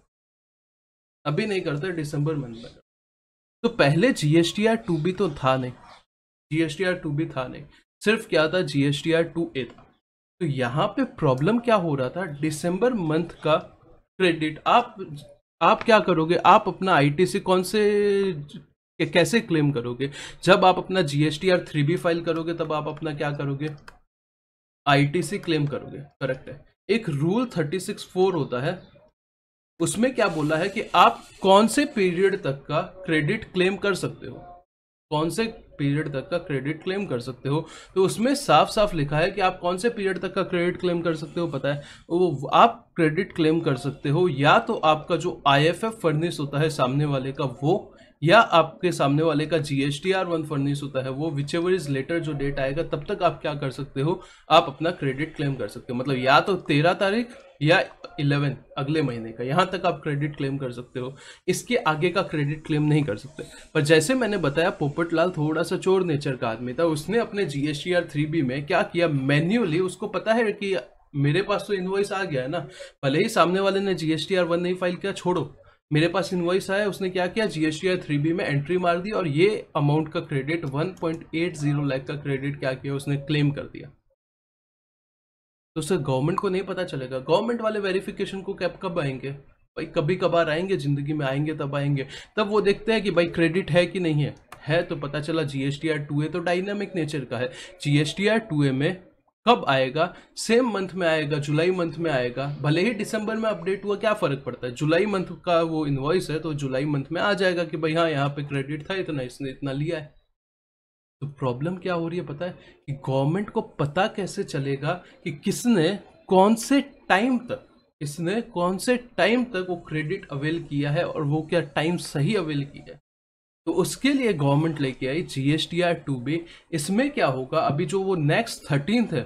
अभी नहीं करता दिसंबर मंथ में तो पहले जीएसटी आर टू बी तो था नहीं जीएसटी आर टू भी था नहीं सिर्फ क्या था जीएसटी आर टू ए था तो यहाँ पे प्रॉब्लम क्या हो रहा था दिसंबर मंथ का क्रेडिट आप आप क्या करोगे आप अपना आई कौन से कैसे क्लेम करोगे जब आप अपना GST R three B file करोगे तब आप अपना क्या करोगे आई टी क्लेम करोगे करेक्ट है एक रूल थर्टी सिक्स फोर होता है उसमें क्या बोला है कि आप कौन से पीरियड तक का क्रेडिट क्लेम कर सकते हो कौन से पीरियड तक का क्रेडिट क्लेम कर सकते हो तो उसमें साफ साफ लिखा है कि आप कौन से पीरियड तक का क्रेडिट क्लेम कर सकते हो पता है वो आप क्रेडिट क्लेम कर सकते हो या तो आपका जो आईएफएफ फर्निस होता है सामने वाले का वो या आपके सामने वाले का G S T R one furnish होता है वो विच एवर इज लेटर जो डेट आएगा तब तक आप क्या कर सकते हो आप अपना क्रेडिट क्लेम कर सकते हो मतलब या तो तेरह तारीख या इलेवन अगले महीने का यहाँ तक आप क्रेडिट क्लेम कर सकते हो इसके आगे का क्रेडिट क्लेम नहीं कर सकते पर जैसे मैंने बताया पोपट लाल थोड़ा सा चोर नेचर का आदमी था उसने अपने G S T R three B में क्या किया मैन्युअली उसको पता है कि मेरे पास तो इन्वॉइस आ गया है ना भले ही सामने वाले ने G S T R one नहीं फाइल किया छोड़ो मेरे पास इन्वाइस आया उसने क्या किया जी एस थ्री बी में एंट्री मार दी और ये अमाउंट का क्रेडिट 1.80 लाख का क्रेडिट क्या किया उसने क्लेम कर दिया तो सर गवर्नमेंट को नहीं पता चलेगा गवर्नमेंट वाले वेरिफिकेशन को कब कब आएंगे भाई कभी कभार आएंगे ज़िंदगी में आएंगे तब आएंगे तब वो देखते हैं कि भाई क्रेडिट है कि नहीं है है तो पता चला G S T R two A तो डायनामिक नेचर का है G S T R two A में कब आएगा सेम मंथ में आएगा जुलाई मंथ में आएगा भले ही दिसंबर में अपडेट हुआ क्या फर्क पड़ता है जुलाई मंथ का वो इन्वॉइस है तो जुलाई मंथ में आ जाएगा कि भाई हाँ यहाँ पे क्रेडिट था इतना इसने इतना लिया है तो प्रॉब्लम क्या हो रही है पता है कि गवर्नमेंट को पता कैसे चलेगा कि किसने कौन से टाइम तक किसने कौन से टाइम तक वो क्रेडिट अवेल किया है और वो क्या टाइम सही अवेल किया है तो उसके लिए गवर्नमेंट लेके आई G S T R to B इसमें क्या होगा अभी जो वो नेक्स्ट थर्टीन है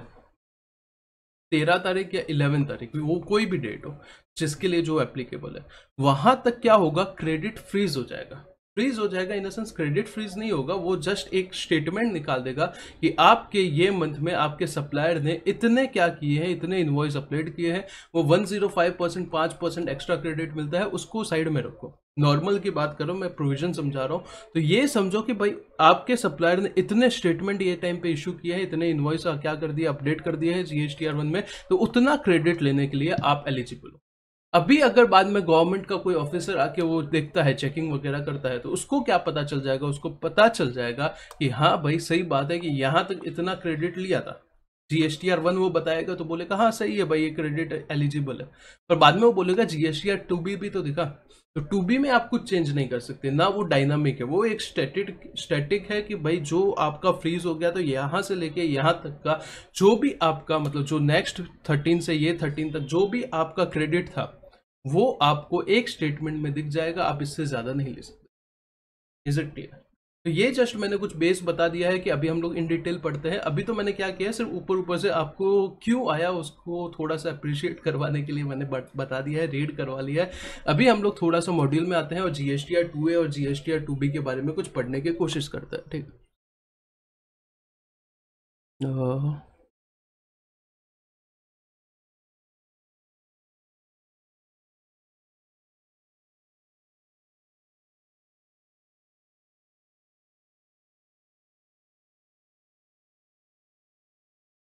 तेरह तारीख या इलेवन तारीख वो कोई भी डेट हो जिसके लिए जो एप्लीकेबल है वहां तक क्या होगा क्रेडिट फ्रीज हो जाएगा फ्रीज हो जाएगा इन सेंस क्रेडिट फ्रीज नहीं होगा वो जस्ट एक स्टेटमेंट निकाल देगा कि आपके ये मंथ में आपके सप्लायर ने इतने क्या किए हैं इतने इन्वॉइस अपलेट किए हैं वो 105 परसेंट पांच परसेंट एक्स्ट्रा क्रेडिट मिलता है उसको साइड में रखो नॉर्मल की बात करो मैं प्रोविजन समझा रहा हूँ तो ये समझो कि भाई आपके सप्लायर ने इतने स्टेटमेंट ये टाइम पे इशू किया है इतने इन्वॉइस क्या कर दिया अपडेट कर दिया है जी एस में तो उतना क्रेडिट लेने के लिए आप एलिजिबल हो अभी अगर बाद में गवर्नमेंट का कोई ऑफिसर आके वो देखता है चेकिंग वगैरह करता है तो उसको क्या पता चल जाएगा उसको पता चल जाएगा कि हाँ भाई सही बात है कि यहाँ तक इतना क्रेडिट लिया था G S T R one वो बताएगा तो बोलेगा हाँ सही है भाई ये क्रेडिट एलिजिबल है पर बाद में वो बोलेगा G S T R to B भी तो दिखा तो टू बी में आप कुछ चेंज नहीं कर सकते ना वो डायनामिक है वो एक स्टैटिक स्टैटिक है कि भाई जो आपका फ्रीज हो गया तो यहाँ से लेके यहाँ तक का जो भी आपका मतलब जो नेक्स्ट थर्टीन से ये थर्टीन तक जो भी आपका क्रेडिट था वो आपको एक स्टेटमेंट में दिख जाएगा आप इससे ज़्यादा नहीं ले सकते इज इट क्लियर तो ये जस्ट मैंने कुछ बेस बता दिया है कि अभी हम लोग इन डिटेल पढ़ते हैं अभी तो मैंने क्या किया सिर्फ ऊपर ऊपर से आपको क्यों आया उसको थोड़ा सा अप्रिशिएट करवाने के लिए मैंने बता दिया है रीड करवा लिया है अभी हम लोग थोड़ा सा मॉड्यूल में आते हैं और G S R two A और G S R to B के बारे में कुछ पढ़ने की कोशिश करते हैं ठीक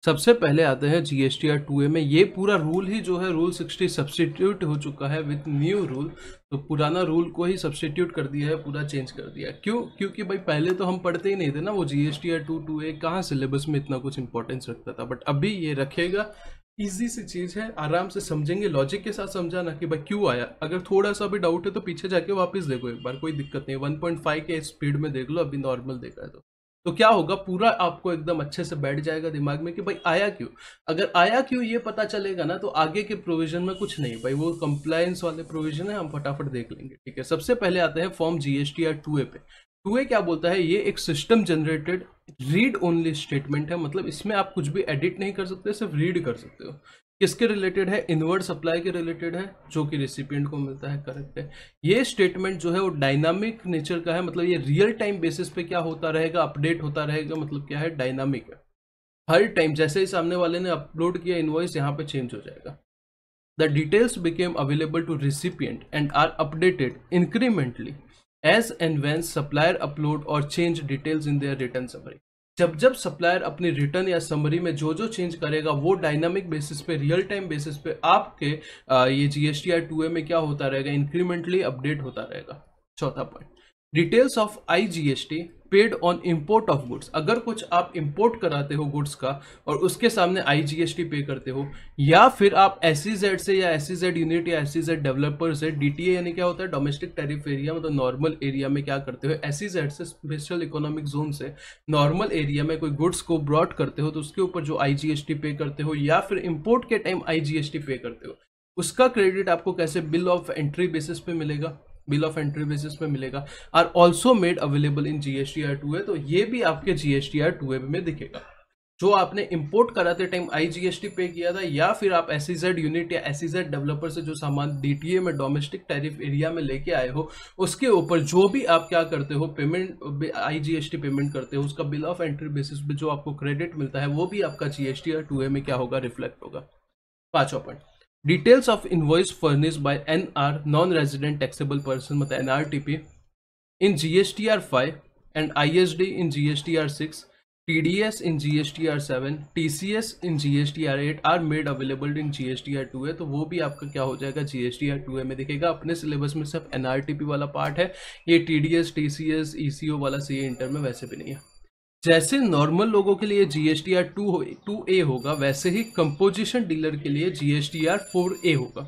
सबसे पहले आते हैं G S T R two A में ये पूरा रूल ही जो है रूल सिक्सटी सब्सटीट्यूट हो चुका है विथ न्यू रूल तो पुराना रूल को ही सब्सटीट्यूट कर दिया है पूरा चेंज कर दिया क्यों क्योंकि भाई पहले तो हम पढ़ते ही नहीं थे ना वो G S T R two two A कहाँ सिलेबस में इतना कुछ इंपॉर्टेंस रखता था बट अभी ये रखेगा ईजी सी चीज़ है आराम से समझेंगे लॉजिक के साथ समझाना कि भाई क्यों आया अगर थोड़ा सा भी डाउट है तो पीछे जाके वापस देखो एक बार कोई दिक्कत नहीं फाइव के स्पीड में देख लो अभी नॉर्मल देखा है तो तो क्या होगा पूरा आपको एकदम अच्छे से बैठ जाएगा दिमाग में कि भाई आया क्यों अगर आया क्यों ये पता चलेगा ना तो आगे के प्रोविजन में कुछ नहीं भाई वो कंप्लायंस वाले प्रोविजन है हम फटाफट देख लेंगे ठीक है सबसे पहले आते हैं form GST R two A पे टू ए क्या बोलता है ये एक system generated read only statement है मतलब इसमें आप कुछ भी एडिट नहीं कर सकते सिर्फ रीड कर सकते हो किसके रिलेटेड है इनवर्ड सप्लाई के रिलेटेड है जो कि रिसिपियंट को मिलता है करेक्ट है ये स्टेटमेंट जो है वो डायनामिक नेचर का है मतलब ये रियल टाइम बेसिस पे क्या होता रहेगा अपडेट होता रहेगा मतलब क्या है डायनामिक है हर टाइम जैसे ही सामने वाले ने अपलोड किया इन्वॉइस यहाँ पे चेंज हो जाएगा the details became available to recipient and are updated incrementally as and when supplier upload or change details in their return summary जब जब सप्लायर अपने रिटर्न या समरी में जो जो चेंज करेगा वो डायनामिक बेसिस पे रियल टाइम बेसिस पे आपके ये जीएसटी आर टू ए में क्या होता रहेगा इंक्रीमेंटली अपडेट होता रहेगा चौथा point details of I G S T paid on import of goods अगर कुछ आप इम्पोर्ट कराते हो गुड्स का और उसके सामने आई जी एस टी पे करते हो या फिर आप एस सी जेड से या एस सी जेड यूनिट या एस सी जेड डेवलपर से डी टी यानी क्या होता है डोमेस्टिक टेरिफ एरिया मतलब नॉर्मल एरिया में क्या करते हो एस सी जेड से स्पेशल इकोनॉमिक जोन से नॉर्मल एरिया में कोई गुड्स को ब्रॉड करते हो तो उसके ऊपर जो आई जी एस टी पे करते हो या फिर इम्पोर्ट के time I G S T pay करते हो उसका क्रेडिट आपको कैसे बिल ऑफ एंट्री बेसिस पे मिलेगा बिल ऑफ एंट्री बेसिस पे मिलेगा are also made available in G S T R two A तो ये भी आपके G S T R two A में दिखेगा जो आपने इंपोर्ट कराते time I G S T pay किया था या फिर आप एस सी जेड यूनिट या एस सी जेड डेवलपर से जो सामान डी टी ए में डोमेस्टिक टैरिफ एरिया में लेके आए हो उसके ऊपर जो भी आप क्या करते हो payment I G S T payment करते हो उसका बिल ऑफ एंट्री बेसिस पे जो आपको क्रेडिट मिलता है वो भी आपका G S T R two A में क्या होगा रिफ्लेक्ट होगा पांचवा point details of invoice furnish by N R non resident taxable person मतलब N R T P in G S T R five and I S D in G S T R six T D S in G S T R seven T C S in G S T R eight are made available in G S T R two है तो वो भी आपका क्या हो जाएगा G S T R two है में देखेगा अपने सिलेबस में सिर्फ एन आर टी पी वाला पार्ट है ये T D S T C S E C O वाला सी ए इंटर में वैसे भी नहीं है जैसे नॉर्मल लोगों के लिए G R two two A होगा वैसे ही कंपोजिशन डीलर के लिए G S R four A होगा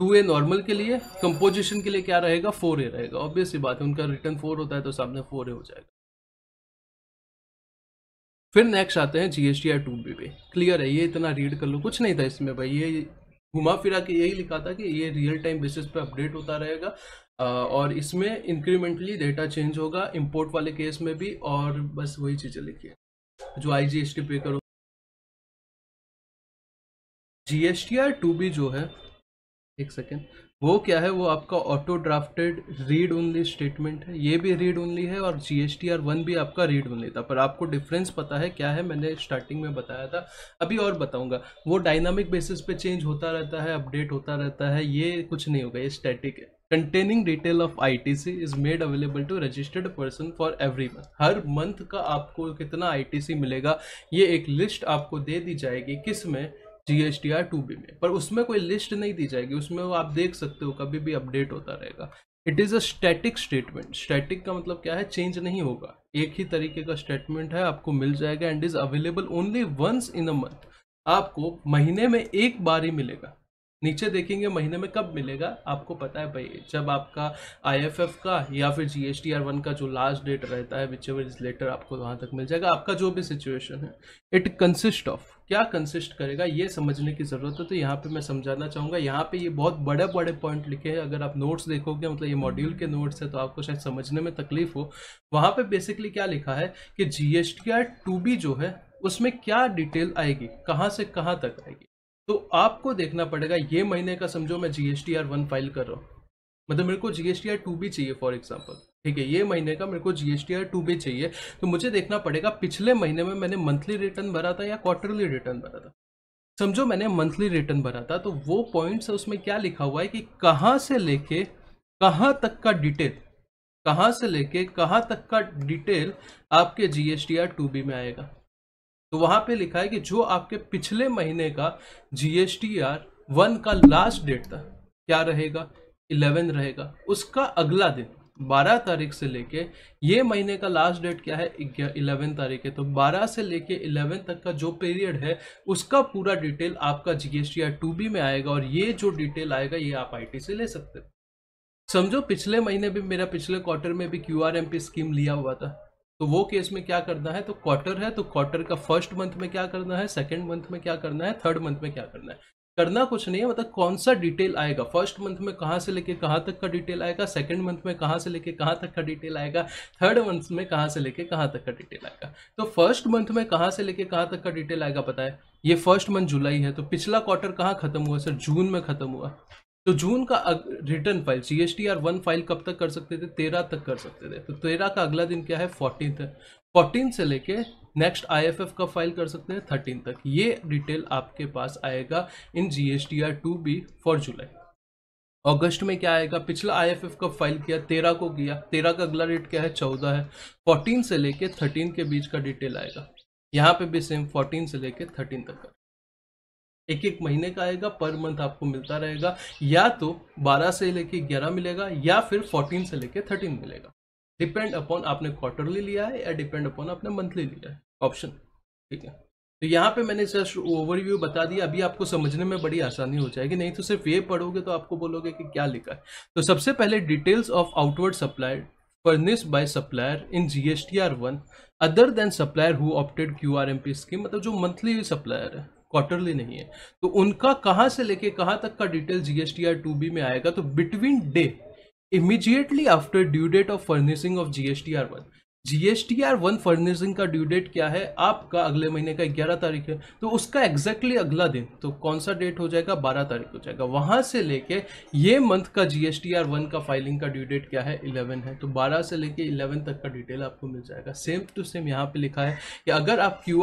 टू ए नॉर्मल के लिए कंपोजिशन के लिए क्या रहेगा फोर ए रहेगा ऑब्वियसली बात है उनका रिटर्न फोर होता है तो सामने फोर ए हो जाएगा फिर नेक्स्ट आते हैं G S R to B पे क्लियर है ये इतना रीड कर लो कुछ नहीं था इसमें भाई ये घुमा फिरा के यही लिखा था कि ये रियल टाइम बेसिस पे अपडेट होता रहेगा और इसमें इंक्रीमेंटली डेटा चेंज होगा इंपोर्ट वाले केस में भी और बस वही चीज़ें लिखी है जो आई जी एस टी पे करो G S T R to B जो है एक सेकेंड वो क्या है वो आपका auto drafted read only statement है ये भी रीड ओनली है और G S T R one भी आपका रीड ओनली था पर आपको डिफरेंस पता है क्या है मैंने स्टार्टिंग में बताया था अभी और बताऊंगा वो डायनामिक बेसिस पे चेंज होता रहता है अपडेट होता रहता है ये कुछ नहीं होगा ये स्टैटिक है containing detail of I T C is made available to registered person for every month हर मंथ का आपको कितना आई टी सी मिलेगा ये एक लिस्ट आपको दे दी जाएगी किस में G T R to B में पर उसमें कोई लिस्ट नहीं दी जाएगी उसमें वो आप देख सकते हो कभी भी अपडेट होता रहेगा it is a static statement static का मतलब क्या है चेंज नहीं होगा एक ही तरीके का स्टेटमेंट है आपको मिल जाएगा and is available only once in a month आपको महीने में एक बार ही मिलेगा नीचे देखेंगे महीने में कब मिलेगा आपको पता है भाई जब आपका आईएफएफ का या फिर जी वन का जो लास्ट डेट रहता है विच एवर इज लेटर आपको वहां तक मिल जाएगा आपका जो भी सिचुएशन है इट कंसिस्ट ऑफ क्या कंसिस्ट करेगा ये समझने की ज़रूरत है तो यहाँ पे मैं समझाना चाहूंगा यहाँ पे ये बहुत बड़े बड़े पॉइंट लिखे हैं अगर आप नोट्स देखोगे मतलब ये मॉड्यूल के नोट्स है तो आपको शायद समझने में तकलीफ हो वहाँ पे बेसिकली क्या लिखा है कि G S T R to B जो है उसमें क्या डिटेल आएगी कहाँ से कहाँ तक आएगी तो आपको देखना पड़ेगा ये महीने का समझो मैं G S T R one file कर रहा हूँ मतलब मेरे को G S T R two भी चाहिए फॉर एग्जाम्पल ठीक है ये महीने का मेरे को G S T R two भी चाहिए तो मुझे देखना पड़ेगा पिछले महीने में मैंने मंथली रिटर्न भरा था या क्वार्टरली रिटर्न भरा था समझो मैंने मंथली रिटर्न भरा था तो वो पॉइंट्स उसमें क्या लिखा हुआ है कि कहाँ से लेके कहाँ तक का डिटेल कहाँ से लेके कहाँ तक का डिटेल आपके G S T R to B में आएगा तो वहां पे लिखा है कि जो आपके पिछले महीने का जीएसटी आर वन का लास्ट डेट था क्या रहेगा इलेवन रहेगा उसका अगला दिन बारह तारीख से लेके ये महीने का लास्ट डेट क्या है इलेवन तारीख है तो बारह से लेके इलेवन तक का जो पीरियड है उसका पूरा डिटेल आपका जीएसटी आर टू बी में आएगा और ये जो डिटेल आएगा ये आप आईटी से ले सकते हो समझो पिछले महीने भी मेरा पिछले क्वार्टर में भी क्यू स्कीम लिया हुआ था तो वो केस में क्या करना है तो क्वार्टर है तो क्वार्टर का फर्स्ट मंथ में क्या करना है सेकेंड मंथ में क्या करना है थर्ड मंथ में क्या करना है करना कुछ नहीं है मतलब कौन सा डिटेल आएगा फर्स्ट मंथ में कहाँ से लेके कहाँ तक का डिटेल आएगा सेकंड मंथ में कहाँ से लेके कहाँ तक का डिटेल आएगा थर्ड मंथ में कहाँ से लेके कहाँ तक का डिटेल आएगा तो फर्स्ट मंथ में कहाँ से लेके कहाँ तक का डिटेल आएगा पता है ये फर्स्ट मंथ जुलाई है तो पिछला क्वार्टर कहाँ खत्म हुआ सर जून में खत्म हुआ तो जून का return file C S R one file कब तक कर सकते थे तेरह तक कर सकते थे तो तेरह का अगला दिन क्या है फोर्टीन है फोर्टीन से लेके नेक्स्ट आई एफ एफ का फाइल कर सकते हैं थर्टीन तक ये डिटेल आपके पास आएगा in G S T R to B for जुलाई अगस्त में क्या आएगा पिछला आई एफ एफ का फाइल किया तेरह को किया तेरह का अगला रेट क्या है चौदह है फोर्टीन से लेके थर्टीन के बीच का डिटेल आएगा यहाँ पे भी सेम फोर्टीन से लेके थर्टीन तक का एक एक महीने का आएगा पर मंथ आपको मिलता रहेगा या तो 12 से लेके 11 मिलेगा या फिर 14 से लेके 13 मिलेगा डिपेंड अपॉन आपने क्वार्टरली लिया है या डिपेंड अपॉन आपने मंथली लिया है ऑप्शन ठीक है तो यहाँ पे मैंने जस्ट ओवरव्यू बता दिया अभी आपको समझने में बड़ी आसानी हो जाएगी नहीं तो सिर्फ ये पढ़ोगे तो आपको बोलोगे कि क्या लिखा है तो सबसे पहले details of outward supplier R one other than supplier who opted Q R M P scheme मतलब जो मंथली सप्लायर है क्वार्टरली नहीं है तो उनका कहाँ से लेके कहाँ तक का डिटेल जीएसटीआर टू बी में आएगा तो between day immediately after due date of furnishing of GSTR one R one furnishing का ड्यू डेट क्या है आपका अगले महीने का ग्यारह तारीख है तो उसका एग्जैक्टली अगला दिन तो कौन सा डेट हो जाएगा बारह तारीख हो जाएगा वहां से लेके ये मंथ का आर वन का फाइलिंग का ड्यू डेट क्या है इलेवन है तो बारह से लेके इलेवन तक का डिटेल आपको मिल जाएगा सेम टू सेम यहाँ पे लिखा है कि अगर आप क्यू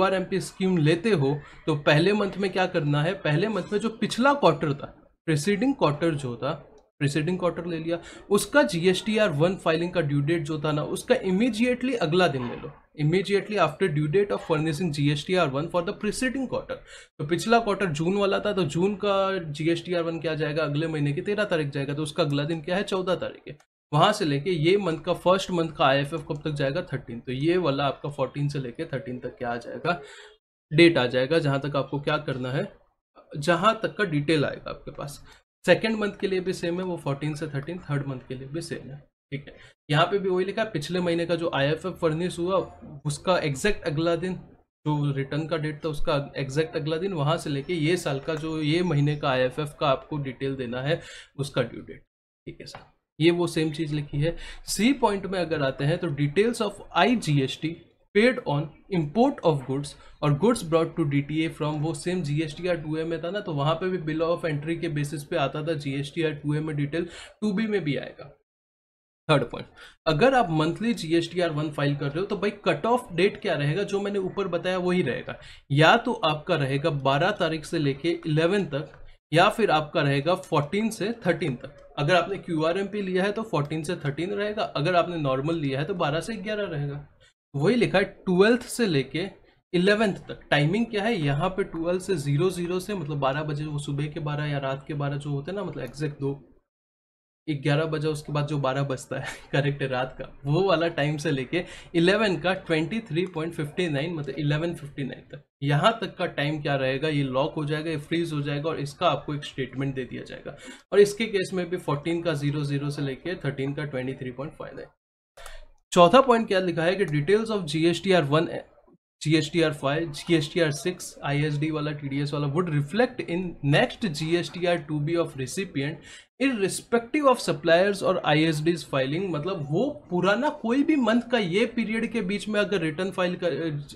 स्कीम लेते हो तो पहले मंथ में क्या करना है पहले मंथ में जो पिछला क्वार्टर था प्रेसिडिंग क्वार्टर जो था प्रिसीडिंग क्वार्टर ले लिया उसका G S T R one filing का ड्यू डेट जो था ना उसका इमीजिएटली अगला दिन ले लो immediately after due date of furnishing T R one for the preceding quarter तो पिछला क्वार्टर जून वाला था तो जून का G S T R one क्या जाएगा अगले महीने की तेरह तारीख जाएगा तो उसका अगला दिन क्या है चौदह तारीख है वहां से लेके ये मंथ का फर्स्ट मंथ का आई एफ एफ कब तक जाएगा थर्टीन तो ये वाला आपका फोर्टीन से लेके थर्टीन तक क्या आ जाएगा डेट आ जाएगा जहां तक आपको क्या करना है जहां तक का डिटेल आएगा आपके पास सेकेंड मंथ के लिए भी सेम है वो फोर्टीन से थर्टीन थर्ड मंथ के लिए भी सेम है ठीक है यहाँ पे भी वही लिखा है पिछले महीने का जो आई एफ एफ फर्निश हुआ उसका एग्जैक्ट अगला दिन जो रिटर्न का डेट था उसका एग्जैक्ट अगला दिन वहां से लेके ये साल का जो ये महीने का आई एफ एफ का आपको डिटेल देना है उसका ड्यू डेट ठीक है सर ये वो सेम चीज़ लिखी है सी पॉइंट में अगर आते हैं तो details of I G S T paid on import of goods और goods brought to A from वो same GST R two A में था ना तो वहाँ पर भी बिल ऑफ एंट्री के बेसिस पे आता था जीएसटी आर टू ए में डिटेल टू बी में भी आएगा थर्ड पॉइंट अगर आप monthly GST R one file कर रहे हो तो भाई कट ऑफ डेट क्या रहेगा जो मैंने ऊपर बताया वही रहेगा या तो आपका रहेगा बारह तारीख से लेके इलेवन तक या फिर आपका रहेगा 14 से 13 तक अगर आपने क्यू आर एम पी लिया है तो 14 से 13 रहेगा अगर आपने नॉर्मल लिया है तो 12 से 11 रहेगा वही लिखा है ट्वेल्थ से लेके इलेवेंथ तक टाइमिंग क्या है यहाँ पे ट्वेल्थ से जीरो जीरो से मतलब बारह बजे वो सुबह के बारह या रात के बारह जो होते हैं ना मतलब एग्जैक्ट दो ग्यारह बजे उसके बाद जो बारह बजता है करेक्ट है रात का वो वाला टाइम से लेके इलेवन का twenty three point fifty nine मतलब इलेवन फिफ्टी नाइन तक यहाँ तक का टाइम क्या रहेगा ये लॉक हो जाएगा ये फ्रीज हो जाएगा और इसका आपको एक स्टेटमेंट दे दिया जाएगा और इसके केस में भी फोर्टीन का जीरो जीरो से लेके थर्टीन का twenty three point five nine चौथा पॉइंट क्या लिखा है कि details of G S T R one G S T R five G S T R six I S D वाला टी डी एस वाला would reflect in next G S T R to B of recipient irrespective of suppliers और I filing मतलब वो पुराना कोई भी month का ये पीरियड के बीच में अगर रिटर्न फाइल कर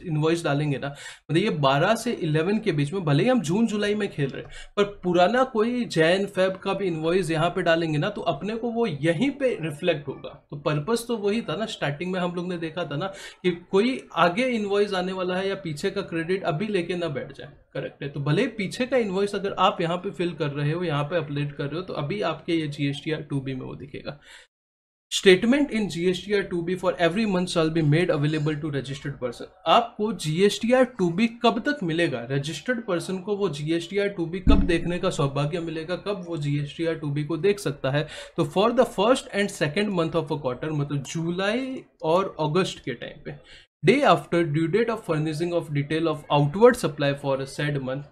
इन्वॉइस डालेंगे ना मतलब ये 12 से 11 के बीच में भले ही हम जून जुलाई में खेल रहे हैं पर पुराना कोई जैन फेब का भी इन्वॉइस यहाँ पे डालेंगे ना तो अपने को वो यहीं पे रिफ्लेक्ट होगा तो पर्पज तो वही था ना स्टार्टिंग में हम लोग ने देखा था ना कि कोई आगे इन्वॉइस आने वाला है या पीछे का क्रेडिट अभी लेके ना बैठ जाए करेक्ट है तो भले पीछे का इन्वॉइस अगर आप यहाँ पे फिल कर रहे हो यहाँ पे अपलेट कर रहे हो तो अभी आपके ये जी एस टू बी में वो दिखेगा statement in G S T R to B for every month shall be made available to registered person आपको G S T R to B कब तक मिलेगा रजिस्टर्ड पर्सन को वो G S T R to B कब देखने का सौभाग्य मिलेगा कब वो G S T R to B को देख सकता है तो for the first and second month of a quarter मतलब जुलाई और अगस्त के टाइम पे day after due date of furnishing of detail of outward supply for a said month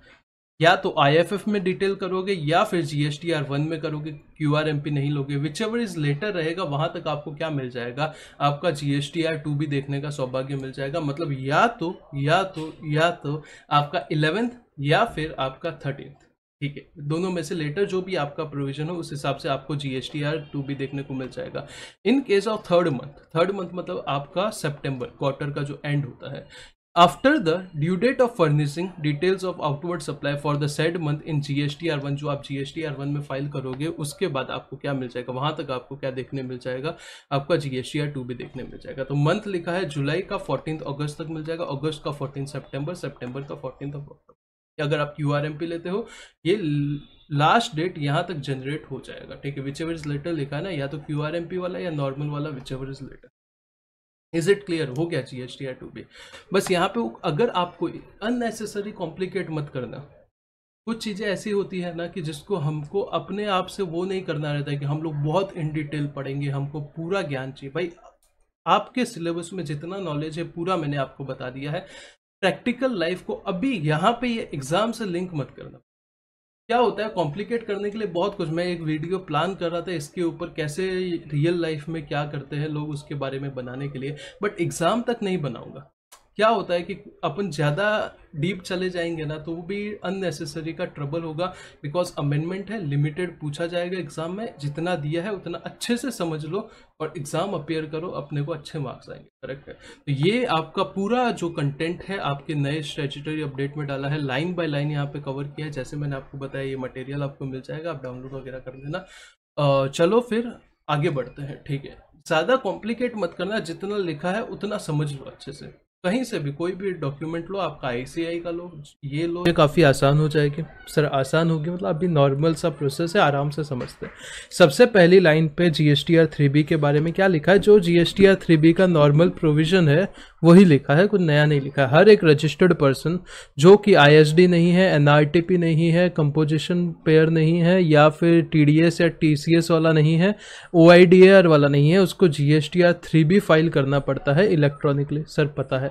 या तो एफ में डिटेल करोगे या फिर जी आर वन में करोगे क्यू आर एम पी नहीं लोगे विच एवर इज लेटर रहेगा वहां तक आपको क्या मिल जाएगा आपका G S T R two भी देखने का सौभाग्य मिल जाएगा मतलब या तो या तो या तो आपका इलेवेंथ या फिर आपका थर्टीन ठीक है दोनों में से लेटर जो भी आपका प्रोविजन हो उस हिसाब से आपको जीएसटी आर टू भी देखने को मिल जाएगा in case of third month third month मतलब आपका सेप्टेम्बर क्वार्टर का जो एंड होता है after the due date of furnishing details of outward supply for the said month in G S T R one जो आप G S T R one में file करोगे उसके बाद आपको क्या मिल जाएगा वहां तक आपको क्या देखने मिल जाएगा आपका G S T R two भी देखने मिल जाएगा तो मंथ लिखा है जुलाई का फोर्टीन अगस्त तक मिल जाएगा अगस्त का फोर्टीन सेप्टेम्बर सेप्टेम्बर का फोर्टीन ऑफ अगर आप यू आर एम पी लेते हो ये लास्ट डेट यहाँ तक जनरेट हो जाएगा ठीक है विच एवर इज लेटर लिखा है ना या तो क्यू आर एम पी वाला या नॉर्मल वाला whichever is later is it clear हो गया G H T R to B बस यहाँ पे अगर आपको अननेसेसरी कॉम्प्लिकेट मत करना कुछ चीज़ें ऐसी होती है ना कि जिसको हमको अपने आप से वो नहीं करना रहता है कि हम लोग बहुत इन डिटेल पढ़ेंगे हमको पूरा ज्ञान चाहिए भाई आपके सिलेबस में जितना नॉलेज है पूरा मैंने आपको बता दिया है प्रैक्टिकल लाइफ को अभी यहाँ पे ये एग्जाम से लिंक मत करना क्या होता है कॉम्प्लिकेट करने के लिए बहुत कुछ मैं एक वीडियो प्लान कर रहा था इसके ऊपर कैसे रियल लाइफ में क्या करते हैं लोग उसके बारे में बनाने के लिए बट एग्ज़ाम तक नहीं बनाऊंगा क्या होता है कि अपन ज़्यादा डीप चले जाएंगे ना तो वो भी अननेसेसरी का ट्रबल होगा बिकॉज अमेंडमेंट है लिमिटेड पूछा जाएगा एग्जाम में जितना दिया है उतना अच्छे से समझ लो और एग्जाम अपेयर करो अपने को अच्छे मार्क्स आएंगे करेक्ट है तो ये आपका पूरा जो कंटेंट है आपके नए स्ट्रेचुटरी अपडेट में डाला है लाइन बाय लाइन यहाँ पे कवर किया है जैसे मैंने आपको बताया ये मटेरियल आपको मिल जाएगा आप डाउनलोड वगैरह कर देना चलो फिर आगे बढ़ते हैं ठीक है ज़्यादा कॉम्प्लिकेट मत करना जितना लिखा है उतना समझ लो अच्छे से कहीं से भी कोई भी डॉक्यूमेंट लो आपका आईसीआई का लो ये लो ये काफ़ी आसान हो जाएगी सर आसान होगी मतलब अभी नॉर्मल सा प्रोसेस है आराम से समझते हैं सबसे पहली लाइन पे G S T R three B के बारे में क्या लिखा है जो G S T R three B का नॉर्मल प्रोविजन है वही लिखा है कुछ नया नहीं लिखा है हर एक रजिस्टर्ड पर्सन जो कि आई एस डी नहीं है एन आर टी पी नहीं है कंपोजिशन पेयर नहीं है या फिर टी डी एस या टी सी एस वाला नहीं है ओ आई डी आर वाला नहीं है उसको G S T R three B file करना पड़ता है इलेक्ट्रॉनिकली सर पता है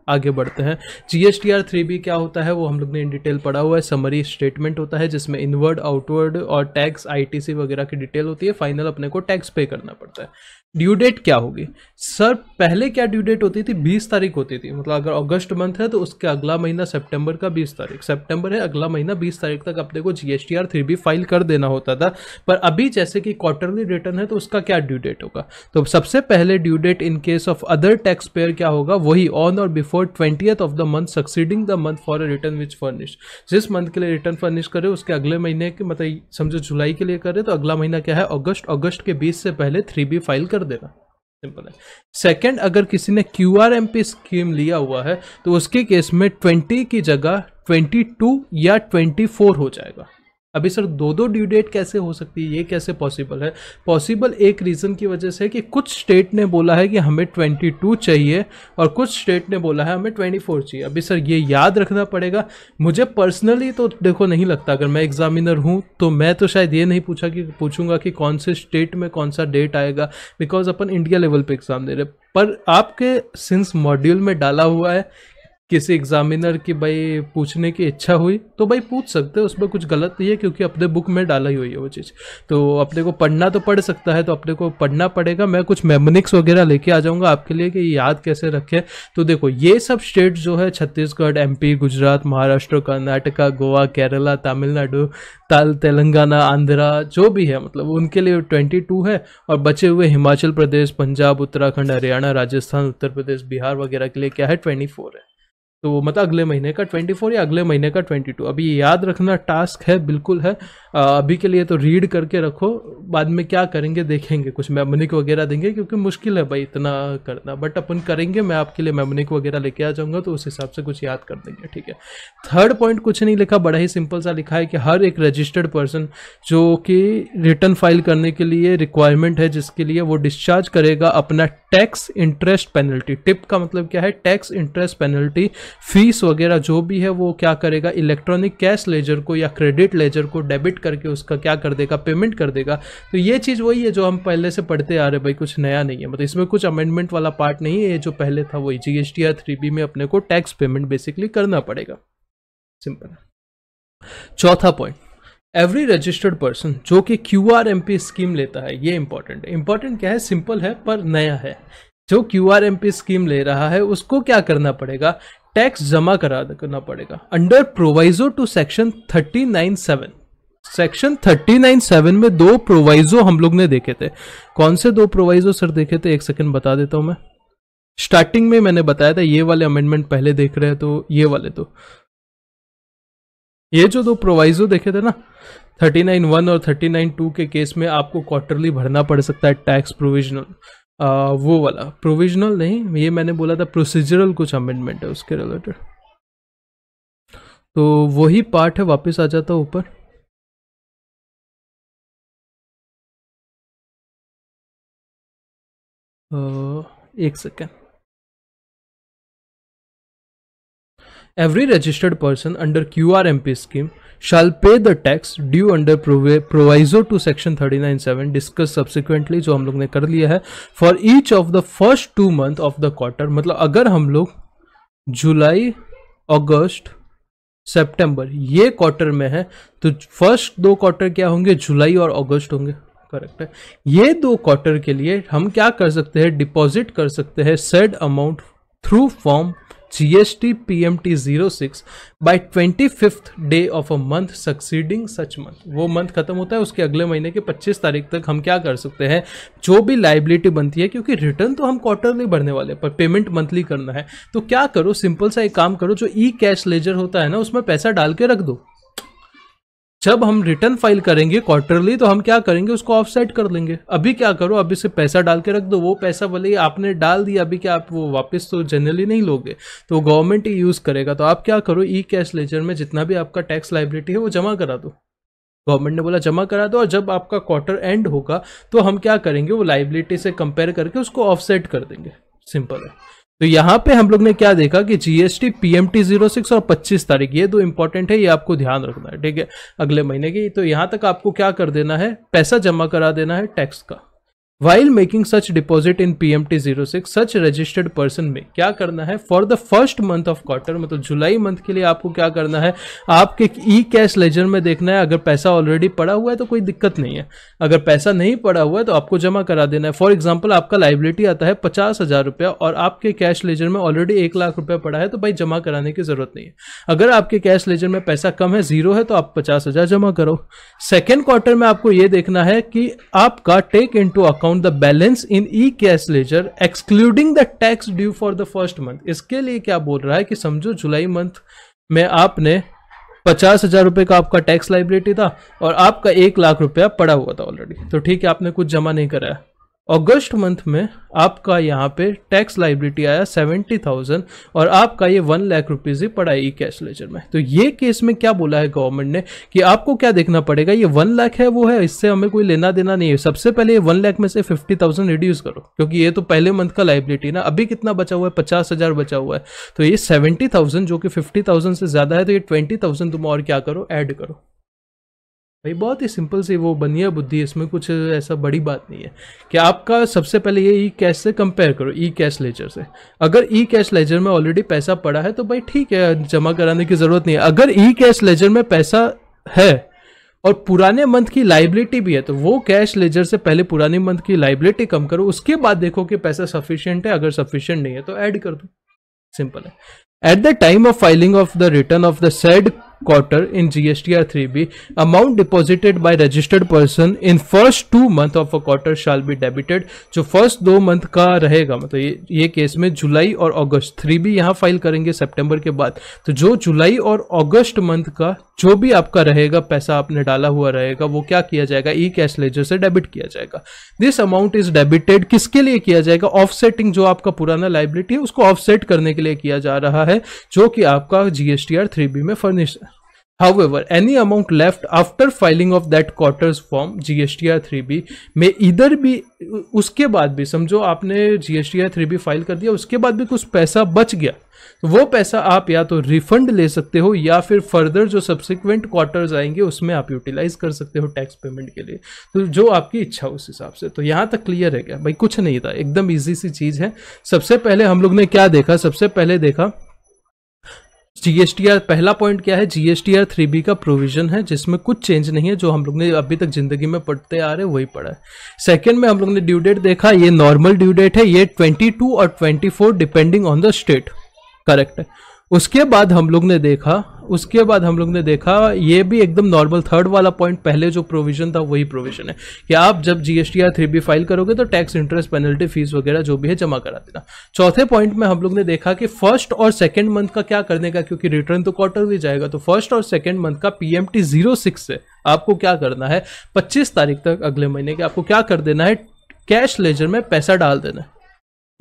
आगे बढ़ते हैं G S T R three B क्या होता है वो हम लोग ने इन डिटेल पढ़ा हुआ है समरी स्टेटमेंट होता है जिसमें इनवर्ड आउटवर्ड और टैक्स आई टी सी वगैरह की डिटेल होती है फाइनल अपने को टैक्स पे करना पड़ता है ड्यू डेट क्या होगी सर पहले क्या ड्यू डेट होती थी बीस तारीख होती थी मतलब अगर अगस्त मंथ है तो उसके अगला महीना सेप्टेम्बर का बीस तारीख सेप्टेम्बर है अगला महीना बीस तारीख तक अपने को G S T R three B file कर देना होता था पर अभी जैसे कि क्वार्टरली रिटर्न है तो उसका क्या ड्यू डेट होगा तो सबसे पहले due date in case of other taxpayer क्या होगा वही ऑन और before before twentieth of the month succeeding the month for a return which furnish जिस मंथ के लिए रिटर्न फर्निश करे उसके अगले महीने के मतलब समझो जुलाई के लिए करे तो अगला महीना क्या है अगस्त अगस्त के बीस से पहले थ्री बी फाइल कर देना सिंपल है सेकेंड अगर किसी ने Q R M P scheme लिया हुआ है तो उसके केस में ट्वेंटी की जगह ट्वेंटी टू या ट्वेंटी फोर हो जाएगा अभी सर दो दो ड्यू डेट कैसे हो सकती है ये कैसे पॉसिबल है पॉसिबल एक रीज़न की वजह से कि कुछ स्टेट ने बोला है कि हमें 22 चाहिए और कुछ स्टेट ने बोला है हमें 24 चाहिए अभी सर ये याद रखना पड़ेगा मुझे पर्सनली तो देखो नहीं लगता अगर मैं एग्जामिनर हूँ तो मैं तो शायद ये नहीं पूछा कि पूछूंगा कि कौन से स्टेट में कौन सा डेट आएगा बिकॉज अपन इंडिया लेवल पर एग्ज़ाम दे रहे पर आपके सिंस मॉड्यूल में डाला हुआ है किसी एग्जामिनर की भाई पूछने की इच्छा हुई तो भाई पूछ सकते हो उसमें कुछ गलत नहीं है क्योंकि अपने बुक में डाला ही हुई है वो चीज़ तो अपने को पढ़ना तो पढ़ सकता है तो अपने को पढ़ना पड़ेगा मैं कुछ मेमोनिक्स वगैरह लेके आ जाऊँगा आपके लिए कि याद कैसे रखें तो देखो ये सब स्टेट जो है छत्तीसगढ़ एम गुजरात महाराष्ट्र कर्नाटका गोवा केरला तमिलनाडु ताल तेलंगाना आंध्रा जो भी है मतलब उनके लिए ट्वेंटी है और बचे हुए हिमाचल प्रदेश पंजाब उत्तराखंड हरियाणा राजस्थान उत्तर प्रदेश बिहार वगैरह के लिए क्या है ट्वेंटी है तो मतलब अगले महीने का 24 या अगले महीने का 22 अभी याद रखना टास्क है बिल्कुल है अभी के लिए तो रीड करके रखो बाद में क्या करेंगे देखेंगे कुछ मेमोनिक वगैरह देंगे क्योंकि मुश्किल है भाई इतना करना बट अपन करेंगे मैं आपके लिए मेमोनिक वगैरह लेके आ जाऊँगा तो उस हिसाब से कुछ याद कर देंगे ठीक है थर्ड पॉइंट कुछ नहीं लिखा बड़ा ही सिंपल सा लिखा है कि हर एक रजिस्टर्ड पर्सन जो कि रिटर्न फाइल करने के लिए रिक्वायरमेंट है जिसके लिए वो डिस्चार्ज करेगा अपना टैक्स इंटरेस्ट पेनल्टी टिप का मतलब क्या है टैक्स इंटरेस्ट पेनल्टी फीस वगैरह जो भी है वो क्या करेगा इलेक्ट्रॉनिक कैश लेजर को या क्रेडिट लेजर को डेबिट डेबिट करके उसका क्या कर देगा पेमेंट कर देगा तो ये चीज़ वही है जो हम पहले से पढ़ते आ रहे भाई कुछ नया नहीं है मतलब इसमें कुछ अमेंडमेंट वाला पार्ट नहीं है ये जो पहले था वही जी एस में अपने को टैक्स पेमेंट बेसिकली करना पड़ेगा सिंपल चौथा पॉइंट एवरी रजिस्टर्ड पर्सन जो कि Q R M P scheme लेता है ये इंपॉर्टेंट है इंपॉर्टेंट क्या है सिंपल है पर नया है जो Q R M P scheme ले रहा है उसको क्या करना पड़ेगा टैक्स जमा करा करना पड़ेगा under proviso two section thirty nine seven section 397 में दो प्रोवाइजो हम लोग ने देखे थे कौन से दो प्रोवाइजो सर देखे थे एक सेकंड बता देता हूं मैं स्टार्टिंग में मैंने बताया था ये वाले अमेंडमेंट पहले देख रहे हैं तो ये वाले तो ये जो दो प्रोवाइजो देखे थे ना 391 और 392 के केस में आपको क्वार्टरली भरना पड़ सकता है टैक्स प्रोविजनल वो वाला प्रोविजनल नहीं ये मैंने बोला था प्रोसीजरल कुछ अमेंडमेंट है उसके रिलेटेड तो वही पार्ट है वापस आ जाता ऊपर एक second every registered person under QRMP scheme shall pay the tax due under proviso to section 397 discuss subsequently जो हम लोग ने कर लिया है for each of the first two month of the quarter मतलब अगर हम लोग जुलाई अगस्त सितंबर ये क्वार्टर में है तो फर्स्ट दो क्वार्टर क्या होंगे जुलाई और अगस्त होंगे करेक्ट है ये दो क्वार्टर के लिए हम क्या कर सकते हैं डिपॉजिट कर सकते हैं said amount through form G S T P M T zero six by twenty fifth day of a month succeeding such month वो मंथ खत्म होता है उसके अगले महीने के पच्चीस तारीख तक हम क्या कर सकते हैं जो भी लाइबिलिटी बनती है क्योंकि रिटर्न तो हम क्वार्टरली भरने वाले पर पेमेंट मंथली करना है तो क्या करो सिंपल सा एक काम करो जो ई कैश लेजर होता है ना उसमें पैसा डाल के रख दो जब हम रिटर्न फाइल करेंगे क्वार्टरली तो हम क्या करेंगे उसको ऑफसेट कर लेंगे अभी क्या करो अभी से पैसा डाल के रख दो वो पैसा भले ही आपने डाल दिया अभी क्या आप वो वापस तो जनरली नहीं लोगे तो गवर्नमेंट ही यूज़ करेगा तो आप क्या करो ई कैश लेजर में जितना भी आपका टैक्स लाइबिलिटी है वो जमा करा दो गवर्नमेंट ने बोला जमा करा दो और जब आपका क्वार्टर एंड होगा तो हम क्या करेंगे वो लाइबिलिटी से कंपेयर करके उसको ऑफसेट कर देंगे सिंपल है तो यहाँ पे हम लोग ने क्या देखा कि जीएसटी पीएमटी जीरो सिक्स और पच्चीस तारीख ये दो इंपॉर्टेंट है ये आपको ध्यान रखना है ठीक है अगले महीने की तो यहाँ तक आपको क्या कर देना है पैसा जमा करा देना है टैक्स का while making such deposit in P M T zero six such registered person में क्या करना है for the first month of quarter मतलब जुलाई मंथ के लिए आपको क्या करना है आपके ई कैश लेजर में देखना है अगर पैसा ऑलरेडी पड़ा हुआ है तो कोई दिक्कत नहीं है अगर पैसा नहीं पड़ा हुआ है तो आपको जमा करा देना है फॉर एग्जाम्पल आपका लाइबिलिटी आता है पचास हज़ार रुपया और आपके कैश लेजर में ऑलरेडी एक लाख रुपया पड़ा है तो भाई जमा कराने की ज़रूरत नहीं है अगर आपके कैश लेजर में पैसा कम है जीरो है तो आप पचास हज़ार जमा करो सेकेंड क्वार्टर में आपको ये देखना है कि आपका take into account account the balance in E cash ledger excluding the tax due for the first month इसके लिए क्या बोल रहा है कि समझो जुलाई मंथ में आपने पचास हजार रुपये का आपका टैक्स लाइबिलिटी था और आपका एक लाख रुपया पड़ा हुआ था ऑलरेडी तो ठीक है आपने कुछ जमा नहीं कराया अगस्त मंथ में आपका यहाँ पे टैक्स लाइबिलिटी आया सेवेंटी थाउजेंड और आपका ये वन लाख रुपीज़ ही पड़ा ई कैश लेजर में तो ये केस में क्या बोला है गवर्नमेंट ने कि आपको क्या देखना पड़ेगा ये वन लाख है वो है इससे हमें कोई लेना देना नहीं है सबसे पहले ये वन लाख में से फिफ्टी थाउजेंड रिड्यूस करो क्योंकि ये तो पहले मंथ का लाइबिलिटी ना अभी कितना बचा हुआ है पचास हज़ार बचा हुआ है तो ये सेवेंटी थाउजेंड जो कि फिफ्टी थाउजेंड से ज़्यादा है तो ये ट्वेंटी थाउजेंड तुम और क्या करो ऐड करो भाई बहुत ही सिंपल सी वो बनिया बुद्धि इसमें कुछ ऐसा बड़ी बात नहीं है कि आपका सबसे पहले ये ई कैश से कंपेयर करो ई कैश लेजर से अगर ई कैश लेजर में ऑलरेडी पैसा पड़ा है तो भाई ठीक है जमा कराने की ज़रूरत नहीं है अगर ई कैश लेजर में पैसा है और पुराने मंथ की लाइबिलिटी भी है तो वो कैश लेजर से पहले पुराने मंथ की लाइबिलिटी कम करो उसके बाद देखो कि पैसा सफिशियंट है अगर सफिशियंट नहीं है तो ऐड कर दो सिंपल है at the time of filing of the return of the said quarter in GSTR 3B, amount deposited by registered person in first two month of a quarter shall be debited. जो first दो month का रहेगा मतलब ये ये case में जुलाई और अगस्त 3B यहाँ फाइल करेंगे सितंबर के बाद तो जो जुलाई और अगस्त मंथ का जो भी आपका रहेगा पैसा आपने डाला हुआ रहेगा वो क्या किया जाएगा ई कैश लेजर से डेबिट किया जाएगा दिस अमाउंट इज डेबिटेड किसके लिए किया जाएगा ऑफसेटिंग जो आपका पुराना लाइबिलिटी है उसको ऑफसेट करने के लिए किया जा रहा है जो कि आपका जीएसटीआर थ्री बी में फर्निश है However, any amount left after filing of that quarter's form GSTR 3B में इधर भी उसके बाद भी समझो आपने GSTR 3B फाइल कर दिया उसके बाद भी कुछ पैसा बच गया तो वो पैसा आप या तो रिफंड ले सकते हो या फिर फर्दर जो सब्सिक्वेंट क्वार्टर्स आएंगे उसमें आप यूटिलाइज कर सकते हो टैक्स पेमेंट के लिए तो जो आपकी इच्छा उस हिसाब से तो यहाँ तक क्लियर है क्या भाई कुछ नहीं था एकदम ईजी सी चीज़ है सबसे पहले हम लोग ने क्या देखा सबसे पहले देखा जीएसटीआर पहला पॉइंट क्या है जीएसटीआर थ्री बी का प्रोविजन है जिसमें कुछ चेंज नहीं है जो हम लोग ने अभी तक जिंदगी में पढ़ते आ रहे वही पढ़ा है सेकंड में हम लोग ने ड्यू डेट देखा ये नॉर्मल ड्यू डेट है ये 22 और 24 depending on the state correct है उसके बाद हम लोग ने देखा उसके बाद हम लोग ने देखा ये भी एकदम नॉर्मल थर्ड वाला पॉइंट पहले जो प्रोविजन था वही प्रोविजन है कि आप जब GST R three B file करोगे तो टैक्स इंटरेस्ट पेनल्टी फीस वगैरह जो भी है जमा करा देना चौथे पॉइंट में हम लोग ने देखा कि फर्स्ट और सेकेंड मंथ का क्या करने का क्योंकि रिटर्न तो क्वार्टरली जाएगा तो फर्स्ट और सेकेंड मंथ का पीएम टी जीरो सिक्स से आपको क्या करना है पच्चीस तारीख तक अगले महीने के आपको क्या कर देना है कैश लेजर में पैसा डाल देना है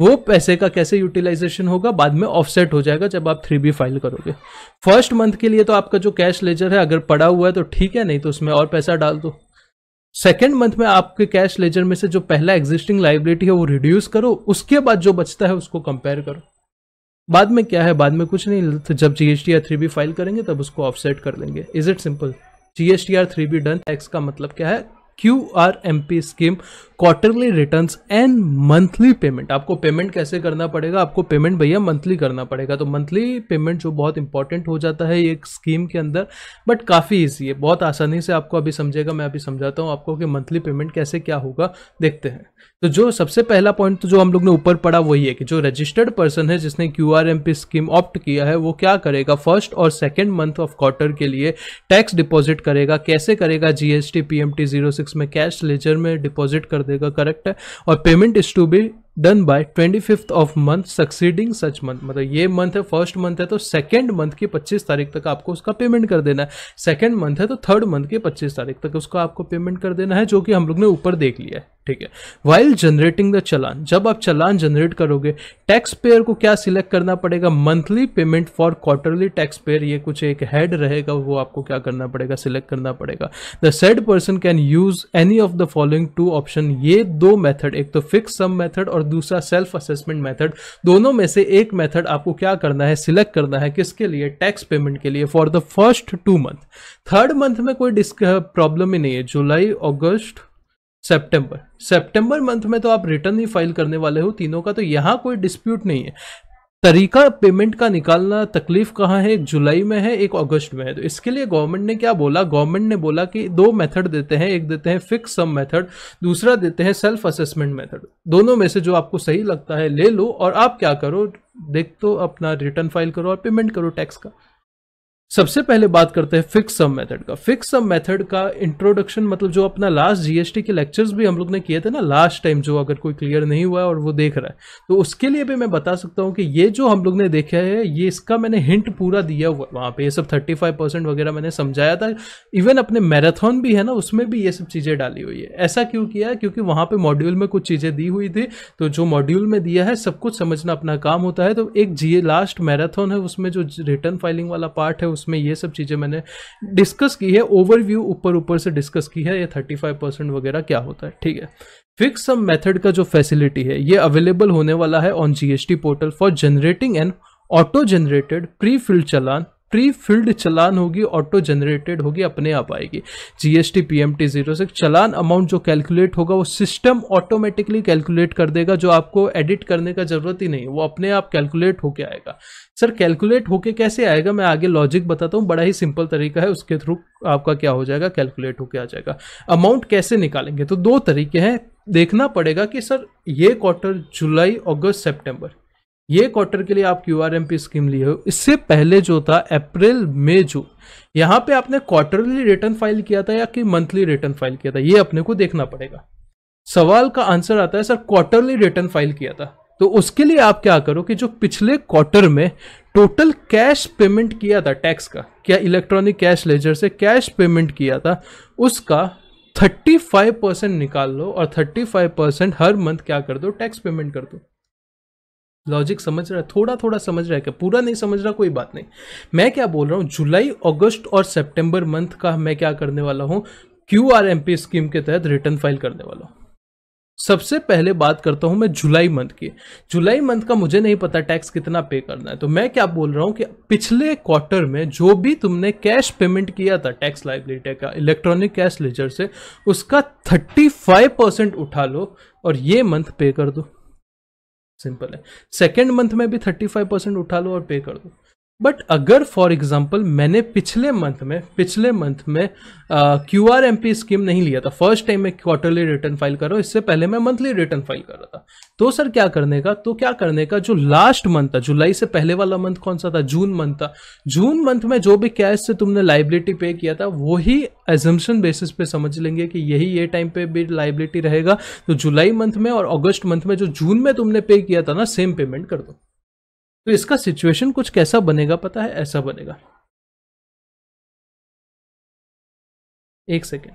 वो पैसे का कैसे यूटिलाइजेशन होगा बाद में ऑफसेट हो जाएगा जब आप थ्री बी फाइल करोगे फर्स्ट मंथ के लिए तो आपका जो कैश लेजर है अगर पड़ा हुआ है तो ठीक है नहीं तो उसमें और पैसा डाल दो सेकेंड मंथ में आपके कैश लेजर में से जो पहला एग्जिस्टिंग लाइबिलिटी है वो रिड्यूस करो उसके बाद जो बचता है उसको कंपेयर करो बाद में क्या है बाद में कुछ नहीं तो जब जीएसटी या थ्री बी फाइल करेंगे तब उसको ऑफसेट कर लेंगे is it simple GST R three B done tax का मतलब क्या है Q R M P scheme quarterly return and monthly payment आपको पेमेंट कैसे करना पड़ेगा आपको पेमेंट भैया मंथली करना पड़ेगा तो मंथली पेमेंट जो बहुत इंपॉर्टेंट हो जाता है एक स्कीम के अंदर बट काफ़ी ईजी है बहुत आसानी से आपको अभी समझेगा मैं अभी समझाता हूँ आपको कि मंथली पेमेंट कैसे क्या होगा देखते हैं तो जो सबसे पहला पॉइंट तो जो हम लोग ने ऊपर पढ़ा वही है कि जो रजिस्टर्ड पर्सन है जिसने Q R M P scheme opt किया है वो क्या करेगा फर्स्ट और सेकेंड मंथ ऑफ क्वार्टर के लिए टैक्स डिपॉजिट करेगा कैसे करेगा जीएसटी जीरो सिक्स में कैश लेजर में डिपॉजिट कर देगा करेक्ट है और payment is to be done by twenty fifth of month succeeding such month मतलब ये मंथ है फर्स्ट मंथ है तो सेकेंड मंथ की पच्चीस तारीख तक आपको उसका पेमेंट कर देना है सेकेंड मंथ है तो थर्ड मंथ की पच्चीस तारीख तक उसका आपको पेमेंट कर देना है जो कि हम लोग ने ऊपर देख लिया है ठीक है वाइल जनरेटिंग द चलान जब आप चलान जनरेट करोगे टैक्स पेयर को क्या सिलेक्ट करना पड़ेगा monthly payment for quarterly tax payer ये कुछ एक हेड रहेगा वो आपको क्या करना पड़ेगा सिलेक्ट करना पड़ेगा the said person can use any of the following two option ये दो मेथड एक तो फिक्स सम मेथड और दूसरा सेल्फ असेसमेंट मेथड दोनों में से एक मेथड आपको क्या करना है सिलेक्ट करना है किसके लिए टैक्स पेमेंट के लिए for the first two month third month में कोई प्रॉब्लम ही नहीं है जुलाई अगस्त सेप्टेम्बर सेप्टेंबर मंथ में तो आप रिटर्न ही फाइल करने वाले हो तीनों का तो यहाँ कोई डिस्प्यूट नहीं है तरीका पेमेंट का निकालना तकलीफ कहाँ है एक जुलाई में है एक अगस्त में है तो इसके लिए गवर्नमेंट ने क्या बोला गवर्नमेंट ने बोला कि दो मेथड देते हैं एक देते हैं फिक्स सम मेथड दूसरा देते हैं सेल्फ असेसमेंट मेथड दोनों में से जो आपको सही लगता है ले लो और आप क्या करो देख तो अपना रिटर्न फाइल करो और पेमेंट करो टैक्स का सबसे पहले बात करते हैं फिक्स सम मेथड का फिक्स सम मेथड का इंट्रोडक्शन मतलब जो अपना लास्ट जीएसटी के लेक्चर्स भी हम लोग ने किए थे ना लास्ट टाइम जो अगर कोई क्लियर नहीं हुआ और वो देख रहा है तो उसके लिए भी मैं बता सकता हूँ कि ये जो हम लोग ने देखा है ये इसका मैंने हिंट पूरा दिया हुआ वहाँ पर ये सब थर्टी फाइव परसेंट वगैरह मैंने समझाया था इवन अपने मैराथन भी है ना उसमें भी ये सब चीज़ें डाली हुई है ऐसा क्यों किया क्योंकि वहाँ पर मॉड्यूल में कुछ चीज़ें दी हुई थी तो जो मॉड्यूल में दिया है सब कुछ समझना अपना काम होता है तो एक जी लास्ट मैराथन है उसमें जो रिटर्न फाइलिंग वाला पार्ट है उसमें ये सब चीज़ें मैंने डिस्कस की है ओवरव्यू ऊपर ऊपर से डिस्कस की है ये थर्टी फाइव परसेंट वगैरह क्या होता है ठीक है फिक्स सम मेथड का जो फैसिलिटी है ये अवेलेबल होने वाला है on GST portal for generating an auto generated pre filled challan pre filled challan होगी ऑटो जनरेटेड होगी अपने आप आएगी जीएसटी पीएमटी जीरो से चलान अमाउंट जो कैलकुलेट होगा वो सिस्टम ऑटोमेटिकली कैलकुलेट कर देगा जो आपको एडिट करने का जरूरत ही नहीं वो अपने आप कैलकुलेट होके आएगा सर कैलकुलेट होके कैसे आएगा मैं आगे लॉजिक बताता हूँ बड़ा ही सिंपल तरीका है उसके थ्रू आपका क्या हो जाएगा कैलकुलेट होके आ जाएगा अमाउंट कैसे निकालेंगे तो दो तरीके हैं देखना पड़ेगा कि सर ये क्वार्टर जुलाई अगस्त सेप्टेम्बर ये क्वार्टर के लिए आप Q R M P scheme लिए हो इससे पहले जो था अप्रैल मई जून यहाँ पे आपने क्वार्टरली रिटर्न फाइल किया था या कि मंथली रिटर्न फाइल किया था ये अपने को देखना पड़ेगा सवाल का आंसर आता है सर क्वार्टरली रिटर्न फाइल किया था तो उसके लिए आप क्या करो कि जो पिछले क्वार्टर में टोटल कैश पेमेंट किया था टैक्स का क्या इलेक्ट्रॉनिक कैश लेजर से कैश पेमेंट किया था उसका 35 परसेंट निकाल लो और 35 परसेंट हर मंथ क्या कर दो टैक्स पेमेंट कर दो लॉजिक समझ रहा है थोड़ा थोड़ा समझ रहा है क्या पूरा नहीं समझ रहा कोई बात नहीं मैं क्या बोल रहा हूँ जुलाई अगस्त और सेप्टेम्बर मंथ का मैं क्या करने वाला हूँ Q R M P scheme के तहत रिटर्न फाइल करने वाला हूँ सबसे पहले बात करता हूं मैं जुलाई मंथ की जुलाई मंथ का मुझे नहीं पता टैक्स कितना पे करना है तो मैं क्या बोल रहा हूं कि पिछले क्वार्टर में जो भी तुमने कैश पेमेंट किया था टैक्स लाइबिलिटी का इलेक्ट्रॉनिक कैश लेजर से उसका 35 परसेंट उठा लो और ये मंथ पे कर दो सिंपल है सेकेंड मंथ में भी थर्टी फाइव परसेंट उठा लो और पे कर दो बट अगर फॉर एग्जाम्पल मैंने पिछले मंथ में पिछले मंथ में Q R M P scheme नहीं लिया था फर्स्ट टाइम मैं क्वार्टरली रिटर्न फाइल कर रहा हूँ इससे पहले मैं मंथली रिटर्न फाइल कर रहा था तो सर क्या करने का तो क्या करने का जो लास्ट मंथ था जुलाई से पहले वाला मंथ कौन सा था जून मंथ था जून मंथ में जो भी कैश से तुमने लाइबिलिटी पे किया था वही एजम्सन बेसिस पे समझ लेंगे कि यही ये टाइम पे भी लाइबिलिटी रहेगा तो जुलाई मंथ में और अगस्त मंथ में जो जून में तुमने पे किया था ना सेम पेमेंट कर दो तो इसका सिचुएशन कुछ कैसा बनेगा पता है ऐसा बनेगा एक सेकेंड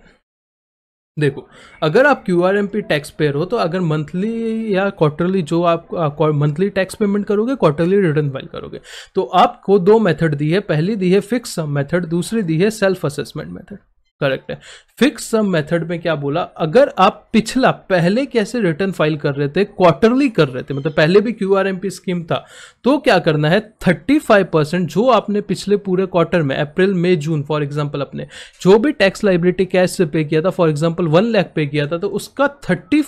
देखो अगर आप Q R M P tax payer हो तो अगर मंथली या क्वार्टरली जो आप मंथली टैक्स पेमेंट करोगे क्वार्टरली रिटर्न फाइल करोगे तो आपको दो मेथड दी है पहली दी है फिक्स सम मेथड दूसरी दी है सेल्फ असेसमेंट मेथड करेक्ट है फिक्स सम मेथड में क्या बोला अगर आप पिछला पहले कैसे रिटर्न फाइल कर रहे थे क्वार्टरली कर रहे थे मतलब पहले भी Q R M P scheme था तो क्या करना है थर्टी फाइव परसेंट जो आपने पिछले पूरे क्वार्टर में अप्रैल मई जून फॉर एग्जांपल अपने जो भी टैक्स लाइबिलिटी कैश से पे किया था फॉर एग्जाम्पल वन लैख पे किया था तो उसका थर्टी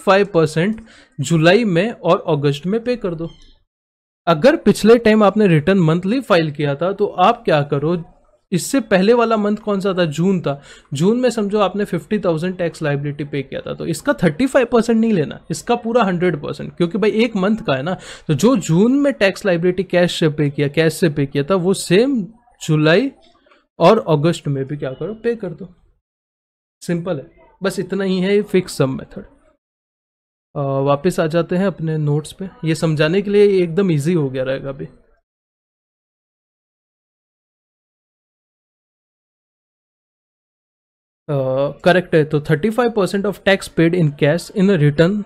जुलाई में और ऑगस्ट में पे कर दो अगर पिछले टाइम आपने रिटर्न मंथली फाइल किया था तो आप क्या करो इससे पहले वाला मंथ कौन सा था जून था जून में समझो आपने फिफ्टी थाउजेंड टैक्स लाइबिलिटी पे किया था तो इसका थर्टी फाइव परसेंट नहीं लेना इसका पूरा हंड्रेड परसेंट क्योंकि भाई एक मंथ का है ना तो जो जून में टैक्स लाइबिलिटी कैश से पे किया कैश से पे किया था वो सेम जुलाई और अगस्त में भी क्या करो पे कर दो सिंपल है बस इतना ही है ये फिक्स सम मेथड वापस आ जाते हैं अपने नोट्स पे ये समझाने के लिए एकदम इजी हो गया रहेगा अभी करेक्ट uh, है तो 35 percent of tax paid in cash in return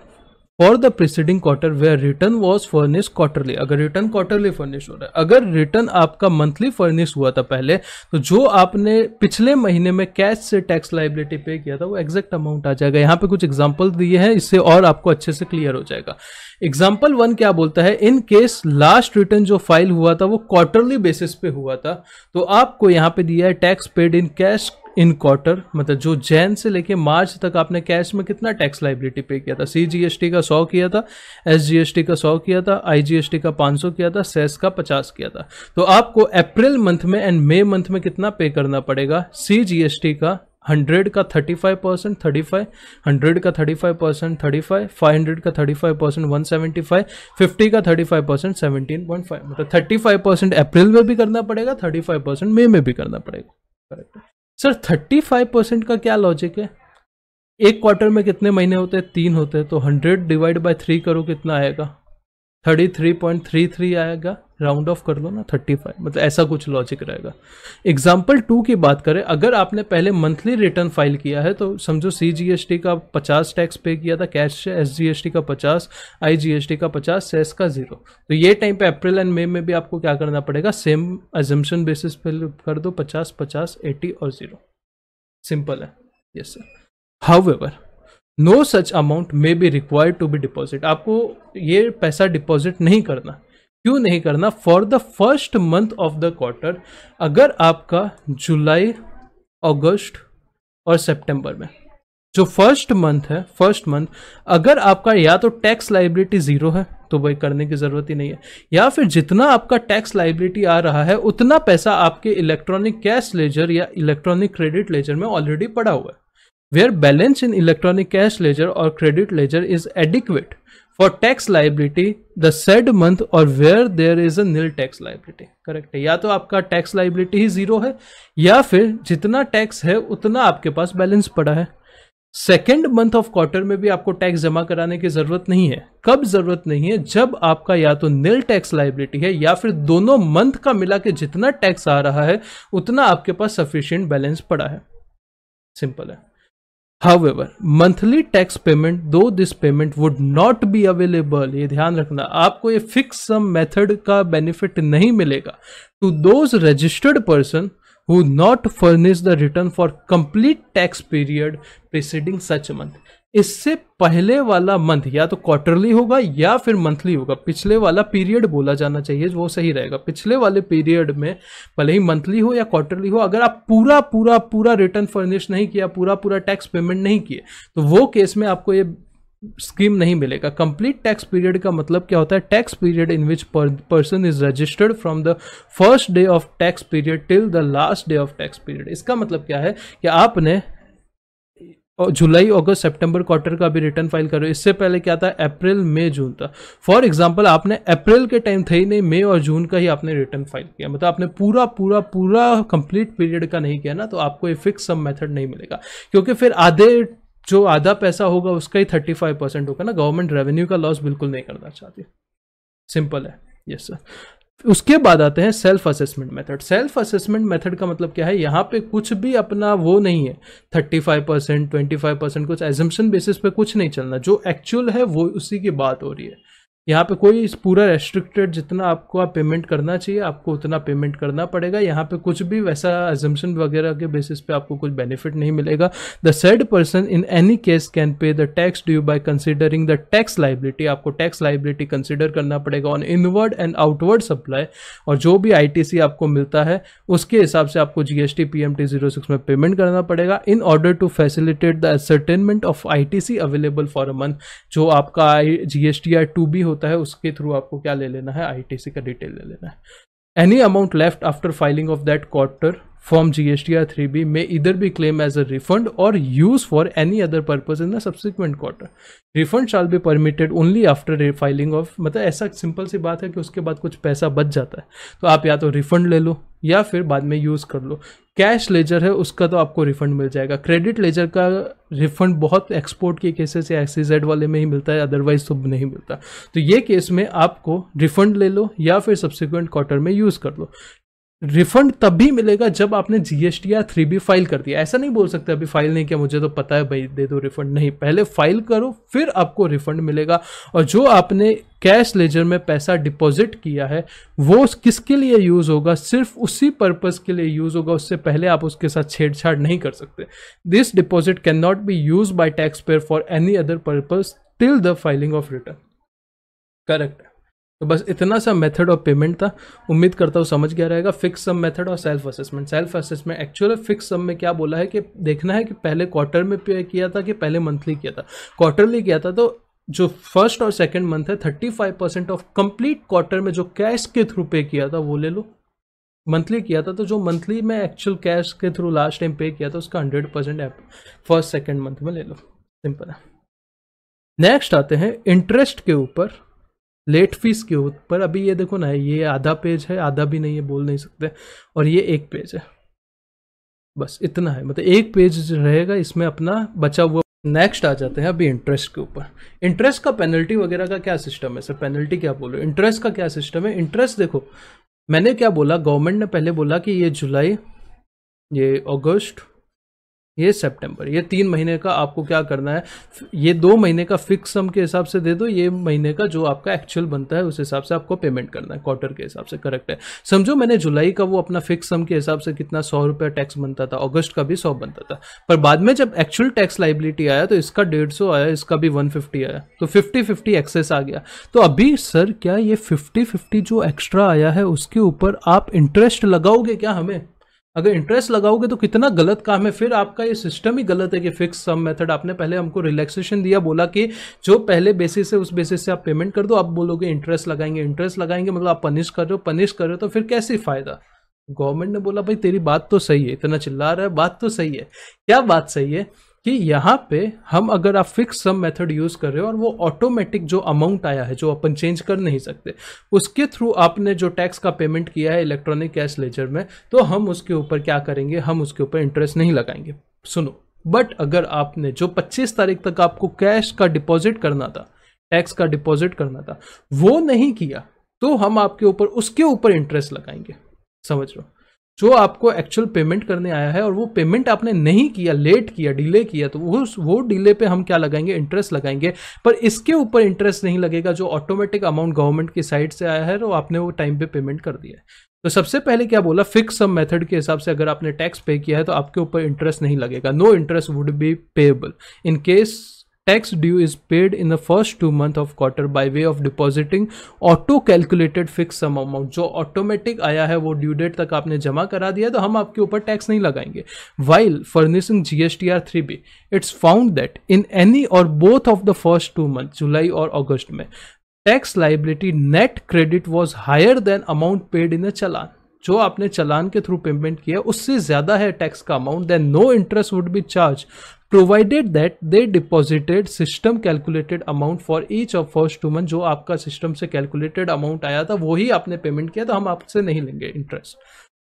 for the preceding quarter where return was furnish quarterly अगर रिटर्न क्वार्टरली फर्निश हो रहा है अगर रिटर्न आपका मंथली फर्निश हुआ था पहले तो जो आपने पिछले महीने में कैश से टैक्स लाइबिलिटी पे किया था वो एग्जैक्ट अमाउंट आ जाएगा यहाँ पे कुछ एग्जाम्पल दिए हैं इससे और आपको अच्छे से क्लियर हो जाएगा एग्जाम्पल वन क्या बोलता है इन केस लास्ट रिटर्न जो फाइल हुआ था वो क्वार्टरली बेसिस पे हुआ था तो आपको यहाँ पे दिया है tax paid in cash in quarter मतलब जो जैन से लेके मार्च तक आपने कैश में कितना टैक्स लाइबिलिटी पे किया था सीजीएसटी का सौ किया था एसजीएसटी का सौ किया था आईजीएसटी का पाँच सौ किया था सेस e का पचास किया था तो आपको अप्रैल मंथ में एंड मई मंथ में कितना पे करना पड़ेगा सीजीएसटी का हंड्रेड का thirty five percent thirty five hundred का thirty five percent thirty five five hundred का thirty five percent one seventy five fifty का thirty five percent seventeen point five मतलब थर्टी फाइव परसेंट अप्रैल में भी करना पड़ेगा thirty five percent मई में भी करना पड़ेगा correct sir thirty five percent का क्या लॉजिक है एक क्वार्टर में कितने महीने होते हैं तीन होते हैं तो हंड्रेड डिवाइड बाय थ्री करो कितना आएगा thirty three point three three आएगा राउंड ऑफ कर लो ना थर्टी फाइव मतलब ऐसा कुछ लॉजिक रहेगा एग्जाम्पल टू की बात करें अगर आपने पहले मंथली रिटर्न फाइल किया है तो समझो सी जी एस टी का पचास टैक्स पे किया था कैश से एस जी एस टी का पचास आई जी एस टी का पचास सेस e का जीरो तो ये टाइम पे अप्रैल एंड मई में भी आपको क्या करना पड़ेगा सेम एजम्पन बेसिस पे कर दो पचास पचास एटी और जीरो सिंपल है yes sir however no such amount may be required to be deposit आपको ये पैसा डिपॉजिट नहीं करना क्यों नहीं करना for the first month of the quarter अगर आपका जुलाई अगस्त और सितंबर में जो फर्स्ट मंथ है फर्स्ट मंथ अगर आपका या तो टैक्स लाइबिलिटी ज़ीरो है तो वही करने की ज़रूरत ही नहीं है या फिर जितना आपका टैक्स लाइबिलिटी आ रहा है उतना पैसा आपके इलेक्ट्रॉनिक कैश लेजर या इलेक्ट्रॉनिक क्रेडिट लेजर में ऑलरेडी पड़ा हुआ है where balance in electronic cash ledger or credit ledger is adequate for tax liability the said month or where there is a nil tax liability correct है या तो आपका tax liability ही zero है या फिर जितना tax है उतना आपके पास balance पड़ा है सेकेंड मंथ ऑफ क्वार्टर में भी आपको टैक्स जमा कराने की ज़रूरत नहीं है कब ज़रूरत नहीं है जब आपका या तो नील टैक्स लाइबिलिटी है या फिर दोनों मंथ का मिला के जितना टैक्स आ रहा है उतना आपके पास सफिशियंट बैलेंस पड़ा है सिंपल है However, मंथली टैक्स पेमेंट दो this payment would not be available ये ध्यान रखना आपको ये फिक्स सम मेथड का बेनिफिट नहीं मिलेगा to those registered person who not furnish the return for complete tax period preceding such month इससे पहले वाला मंथ या तो क्वार्टरली होगा या फिर मंथली होगा पिछले वाला पीरियड बोला जाना चाहिए वो सही रहेगा पिछले वाले पीरियड में भले ही मंथली हो या क्वार्टरली हो अगर आप पूरा पूरा पूरा रिटर्न फर्निश नहीं किया पूरा पूरा टैक्स पेमेंट नहीं किए तो वो केस में आपको ये स्कीम नहीं मिलेगा कंप्लीट टैक्स पीरियड का मतलब क्या होता है tax period in which person is registered from the first day of tax period till the last day of tax period इसका मतलब क्या है कि आपने जुलाई अगस्त सितंबर क्वार्टर का भी रिटर्न फाइल करो इससे पहले क्या था अप्रैल मई जून था फॉर एग्जांपल आपने अप्रैल के टाइम थे ही नहीं मई और जून का ही आपने रिटर्न फाइल किया मतलब आपने पूरा पूरा पूरा कंप्लीट पीरियड का नहीं किया ना तो आपको ये फिक्स सम मेथड नहीं मिलेगा क्योंकि फिर आधे जो आधा पैसा होगा उसका ही थर्टी फाइव परसेंट होगा ना गवर्नमेंट रेवेन्यू का लॉस बिल्कुल नहीं करना चाहती सिंपल है यस सर उसके बाद आते हैं self assessment method self assessment method का मतलब क्या है यहाँ पे कुछ भी अपना वो नहीं है thirty five percent twenty five percent कुछ एजम्पन बेसिस पे कुछ नहीं चलना जो एक्चुअल है वो उसी की बात हो रही है यहाँ पे कोई इस पूरा रेस्ट्रिक्टेड जितना आपको आप पेमेंट करना चाहिए आपको उतना पेमेंट करना पड़ेगा यहाँ पे कुछ भी वैसा एजम्पन वगैरह के बेसिस पे आपको कुछ बेनिफिट नहीं मिलेगा the said person in any case can pay the tax due by considering the tax liability आपको टैक्स लाइबिलिटी कंसिडर करना पड़ेगा on inward and outward supply और जो भी आई आपको मिलता है उसके हिसाब से आपको जी एस में पेमेंट करना पड़ेगा in order to facilitate the of I available for a month जो आपका जी एस टू बी होता है उसके थ्रू आपको क्या ले लेना है आईटीसी का डिटेल ले लेना है any amount left after filing of that quarter form G S T R three B में इधर भी क्लेम एज अ रिफंड और use for any other purpose in the subsequent quarter refund shall be permitted only after refiling of मतलब ऐसा simple सी बात है कि उसके बाद कुछ पैसा बच जाता है तो आप या तो रिफंड ले लो या फिर बाद में यूज़ कर लो कैश लेजर है उसका तो आपको रिफंड मिल जाएगा क्रेडिट लेजर का रिफंड बहुत एक्सपोर्ट के केसेस या एक्सीजेड वाले में ही मिलता है अदरवाइज तो नहीं मिलता तो ये केस में आपको रिफंड ले लो या फिर सब्सिक्वेंट क्वार्टर में यूज़ कर लो रिफंड तब भी मिलेगा जब आपने जीएसटी या थ्री बी फाइल कर दिया ऐसा नहीं बोल सकते अभी फाइल नहीं किया मुझे तो पता है भाई दे दो रिफंड नहीं पहले फाइल करो फिर आपको रिफंड मिलेगा और जो आपने कैश लेजर में पैसा डिपॉजिट किया है वो किसके लिए यूज़ होगा सिर्फ उसी पर्पज़ के लिए यूज़ होगा उससे पहले आप उसके साथ छेड़छाड़ नहीं कर सकते this deposit can not be use by tax payer for any other purpose till the filing of return correct तो बस इतना सा मेथड ऑफ पेमेंट था उम्मीद करता हूँ समझ गया रहेगा फिक्स सम मेथड और self assessment self assessment actual fix sum में क्या बोला है कि देखना है कि पहले क्वार्टर में पे किया था कि पहले मंथली किया था क्वार्टरली किया था तो जो फर्स्ट और सेकेंड मंथ है thirty five percent of complete quarter में जो कैश के थ्रू पे किया था वो ले लो मंथली किया था तो जो मंथली में एक्चुअल कैश के थ्रू लास्ट टाइम पे किया था उसका hundred percent first second month में ले लो सिंपल है नेक्स्ट आते हैं इंटरेस्ट के ऊपर लेट फीस के ऊपर अभी ये देखो ना ये आधा पेज है आधा भी नहीं है बोल नहीं सकते और ये एक पेज है बस इतना है मतलब एक पेज रहेगा इसमें अपना बचा हुआ नेक्स्ट आ जाते हैं अभी इंटरेस्ट के ऊपर इंटरेस्ट का पेनल्टी वगैरह का क्या सिस्टम है सर पेनल्टी क्या बोलो इंटरेस्ट का क्या सिस्टम है इंटरेस्ट देखो मैंने क्या बोला गवर्नमेंट ने पहले बोला कि ये जुलाई ये अगस्त ये सितंबर ये तीन महीने का आपको क्या करना है ये दो महीने का फिक्स सम के हिसाब से दे दो ये महीने का जो आपका एक्चुअल बनता है उस हिसाब से आपको पेमेंट करना है क्वार्टर के हिसाब से करेक्ट है समझो मैंने जुलाई का वो अपना फिक्स सम के हिसाब से कितना सौ रुपया टैक्स बनता था अगस्त का भी सौ बनता था पर बाद में जब एक्चुअल टैक्स लाइबिलिटी आया तो इसका डेढ़ आया इसका भी वन आया तो फिफ्टी फिफ्टी एक्सेस आ गया तो अभी सर क्या ये फिफ्टी फिफ्टी जो एक्स्ट्रा आया है उसके ऊपर आप इंटरेस्ट लगाओगे क्या हमें अगर इंटरेस्ट लगाओगे तो कितना गलत काम है फिर आपका ये सिस्टम ही गलत है कि फिक्स सम मेथड आपने पहले हमको रिलैक्सेशन दिया बोला कि जो पहले बेसिस है उस बेसिस से आप पेमेंट कर दो आप बोलोगे इंटरेस्ट लगाएंगे इंटरेस्ट लगाएंगे मतलब आप पनिश कर रहे हो पनिश कर रहे हो तो फिर कैसे फ़ायदा गवर्नमेंट ने बोला भाई तेरी बात तो सही है इतना चिल्ला रहा है बात तो सही है क्या बात सही है कि यहाँ पे हम अगर आप फिक्स सम मेथड यूज़ कर रहे हो और वो ऑटोमेटिक जो अमाउंट आया है जो अपन चेंज कर नहीं सकते उसके थ्रू आपने जो टैक्स का पेमेंट किया है इलेक्ट्रॉनिक कैश लेजर में तो हम उसके ऊपर क्या करेंगे हम उसके ऊपर इंटरेस्ट नहीं लगाएंगे सुनो बट अगर आपने जो 25 तारीख तक आपको कैश का डिपॉजिट करना था टैक्स का डिपॉजिट करना था वो नहीं किया तो हम आपके ऊपर उसके ऊपर इंटरेस्ट लगाएंगे समझ रहे हो जो आपको एक्चुअल पेमेंट करने आया है और वो पेमेंट आपने नहीं किया लेट किया डिले किया तो वो वो डिले पे हम क्या लगाएंगे इंटरेस्ट लगाएंगे पर इसके ऊपर इंटरेस्ट नहीं लगेगा जो ऑटोमेटिक अमाउंट गवर्नमेंट की साइड से आया है तो आपने वो टाइम पे पेमेंट कर दिया है तो सबसे पहले क्या बोला फिक्स सम मेथड के हिसाब से अगर आपने टैक्स पे किया है तो आपके ऊपर इंटरेस्ट नहीं लगेगा no interest would be payable in case Tax due is paid in the first two month of quarter by way of depositing auto calculated fixed sum amount जो automatic आया है वो due date तक आपने जमा करा दिया तो हम आपके ऊपर tax नहीं लगाएंगे while furnishing GSTR 3B it's found that in any or both of the first two month July or August में tax liability net credit was higher than amount paid in the चालान जो आपने चलान के through payment किया उससे ज़्यादा है tax का amount then no interest would be charge provided that they deposited system calculated amount for each of first human जो आपका सिस्टम से कैलकुलेटेड अमाउंट आया था वही आपने पेमेंट किया तो हम आपसे नहीं लेंगे इंटरेस्ट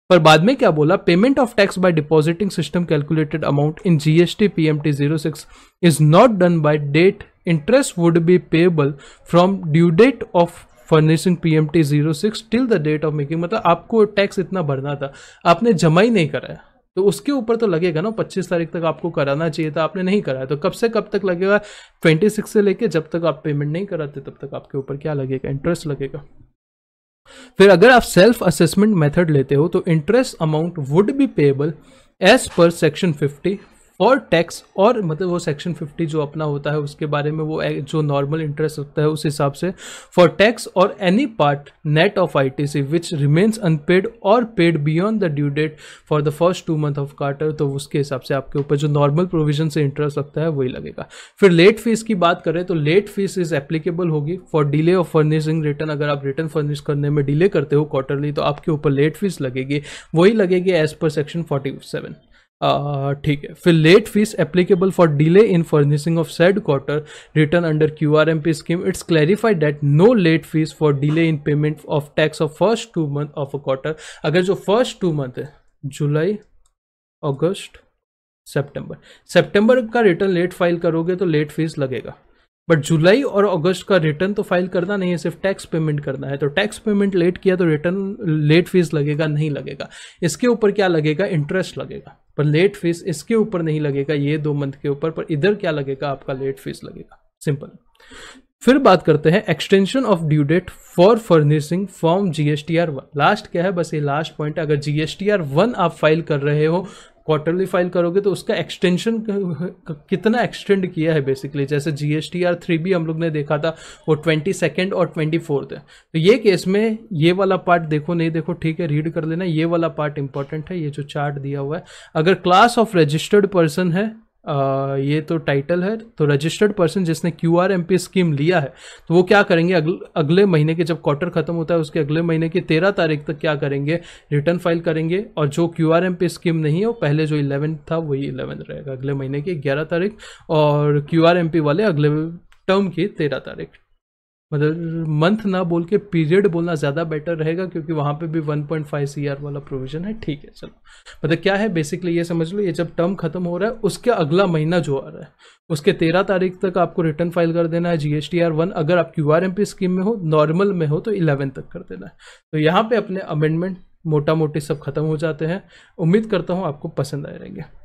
पर बाद में क्या बोला payment of tax by depositing system calculated amount in GST PMT six is not done by date interest would be payable from due date of furnishing P M T zero six till the date of making मतलब आपको tax इतना भरना था आपने जमा ही नहीं कराया तो उसके ऊपर तो लगेगा ना पच्चीस तारीख तक आपको कराना चाहिए था आपने नहीं कराया तो कब से कब तक लगेगा ट्वेंटी सिक्स से लेके जब तक आप पेमेंट नहीं कराते तब तक आपके ऊपर क्या लगेगा इंटरेस्ट लगेगा फिर अगर आप सेल्फ असेसमेंट मेथड लेते हो तो interest amount would be payable as per section fifty और टैक्स और मतलब वो सेक्शन 50 जो अपना होता है उसके बारे में वो जो नॉर्मल इंटरेस्ट होता है उस हिसाब से फॉर टैक्स और any part net of I T C which remains unpaid और paid beyond the due date for the first two month of quarter तो उसके हिसाब से आपके ऊपर जो नॉर्मल प्रोविजन से इंटरेस्ट लगता है वही लगेगा फिर लेट फीस की बात करें तो लेट फीस इज एप्लीकेबल होगी for delay of furnishing return अगर आप रिटर्न फर्निश करने में डिले करते हो क्वार्टरली तो आपके ऊपर लेट फीस लगेगी वही लगेगी as per section forty seven ठीक है फिर late fees applicable for delay in furnishing of said quarter return under Q R M P scheme it's clarified that no late fees for delay in payment of tax of first two month of a quarter अगर जो first two month है जुलाई अगस्त September September का return late file करोगे तो late fees लगेगा but जुलाई और अगस्त का रिटर्न तो फाइल करना नहीं है सिर्फ टैक्स पेमेंट करना है तो टैक्स पेमेंट लेट किया तो रिटर्न लेट फीस लगेगा नहीं लगेगा इसके ऊपर क्या लगेगा इंटरेस्ट लगेगा पर लेट फीस इसके ऊपर नहीं लगेगा ये दो मंथ के ऊपर पर इधर क्या लगेगा आपका लेट फीस लगेगा सिंपल फिर बात करते हैं extension of due date for furnishing form GSTR one last क्या है बस ये लास्ट पॉइंट अगर जीएसटीआर वन आप फाइल कर रहे हो क्वार्टरली फाइल करोगे तो उसका एक्सटेंशन कितना एक्सटेंड किया है बेसिकली जैसे G S T R three भी हम लोग ने देखा था वो ट्वेंटी सेकेंड और ट्वेंटी फोर्थ है तो ये केस में ये वाला पार्ट देखो नहीं देखो ठीक है रीड कर लेना ये वाला पार्ट इंपॉर्टेंट है ये जो चार्ट दिया हुआ है अगर क्लास ऑफ रजिस्टर्ड पर्सन है ये तो टाइटल है तो रजिस्टर्ड पर्सन जिसने Q R M P scheme लिया है तो वो क्या करेंगे अगल, अगले महीने के जब क्वार्टर खत्म होता है उसके अगले महीने की तेरह तारीख तक क्या करेंगे रिटर्न फाइल करेंगे और जो Q R M P scheme नहीं है वो पहले जो इलेवन था वही इलेवन रहेगा अगले महीने की ग्यारह तारीख और क्यू आर एम पी वाले अगले टर्म की तेरह तारीख मतलब मंथ ना बोल के पीरियड बोलना ज़्यादा बेटर रहेगा क्योंकि वहाँ पे भी 1.5 पॉइंट वाला प्रोविजन है ठीक है चलो मतलब क्या है बेसिकली ये समझ लो ये जब टर्म खत्म हो रहा है उसके अगला महीना जो आ रहा है उसके तेरह तारीख तक आपको रिटर्न फाइल कर देना है जी एस वन अगर आप Q R M P scheme में हो नॉर्मल में हो तो इलेवन तक कर देना है तो यहाँ पर अपने अमेंडमेंट मोटा मोटी सब खत्म हो जाते हैं उम्मीद करता हूँ आपको पसंद आए रहेंगे